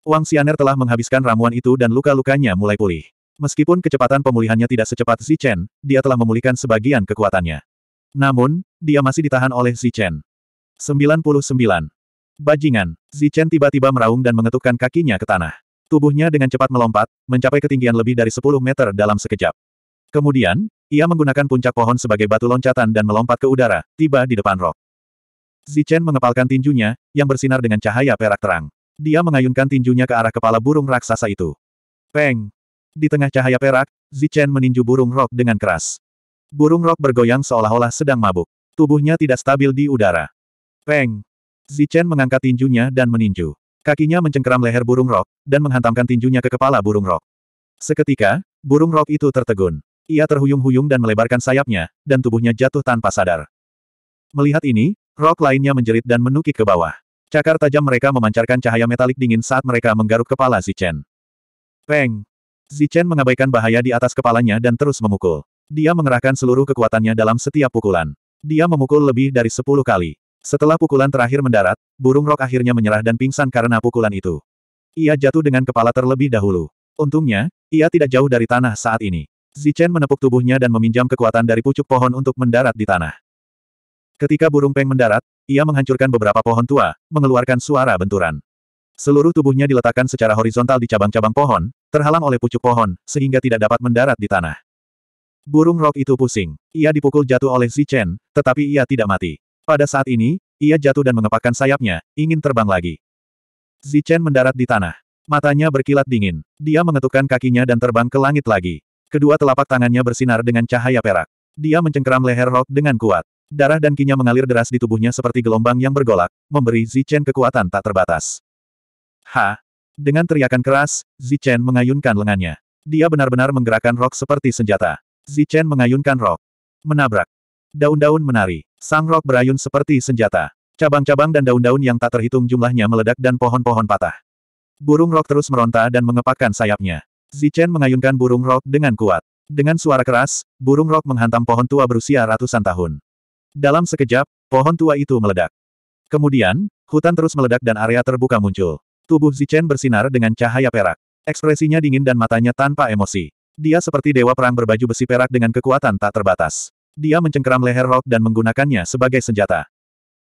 Wang Xianer telah menghabiskan ramuan itu dan luka-lukanya mulai pulih. Meskipun kecepatan pemulihannya tidak secepat Xi Chen, dia telah memulihkan sebagian kekuatannya. Namun, dia masih ditahan oleh Xi Chen. 99. Bajingan, Xi Chen tiba-tiba meraung dan mengetukkan kakinya ke tanah. Tubuhnya dengan cepat melompat, mencapai ketinggian lebih dari 10 meter dalam sekejap. Kemudian, ia menggunakan puncak pohon sebagai batu loncatan dan melompat ke udara, tiba di depan rok. Zichen mengepalkan tinjunya, yang bersinar dengan cahaya perak terang. Dia mengayunkan tinjunya ke arah kepala burung raksasa itu. Peng! Di tengah cahaya perak, Zichen meninju burung rok dengan keras. Burung rok bergoyang seolah-olah sedang mabuk. Tubuhnya tidak stabil di udara. Peng! Zichen mengangkat tinjunya dan meninju. Kakinya mencengkeram leher burung rok, dan menghantamkan tinjunya ke kepala burung rok. Seketika, burung rok itu tertegun. Ia terhuyung-huyung dan melebarkan sayapnya, dan tubuhnya jatuh tanpa sadar. Melihat ini, rok lainnya menjerit dan menukik ke bawah. Cakar tajam mereka memancarkan cahaya metalik dingin saat mereka menggaruk kepala Zichen. Peng! Zichen mengabaikan bahaya di atas kepalanya dan terus memukul. Dia mengerahkan seluruh kekuatannya dalam setiap pukulan. Dia memukul lebih dari sepuluh kali. Setelah pukulan terakhir mendarat, burung rok akhirnya menyerah dan pingsan karena pukulan itu. Ia jatuh dengan kepala terlebih dahulu. Untungnya, ia tidak jauh dari tanah saat ini. Zichen menepuk tubuhnya dan meminjam kekuatan dari pucuk pohon untuk mendarat di tanah. Ketika burung peng mendarat, ia menghancurkan beberapa pohon tua, mengeluarkan suara benturan. Seluruh tubuhnya diletakkan secara horizontal di cabang-cabang pohon, terhalang oleh pucuk pohon, sehingga tidak dapat mendarat di tanah. Burung rok itu pusing. Ia dipukul jatuh oleh Zichen, Chen, tetapi ia tidak mati. Pada saat ini, ia jatuh dan mengepakkan sayapnya, ingin terbang lagi. Zichen Chen mendarat di tanah. Matanya berkilat dingin. Dia mengetukkan kakinya dan terbang ke langit lagi. Kedua telapak tangannya bersinar dengan cahaya perak. Dia mencengkeram leher rok dengan kuat. Darah dan kinya mengalir deras di tubuhnya seperti gelombang yang bergolak, memberi Zichen kekuatan tak terbatas. Ha! Dengan teriakan keras, Zichen mengayunkan lengannya. Dia benar-benar menggerakkan rok seperti senjata. Zichen mengayunkan rok. Menabrak. Daun-daun menari. Sang rok berayun seperti senjata. Cabang-cabang dan daun-daun yang tak terhitung jumlahnya meledak dan pohon-pohon patah. Burung rok terus meronta dan mengepakkan sayapnya. Zichen mengayunkan burung rok dengan kuat. Dengan suara keras, burung rok menghantam pohon tua berusia ratusan tahun. Dalam sekejap, pohon tua itu meledak. Kemudian, hutan terus meledak dan area terbuka muncul. Tubuh Zichen bersinar dengan cahaya perak. Ekspresinya dingin dan matanya tanpa emosi. Dia seperti dewa perang berbaju besi perak dengan kekuatan tak terbatas. Dia mencengkeram leher Rock dan menggunakannya sebagai senjata.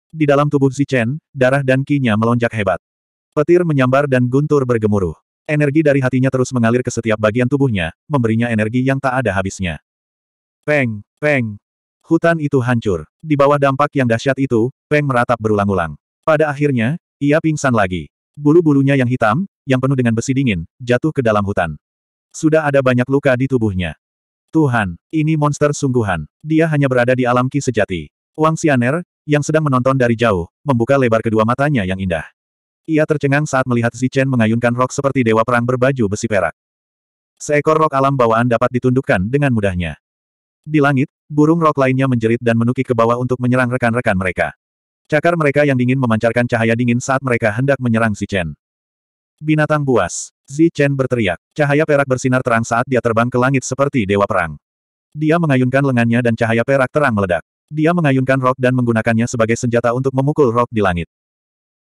Di dalam tubuh Zichen, darah dan kinya melonjak hebat. Petir menyambar dan guntur bergemuruh. Energi dari hatinya terus mengalir ke setiap bagian tubuhnya, memberinya energi yang tak ada habisnya. Peng, peng, Hutan itu hancur. Di bawah dampak yang dahsyat itu, Peng meratap berulang-ulang. Pada akhirnya, ia pingsan lagi. Bulu-bulunya yang hitam, yang penuh dengan besi dingin, jatuh ke dalam hutan. Sudah ada banyak luka di tubuhnya. Tuhan, ini monster sungguhan. Dia hanya berada di alam ki sejati. Wang Xianer, yang sedang menonton dari jauh, membuka lebar kedua matanya yang indah. Ia tercengang saat melihat Chen mengayunkan rok seperti dewa perang berbaju besi perak. Seekor rok alam bawaan dapat ditundukkan dengan mudahnya. Di langit, burung rok lainnya menjerit dan menukik ke bawah untuk menyerang rekan-rekan mereka. Cakar mereka yang dingin memancarkan cahaya dingin saat mereka hendak menyerang si Chen. Binatang buas. Zi Chen berteriak. Cahaya perak bersinar terang saat dia terbang ke langit seperti dewa perang. Dia mengayunkan lengannya dan cahaya perak terang meledak. Dia mengayunkan rok dan menggunakannya sebagai senjata untuk memukul rok di langit.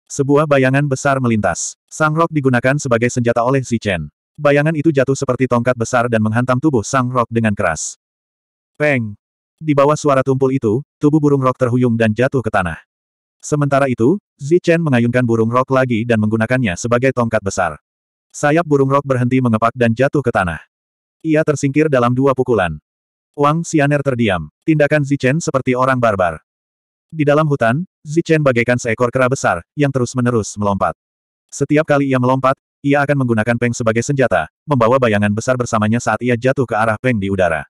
Sebuah bayangan besar melintas. Sang rok digunakan sebagai senjata oleh Zi Chen. Bayangan itu jatuh seperti tongkat besar dan menghantam tubuh sang rok dengan keras. Peng! Di bawah suara tumpul itu, tubuh burung rok terhuyung dan jatuh ke tanah. Sementara itu, Zichen mengayunkan burung rok lagi dan menggunakannya sebagai tongkat besar. Sayap burung rok berhenti mengepak dan jatuh ke tanah. Ia tersingkir dalam dua pukulan. Wang Xianer terdiam. Tindakan Zichen seperti orang barbar. Di dalam hutan, Zichen bagaikan seekor kera besar, yang terus-menerus melompat. Setiap kali ia melompat, ia akan menggunakan Peng sebagai senjata, membawa bayangan besar bersamanya saat ia jatuh ke arah Peng di udara.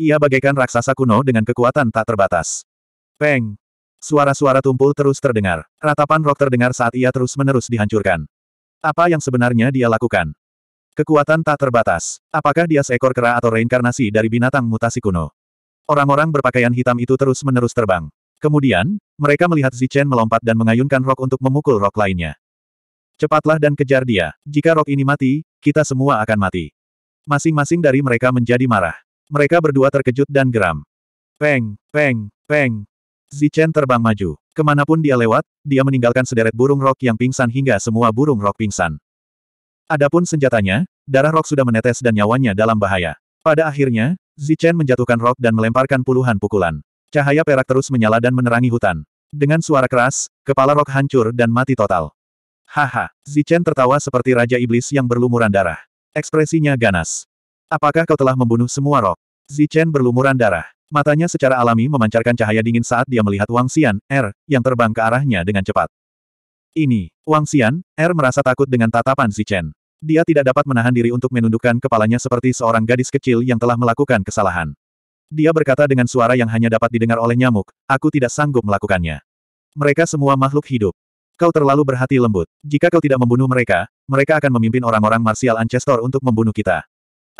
Ia bagaikan raksasa kuno dengan kekuatan tak terbatas. Peng! Suara-suara tumpul terus terdengar. Ratapan rok terdengar saat ia terus-menerus dihancurkan. Apa yang sebenarnya dia lakukan? Kekuatan tak terbatas. Apakah dia seekor kera atau reinkarnasi dari binatang mutasi kuno? Orang-orang berpakaian hitam itu terus-menerus terbang. Kemudian, mereka melihat Zichen melompat dan mengayunkan rok untuk memukul rok lainnya. Cepatlah dan kejar dia. Jika rok ini mati, kita semua akan mati. Masing-masing dari mereka menjadi marah. Mereka berdua terkejut dan geram. Peng, peng, peng. Zichen terbang maju. Kemanapun dia lewat, dia meninggalkan sederet burung rok yang pingsan hingga semua burung rok pingsan. Adapun senjatanya, darah rok sudah menetes dan nyawanya dalam bahaya. Pada akhirnya, Zichen menjatuhkan rok dan melemparkan puluhan pukulan. Cahaya perak terus menyala dan menerangi hutan. Dengan suara keras, kepala rok hancur dan mati total. Haha, Zichen tertawa seperti Raja Iblis yang berlumuran darah. Ekspresinya ganas. Apakah kau telah membunuh semua roh? Zichen berlumuran darah. Matanya secara alami memancarkan cahaya dingin saat dia melihat Wang Xian, R, er, yang terbang ke arahnya dengan cepat. Ini, Wang Xian, R er merasa takut dengan tatapan Zichen. Dia tidak dapat menahan diri untuk menundukkan kepalanya seperti seorang gadis kecil yang telah melakukan kesalahan. Dia berkata dengan suara yang hanya dapat didengar oleh nyamuk, aku tidak sanggup melakukannya. Mereka semua makhluk hidup. Kau terlalu berhati lembut. Jika kau tidak membunuh mereka, mereka akan memimpin orang-orang martial Ancestor untuk membunuh kita.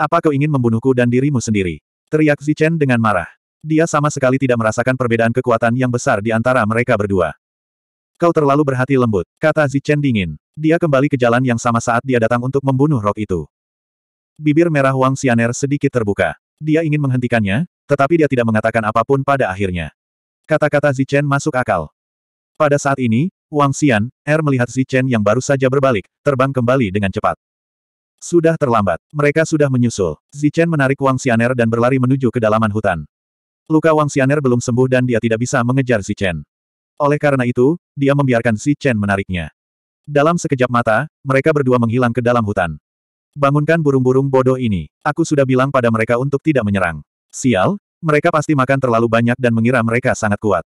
Apa kau ingin membunuhku dan dirimu sendiri? Teriak Zichen dengan marah. Dia sama sekali tidak merasakan perbedaan kekuatan yang besar di antara mereka berdua. Kau terlalu berhati lembut, kata Zichen dingin. Dia kembali ke jalan yang sama saat dia datang untuk membunuh rok itu. Bibir merah Wang Xianer sedikit terbuka. Dia ingin menghentikannya, tetapi dia tidak mengatakan apapun pada akhirnya. Kata-kata Zichen masuk akal. Pada saat ini, Wang Xian, Er melihat Zichen yang baru saja berbalik, terbang kembali dengan cepat. Sudah terlambat. Mereka sudah menyusul. Zichen menarik Wang Xianer dan berlari menuju kedalaman hutan. Luka Wang Xianer belum sembuh dan dia tidak bisa mengejar Zichen. Oleh karena itu, dia membiarkan Zichen menariknya. Dalam sekejap mata, mereka berdua menghilang ke dalam hutan. Bangunkan burung-burung bodoh ini. Aku sudah bilang pada mereka untuk tidak menyerang. Sial, mereka pasti makan terlalu banyak dan mengira mereka sangat kuat.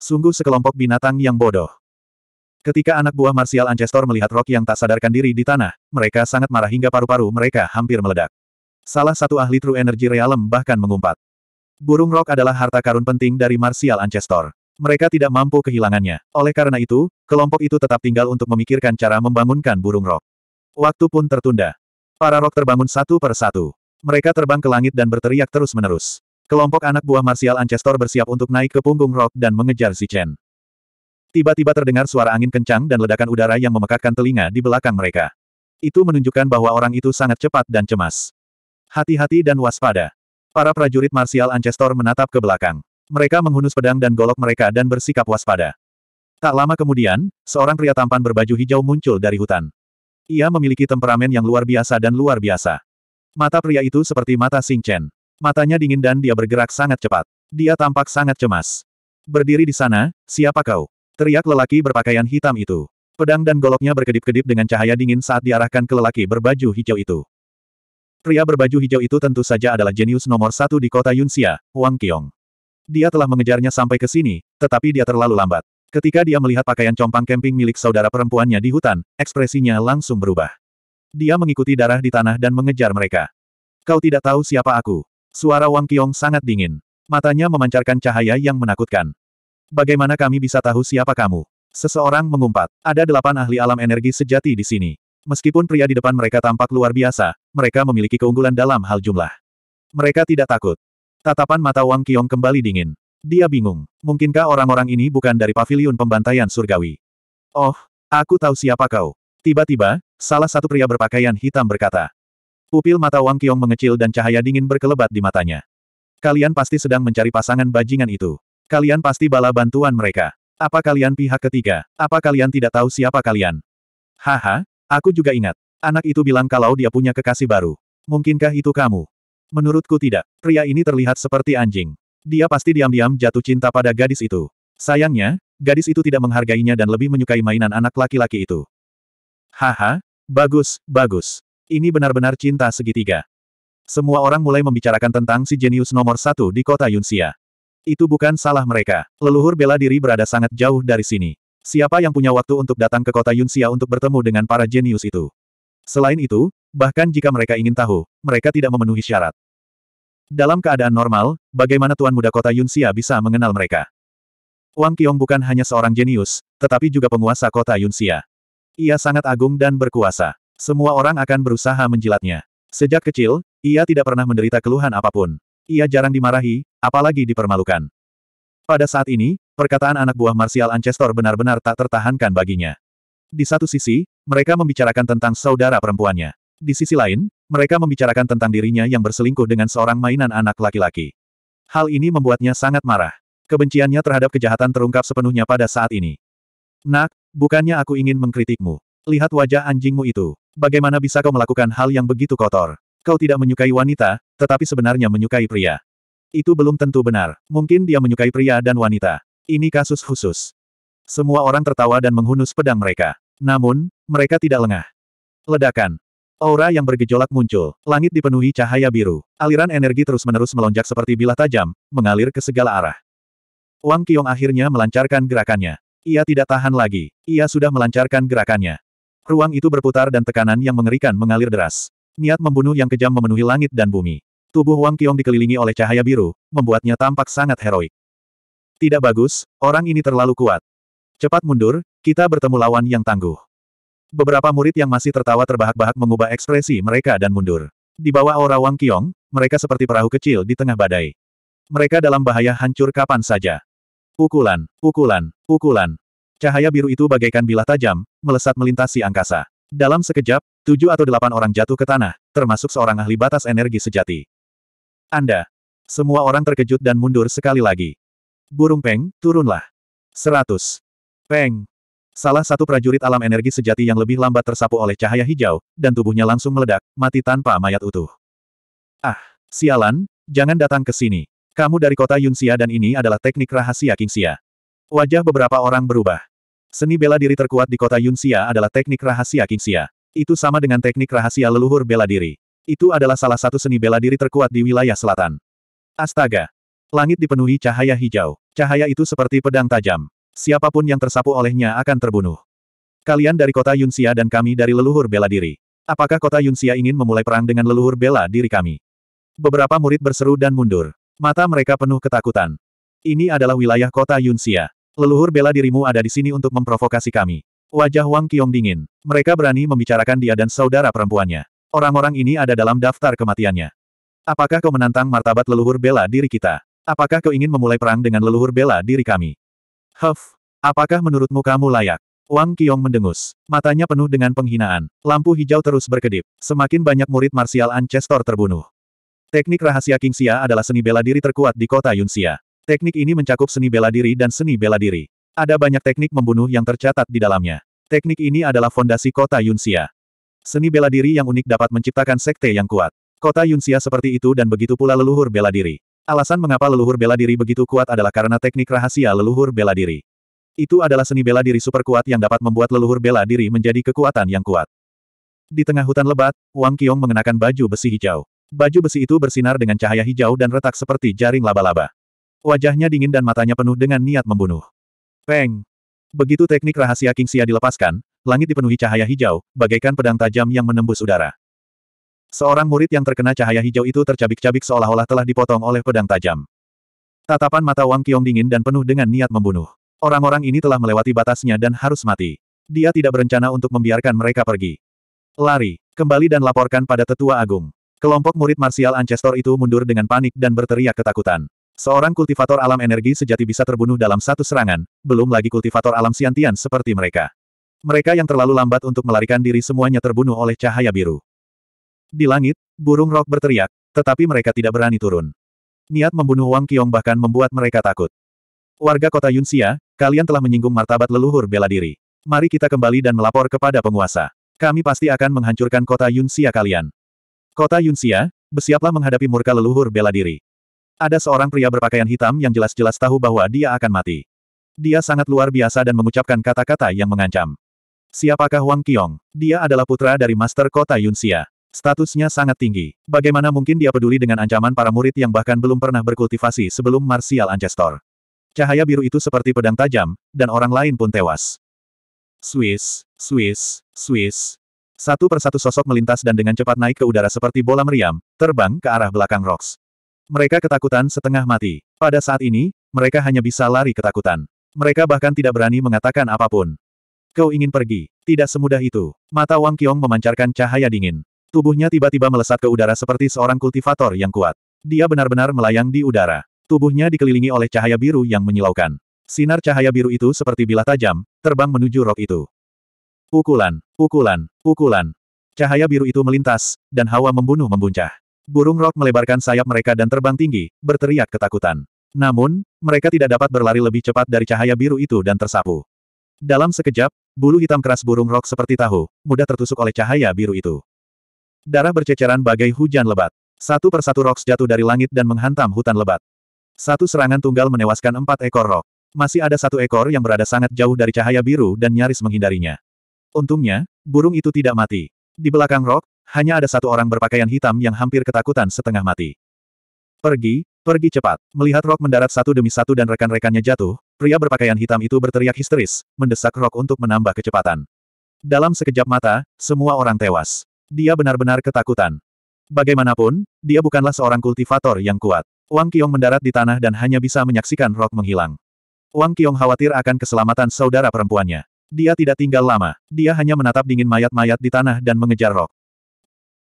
Sungguh sekelompok binatang yang bodoh. Ketika anak buah Martial Ancestor melihat Rock yang tak sadarkan diri di tanah, mereka sangat marah hingga paru-paru mereka hampir meledak. Salah satu ahli True Energy Realm bahkan mengumpat. Burung Rock adalah harta karun penting dari Martial Ancestor. Mereka tidak mampu kehilangannya. Oleh karena itu, kelompok itu tetap tinggal untuk memikirkan cara membangunkan burung Rock. Waktu pun tertunda. Para Rock terbangun satu per satu. Mereka terbang ke langit dan berteriak terus-menerus. Kelompok anak buah Martial Ancestor bersiap untuk naik ke punggung Rock dan mengejar Zichen. Tiba-tiba terdengar suara angin kencang dan ledakan udara yang memekakkan telinga di belakang mereka. Itu menunjukkan bahwa orang itu sangat cepat dan cemas. Hati-hati dan waspada. Para prajurit marsial Ancestor menatap ke belakang. Mereka menghunus pedang dan golok mereka dan bersikap waspada. Tak lama kemudian, seorang pria tampan berbaju hijau muncul dari hutan. Ia memiliki temperamen yang luar biasa dan luar biasa. Mata pria itu seperti mata Sing Chen. Matanya dingin dan dia bergerak sangat cepat. Dia tampak sangat cemas. Berdiri di sana, siapa kau? Teriak lelaki berpakaian hitam itu. Pedang dan goloknya berkedip-kedip dengan cahaya dingin saat diarahkan ke lelaki berbaju hijau itu. Pria berbaju hijau itu tentu saja adalah jenius nomor satu di kota Yunxia, Wang Qiong. Dia telah mengejarnya sampai ke sini, tetapi dia terlalu lambat. Ketika dia melihat pakaian compang camping milik saudara perempuannya di hutan, ekspresinya langsung berubah. Dia mengikuti darah di tanah dan mengejar mereka. Kau tidak tahu siapa aku. Suara Wang Qiong sangat dingin. Matanya memancarkan cahaya yang menakutkan. Bagaimana kami bisa tahu siapa kamu? Seseorang mengumpat. Ada delapan ahli alam energi sejati di sini. Meskipun pria di depan mereka tampak luar biasa, mereka memiliki keunggulan dalam hal jumlah. Mereka tidak takut. Tatapan mata Wang Kiong kembali dingin. Dia bingung. Mungkinkah orang-orang ini bukan dari paviliun pembantaian surgawi? Oh, aku tahu siapa kau. Tiba-tiba, salah satu pria berpakaian hitam berkata. Pupil mata Wang Kiong mengecil dan cahaya dingin berkelebat di matanya. Kalian pasti sedang mencari pasangan bajingan itu. Kalian pasti bala bantuan mereka. Apa kalian pihak ketiga? Apa kalian tidak tahu siapa kalian? Haha, aku juga ingat. Anak itu bilang kalau dia punya kekasih baru. Mungkinkah itu kamu? Menurutku tidak. Pria ini terlihat seperti anjing. Dia pasti diam-diam jatuh cinta pada gadis itu. Sayangnya, gadis itu tidak menghargainya dan lebih menyukai mainan anak laki-laki itu. Haha, bagus, bagus. Ini benar-benar cinta segitiga. Semua orang mulai membicarakan tentang si jenius nomor satu di kota Yunxia. Itu bukan salah mereka. Leluhur bela diri berada sangat jauh dari sini. Siapa yang punya waktu untuk datang ke kota Yunxia untuk bertemu dengan para jenius itu? Selain itu, bahkan jika mereka ingin tahu, mereka tidak memenuhi syarat. Dalam keadaan normal, bagaimana Tuan Muda Kota Yunxia bisa mengenal mereka? Wang Qiong bukan hanya seorang jenius, tetapi juga penguasa kota Yunxia. Ia sangat agung dan berkuasa. Semua orang akan berusaha menjilatnya. Sejak kecil, ia tidak pernah menderita keluhan apapun. Ia jarang dimarahi, apalagi dipermalukan. Pada saat ini, perkataan anak buah Martial Ancestor benar-benar tak tertahankan baginya. Di satu sisi, mereka membicarakan tentang saudara perempuannya. Di sisi lain, mereka membicarakan tentang dirinya yang berselingkuh dengan seorang mainan anak laki-laki. Hal ini membuatnya sangat marah. Kebenciannya terhadap kejahatan terungkap sepenuhnya pada saat ini. Nak, bukannya aku ingin mengkritikmu. Lihat wajah anjingmu itu. Bagaimana bisa kau melakukan hal yang begitu kotor? Kau tidak menyukai wanita, tetapi sebenarnya menyukai pria. Itu belum tentu benar. Mungkin dia menyukai pria dan wanita. Ini kasus khusus. Semua orang tertawa dan menghunus pedang mereka. Namun, mereka tidak lengah. Ledakan. Aura yang bergejolak muncul. Langit dipenuhi cahaya biru. Aliran energi terus-menerus melonjak seperti bilah tajam, mengalir ke segala arah. Wang Qiong akhirnya melancarkan gerakannya. Ia tidak tahan lagi. Ia sudah melancarkan gerakannya. Ruang itu berputar dan tekanan yang mengerikan mengalir deras. Niat membunuh yang kejam memenuhi langit dan bumi. Tubuh Wang Qiong dikelilingi oleh cahaya biru, membuatnya tampak sangat heroik. Tidak bagus, orang ini terlalu kuat. Cepat mundur, kita bertemu lawan yang tangguh. Beberapa murid yang masih tertawa terbahak-bahak mengubah ekspresi mereka dan mundur. Di bawah aura Wang Qiong, mereka seperti perahu kecil di tengah badai. Mereka dalam bahaya hancur kapan saja. Pukulan, pukulan, pukulan. Cahaya biru itu bagaikan bilah tajam, melesat melintasi angkasa. Dalam sekejap, Tujuh atau delapan orang jatuh ke tanah, termasuk seorang ahli batas energi sejati. Anda. Semua orang terkejut dan mundur sekali lagi. Burung Peng, turunlah. Seratus. Peng. Salah satu prajurit alam energi sejati yang lebih lambat tersapu oleh cahaya hijau, dan tubuhnya langsung meledak, mati tanpa mayat utuh. Ah, sialan, jangan datang ke sini. Kamu dari kota Yunxia dan ini adalah teknik rahasia Kingxia. Wajah beberapa orang berubah. Seni bela diri terkuat di kota Yunxia adalah teknik rahasia Kingxia. Itu sama dengan teknik rahasia leluhur bela diri. Itu adalah salah satu seni bela diri terkuat di wilayah selatan. Astaga! Langit dipenuhi cahaya hijau. Cahaya itu seperti pedang tajam. Siapapun yang tersapu olehnya akan terbunuh. Kalian dari kota Yunxia dan kami dari leluhur bela diri. Apakah kota Yunxia ingin memulai perang dengan leluhur bela diri kami? Beberapa murid berseru dan mundur. Mata mereka penuh ketakutan. Ini adalah wilayah kota Yunxia. Leluhur bela dirimu ada di sini untuk memprovokasi kami. Wajah Wang Qiong dingin. Mereka berani membicarakan dia dan saudara perempuannya. Orang-orang ini ada dalam daftar kematiannya. Apakah kau menantang martabat leluhur bela diri kita? Apakah kau ingin memulai perang dengan leluhur bela diri kami? Huff, apakah menurutmu kamu layak? Wang Qiong mendengus. Matanya penuh dengan penghinaan. Lampu hijau terus berkedip. Semakin banyak murid marsial Ancestor terbunuh. Teknik rahasia Kingxia adalah seni bela diri terkuat di kota Yunxia. Teknik ini mencakup seni bela diri dan seni bela diri. Ada banyak teknik membunuh yang tercatat di dalamnya. Teknik ini adalah fondasi kota Yunxia. Seni bela diri yang unik dapat menciptakan sekte yang kuat. Kota Yunxia seperti itu dan begitu pula leluhur bela diri. Alasan mengapa leluhur bela diri begitu kuat adalah karena teknik rahasia leluhur bela diri. Itu adalah seni bela diri super kuat yang dapat membuat leluhur bela diri menjadi kekuatan yang kuat. Di tengah hutan lebat, Wang Qiong mengenakan baju besi hijau. Baju besi itu bersinar dengan cahaya hijau dan retak seperti jaring laba-laba. Wajahnya dingin dan matanya penuh dengan niat membunuh. Peng! Begitu teknik rahasia King Xia dilepaskan, langit dipenuhi cahaya hijau, bagaikan pedang tajam yang menembus udara. Seorang murid yang terkena cahaya hijau itu tercabik-cabik seolah-olah telah dipotong oleh pedang tajam. Tatapan mata Wang Qiong dingin dan penuh dengan niat membunuh. Orang-orang ini telah melewati batasnya dan harus mati. Dia tidak berencana untuk membiarkan mereka pergi. Lari, kembali dan laporkan pada tetua agung. Kelompok murid marsial Ancestor itu mundur dengan panik dan berteriak ketakutan. Seorang kultivator alam energi sejati bisa terbunuh dalam satu serangan, belum lagi kultivator alam siantian seperti mereka. Mereka yang terlalu lambat untuk melarikan diri semuanya terbunuh oleh cahaya biru. Di langit, burung rok berteriak, tetapi mereka tidak berani turun. Niat membunuh Wang Qiong bahkan membuat mereka takut. Warga kota Yunxia, kalian telah menyinggung martabat leluhur bela diri. Mari kita kembali dan melapor kepada penguasa. Kami pasti akan menghancurkan kota Yunxia kalian. Kota Yunxia, bersiaplah menghadapi murka leluhur bela diri. Ada seorang pria berpakaian hitam yang jelas-jelas tahu bahwa dia akan mati. Dia sangat luar biasa dan mengucapkan kata-kata yang mengancam. Siapakah Wang Qiong? Dia adalah putra dari Master Kota Yunxia. Statusnya sangat tinggi. Bagaimana mungkin dia peduli dengan ancaman para murid yang bahkan belum pernah berkultivasi sebelum Martial Ancestor? Cahaya biru itu seperti pedang tajam, dan orang lain pun tewas. Swiss, Swiss, Swiss. Satu persatu sosok melintas dan dengan cepat naik ke udara seperti bola meriam, terbang ke arah belakang Rocks. Mereka ketakutan setengah mati. Pada saat ini, mereka hanya bisa lari ketakutan. Mereka bahkan tidak berani mengatakan apapun. Kau ingin pergi. Tidak semudah itu. Mata Wang Qiong memancarkan cahaya dingin. Tubuhnya tiba-tiba melesat ke udara seperti seorang kultivator yang kuat. Dia benar-benar melayang di udara. Tubuhnya dikelilingi oleh cahaya biru yang menyilaukan. Sinar cahaya biru itu seperti bilah tajam, terbang menuju rok itu. Pukulan, pukulan, pukulan. Cahaya biru itu melintas, dan hawa membunuh membuncah. Burung rok melebarkan sayap mereka dan terbang tinggi, berteriak ketakutan. Namun, mereka tidak dapat berlari lebih cepat dari cahaya biru itu dan tersapu. Dalam sekejap, bulu hitam keras burung rok seperti tahu, mudah tertusuk oleh cahaya biru itu. Darah berceceran bagai hujan lebat. Satu persatu roks jatuh dari langit dan menghantam hutan lebat. Satu serangan tunggal menewaskan empat ekor rok. Masih ada satu ekor yang berada sangat jauh dari cahaya biru dan nyaris menghindarinya. Untungnya, burung itu tidak mati. Di belakang rok, hanya ada satu orang berpakaian hitam yang hampir ketakutan setengah mati. Pergi, pergi cepat. Melihat Rock mendarat satu demi satu dan rekan-rekannya jatuh, pria berpakaian hitam itu berteriak histeris, mendesak Rock untuk menambah kecepatan. Dalam sekejap mata, semua orang tewas. Dia benar-benar ketakutan. Bagaimanapun, dia bukanlah seorang kultivator yang kuat. Wang Qiong mendarat di tanah dan hanya bisa menyaksikan Rock menghilang. Wang Qiong khawatir akan keselamatan saudara perempuannya. Dia tidak tinggal lama. Dia hanya menatap dingin mayat-mayat di tanah dan mengejar Rock.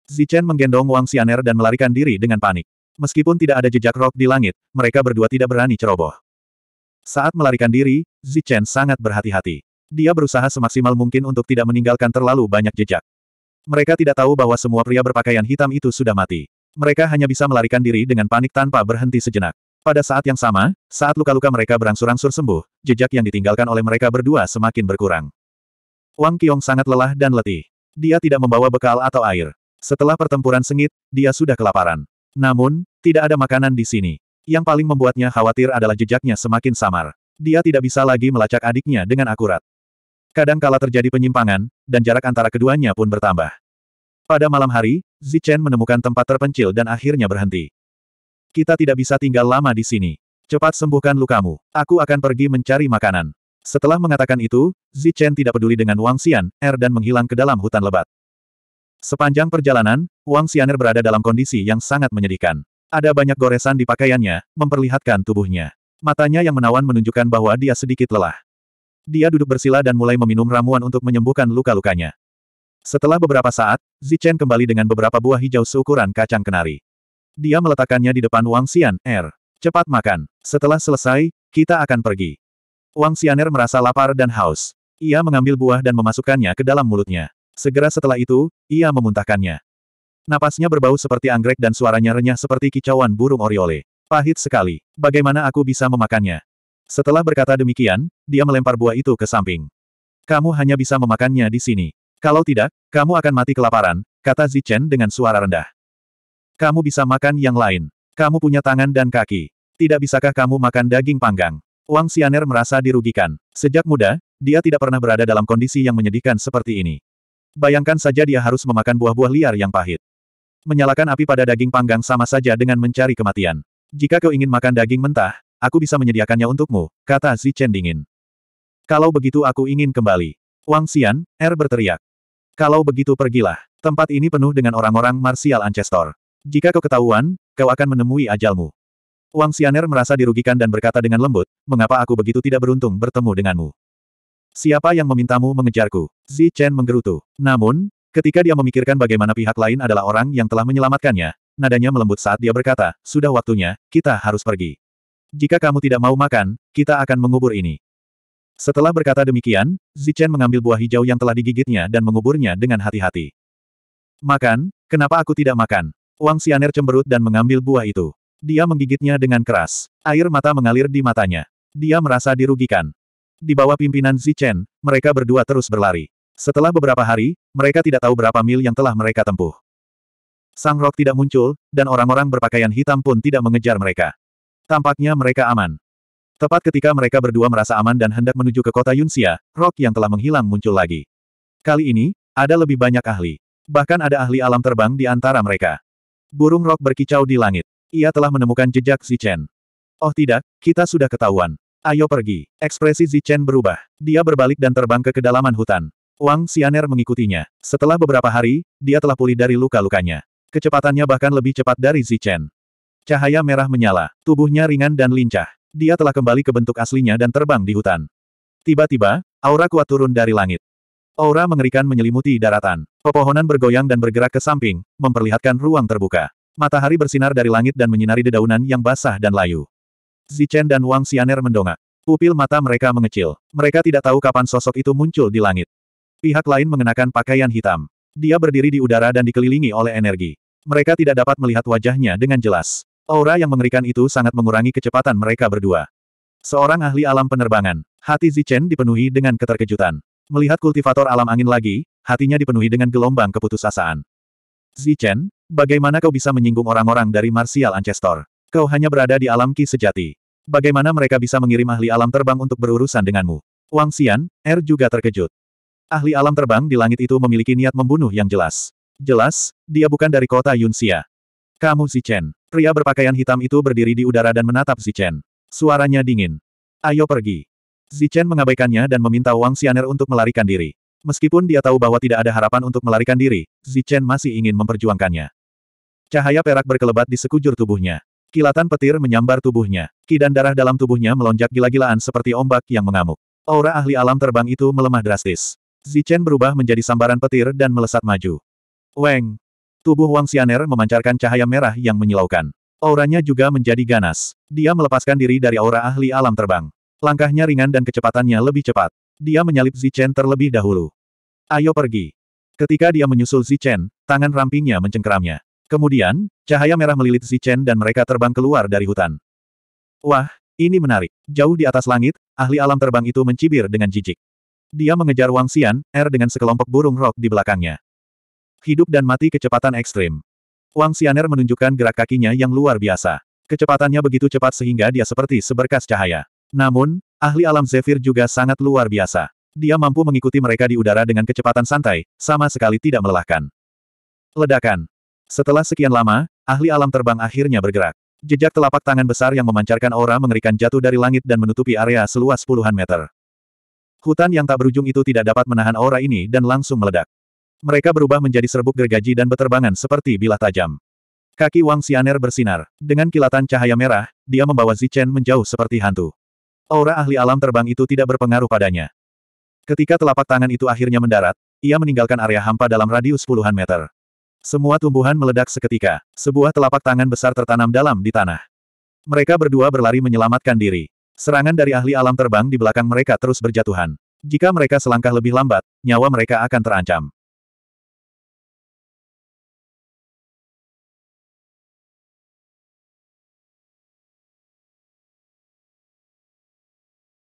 Zichen menggendong Wang Xianer dan melarikan diri dengan panik. Meskipun tidak ada jejak rok di langit, mereka berdua tidak berani ceroboh. Saat melarikan diri, Zichen sangat berhati-hati. Dia berusaha semaksimal mungkin untuk tidak meninggalkan terlalu banyak jejak. Mereka tidak tahu bahwa semua pria berpakaian hitam itu sudah mati. Mereka hanya bisa melarikan diri dengan panik tanpa berhenti sejenak. Pada saat yang sama, saat luka-luka mereka berangsur-angsur sembuh, jejak yang ditinggalkan oleh mereka berdua semakin berkurang. Wang Qiong sangat lelah dan letih. Dia tidak membawa bekal atau air. Setelah pertempuran sengit, dia sudah kelaparan. Namun, tidak ada makanan di sini. Yang paling membuatnya khawatir adalah jejaknya semakin samar. Dia tidak bisa lagi melacak adiknya dengan akurat. Kadang-kala terjadi penyimpangan, dan jarak antara keduanya pun bertambah. Pada malam hari, Zichen menemukan tempat terpencil dan akhirnya berhenti. Kita tidak bisa tinggal lama di sini. Cepat sembuhkan lukamu. Aku akan pergi mencari makanan. Setelah mengatakan itu, Zichen tidak peduli dengan Wang Xian, Er dan menghilang ke dalam hutan lebat. Sepanjang perjalanan, Wang Xianer berada dalam kondisi yang sangat menyedihkan. Ada banyak goresan di pakaiannya, memperlihatkan tubuhnya. Matanya yang menawan menunjukkan bahwa dia sedikit lelah. Dia duduk bersila dan mulai meminum ramuan untuk menyembuhkan luka-lukanya. Setelah beberapa saat, Zichen kembali dengan beberapa buah hijau seukuran kacang kenari. Dia meletakkannya di depan Wang Xian, Er. Cepat makan. Setelah selesai, kita akan pergi. Wang Xianer merasa lapar dan haus. Ia mengambil buah dan memasukkannya ke dalam mulutnya. Segera setelah itu, ia memuntahkannya. Napasnya berbau seperti anggrek dan suaranya renyah seperti kicauan burung oriole. Pahit sekali. Bagaimana aku bisa memakannya? Setelah berkata demikian, dia melempar buah itu ke samping. Kamu hanya bisa memakannya di sini. Kalau tidak, kamu akan mati kelaparan, kata Zichen dengan suara rendah. Kamu bisa makan yang lain. Kamu punya tangan dan kaki. Tidak bisakah kamu makan daging panggang? Wang Xianer merasa dirugikan. Sejak muda, dia tidak pernah berada dalam kondisi yang menyedihkan seperti ini. Bayangkan saja dia harus memakan buah-buah liar yang pahit. Menyalakan api pada daging panggang sama saja dengan mencari kematian. Jika kau ingin makan daging mentah, aku bisa menyediakannya untukmu, kata Zi Chen dingin. Kalau begitu aku ingin kembali. Wang Xian, Er berteriak. Kalau begitu pergilah. Tempat ini penuh dengan orang-orang Martial Ancestor. Jika kau ketahuan, kau akan menemui ajalmu. Wang Xianer merasa dirugikan dan berkata dengan lembut, mengapa aku begitu tidak beruntung bertemu denganmu. Siapa yang memintamu mengejarku? Zi Chen menggerutu. Namun, ketika dia memikirkan bagaimana pihak lain adalah orang yang telah menyelamatkannya, nadanya melembut saat dia berkata, sudah waktunya, kita harus pergi. Jika kamu tidak mau makan, kita akan mengubur ini. Setelah berkata demikian, Zi Chen mengambil buah hijau yang telah digigitnya dan menguburnya dengan hati-hati. Makan, kenapa aku tidak makan? Wang Xianer cemberut dan mengambil buah itu. Dia menggigitnya dengan keras. Air mata mengalir di matanya. Dia merasa dirugikan. Di bawah pimpinan Zichen, mereka berdua terus berlari. Setelah beberapa hari, mereka tidak tahu berapa mil yang telah mereka tempuh. Sang Rok tidak muncul, dan orang-orang berpakaian hitam pun tidak mengejar mereka. Tampaknya mereka aman. Tepat ketika mereka berdua merasa aman dan hendak menuju ke kota Yunxia, Rok yang telah menghilang muncul lagi. Kali ini, ada lebih banyak ahli. Bahkan ada ahli alam terbang di antara mereka. Burung Rok berkicau di langit. Ia telah menemukan jejak Zichen. Oh tidak, kita sudah ketahuan. Ayo pergi. Ekspresi Zichen berubah. Dia berbalik dan terbang ke kedalaman hutan. Wang Xianer mengikutinya. Setelah beberapa hari, dia telah pulih dari luka-lukanya. Kecepatannya bahkan lebih cepat dari Zichen. Cahaya merah menyala. Tubuhnya ringan dan lincah. Dia telah kembali ke bentuk aslinya dan terbang di hutan. Tiba-tiba, aura kuat turun dari langit. Aura mengerikan menyelimuti daratan. Pepohonan bergoyang dan bergerak ke samping, memperlihatkan ruang terbuka. Matahari bersinar dari langit dan menyinari dedaunan yang basah dan layu. Zichen dan Wang Xianer mendongak. Pupil mata mereka mengecil. Mereka tidak tahu kapan sosok itu muncul di langit. Pihak lain mengenakan pakaian hitam. Dia berdiri di udara dan dikelilingi oleh energi. Mereka tidak dapat melihat wajahnya dengan jelas. Aura yang mengerikan itu sangat mengurangi kecepatan mereka berdua. Seorang ahli alam penerbangan. Hati Zichen dipenuhi dengan keterkejutan. Melihat kultivator alam angin lagi, hatinya dipenuhi dengan gelombang keputusasaan. Zichen, bagaimana kau bisa menyinggung orang-orang dari Martial Ancestor? Kau hanya berada di alam Ki sejati. Bagaimana mereka bisa mengirim ahli alam terbang untuk berurusan denganmu? Wang Xian, Er juga terkejut. Ahli alam terbang di langit itu memiliki niat membunuh yang jelas. Jelas, dia bukan dari kota Yunxia. Kamu Zichen. Pria berpakaian hitam itu berdiri di udara dan menatap Zichen. Suaranya dingin. Ayo pergi. Zichen mengabaikannya dan meminta Wang Xianer untuk melarikan diri. Meskipun dia tahu bahwa tidak ada harapan untuk melarikan diri, Zichen masih ingin memperjuangkannya. Cahaya perak berkelebat di sekujur tubuhnya. Kilatan petir menyambar tubuhnya. Kidan darah dalam tubuhnya melonjak gila-gilaan seperti ombak yang mengamuk. Aura ahli alam terbang itu melemah drastis. Zichen berubah menjadi sambaran petir dan melesat maju. Weng! Tubuh Wang Xianer memancarkan cahaya merah yang menyilaukan. Auranya juga menjadi ganas. Dia melepaskan diri dari aura ahli alam terbang. Langkahnya ringan dan kecepatannya lebih cepat. Dia menyalip Zichen terlebih dahulu. Ayo pergi. Ketika dia menyusul Zichen, tangan rampingnya mencengkeramnya. Kemudian, cahaya merah melilit Chen dan mereka terbang keluar dari hutan. Wah, ini menarik. Jauh di atas langit, ahli alam terbang itu mencibir dengan jijik. Dia mengejar Wang Xian, R er dengan sekelompok burung rok di belakangnya. Hidup dan mati kecepatan ekstrim. Wang Xianer menunjukkan gerak kakinya yang luar biasa. Kecepatannya begitu cepat sehingga dia seperti seberkas cahaya. Namun, ahli alam Zephyr juga sangat luar biasa. Dia mampu mengikuti mereka di udara dengan kecepatan santai, sama sekali tidak melelahkan. Ledakan. Setelah sekian lama, ahli alam terbang akhirnya bergerak. Jejak telapak tangan besar yang memancarkan aura mengerikan jatuh dari langit dan menutupi area seluas puluhan meter. Hutan yang tak berujung itu tidak dapat menahan aura ini dan langsung meledak. Mereka berubah menjadi serbuk gergaji dan beterbangan seperti bilah tajam. Kaki Wang Xianer bersinar. Dengan kilatan cahaya merah, dia membawa Zichen menjauh seperti hantu. Aura ahli alam terbang itu tidak berpengaruh padanya. Ketika telapak tangan itu akhirnya mendarat, ia meninggalkan area hampa dalam radius puluhan meter. Semua tumbuhan meledak seketika. Sebuah telapak tangan besar tertanam dalam di tanah. Mereka berdua berlari menyelamatkan diri. Serangan dari ahli alam terbang di belakang mereka terus berjatuhan. Jika mereka selangkah lebih lambat, nyawa mereka akan terancam.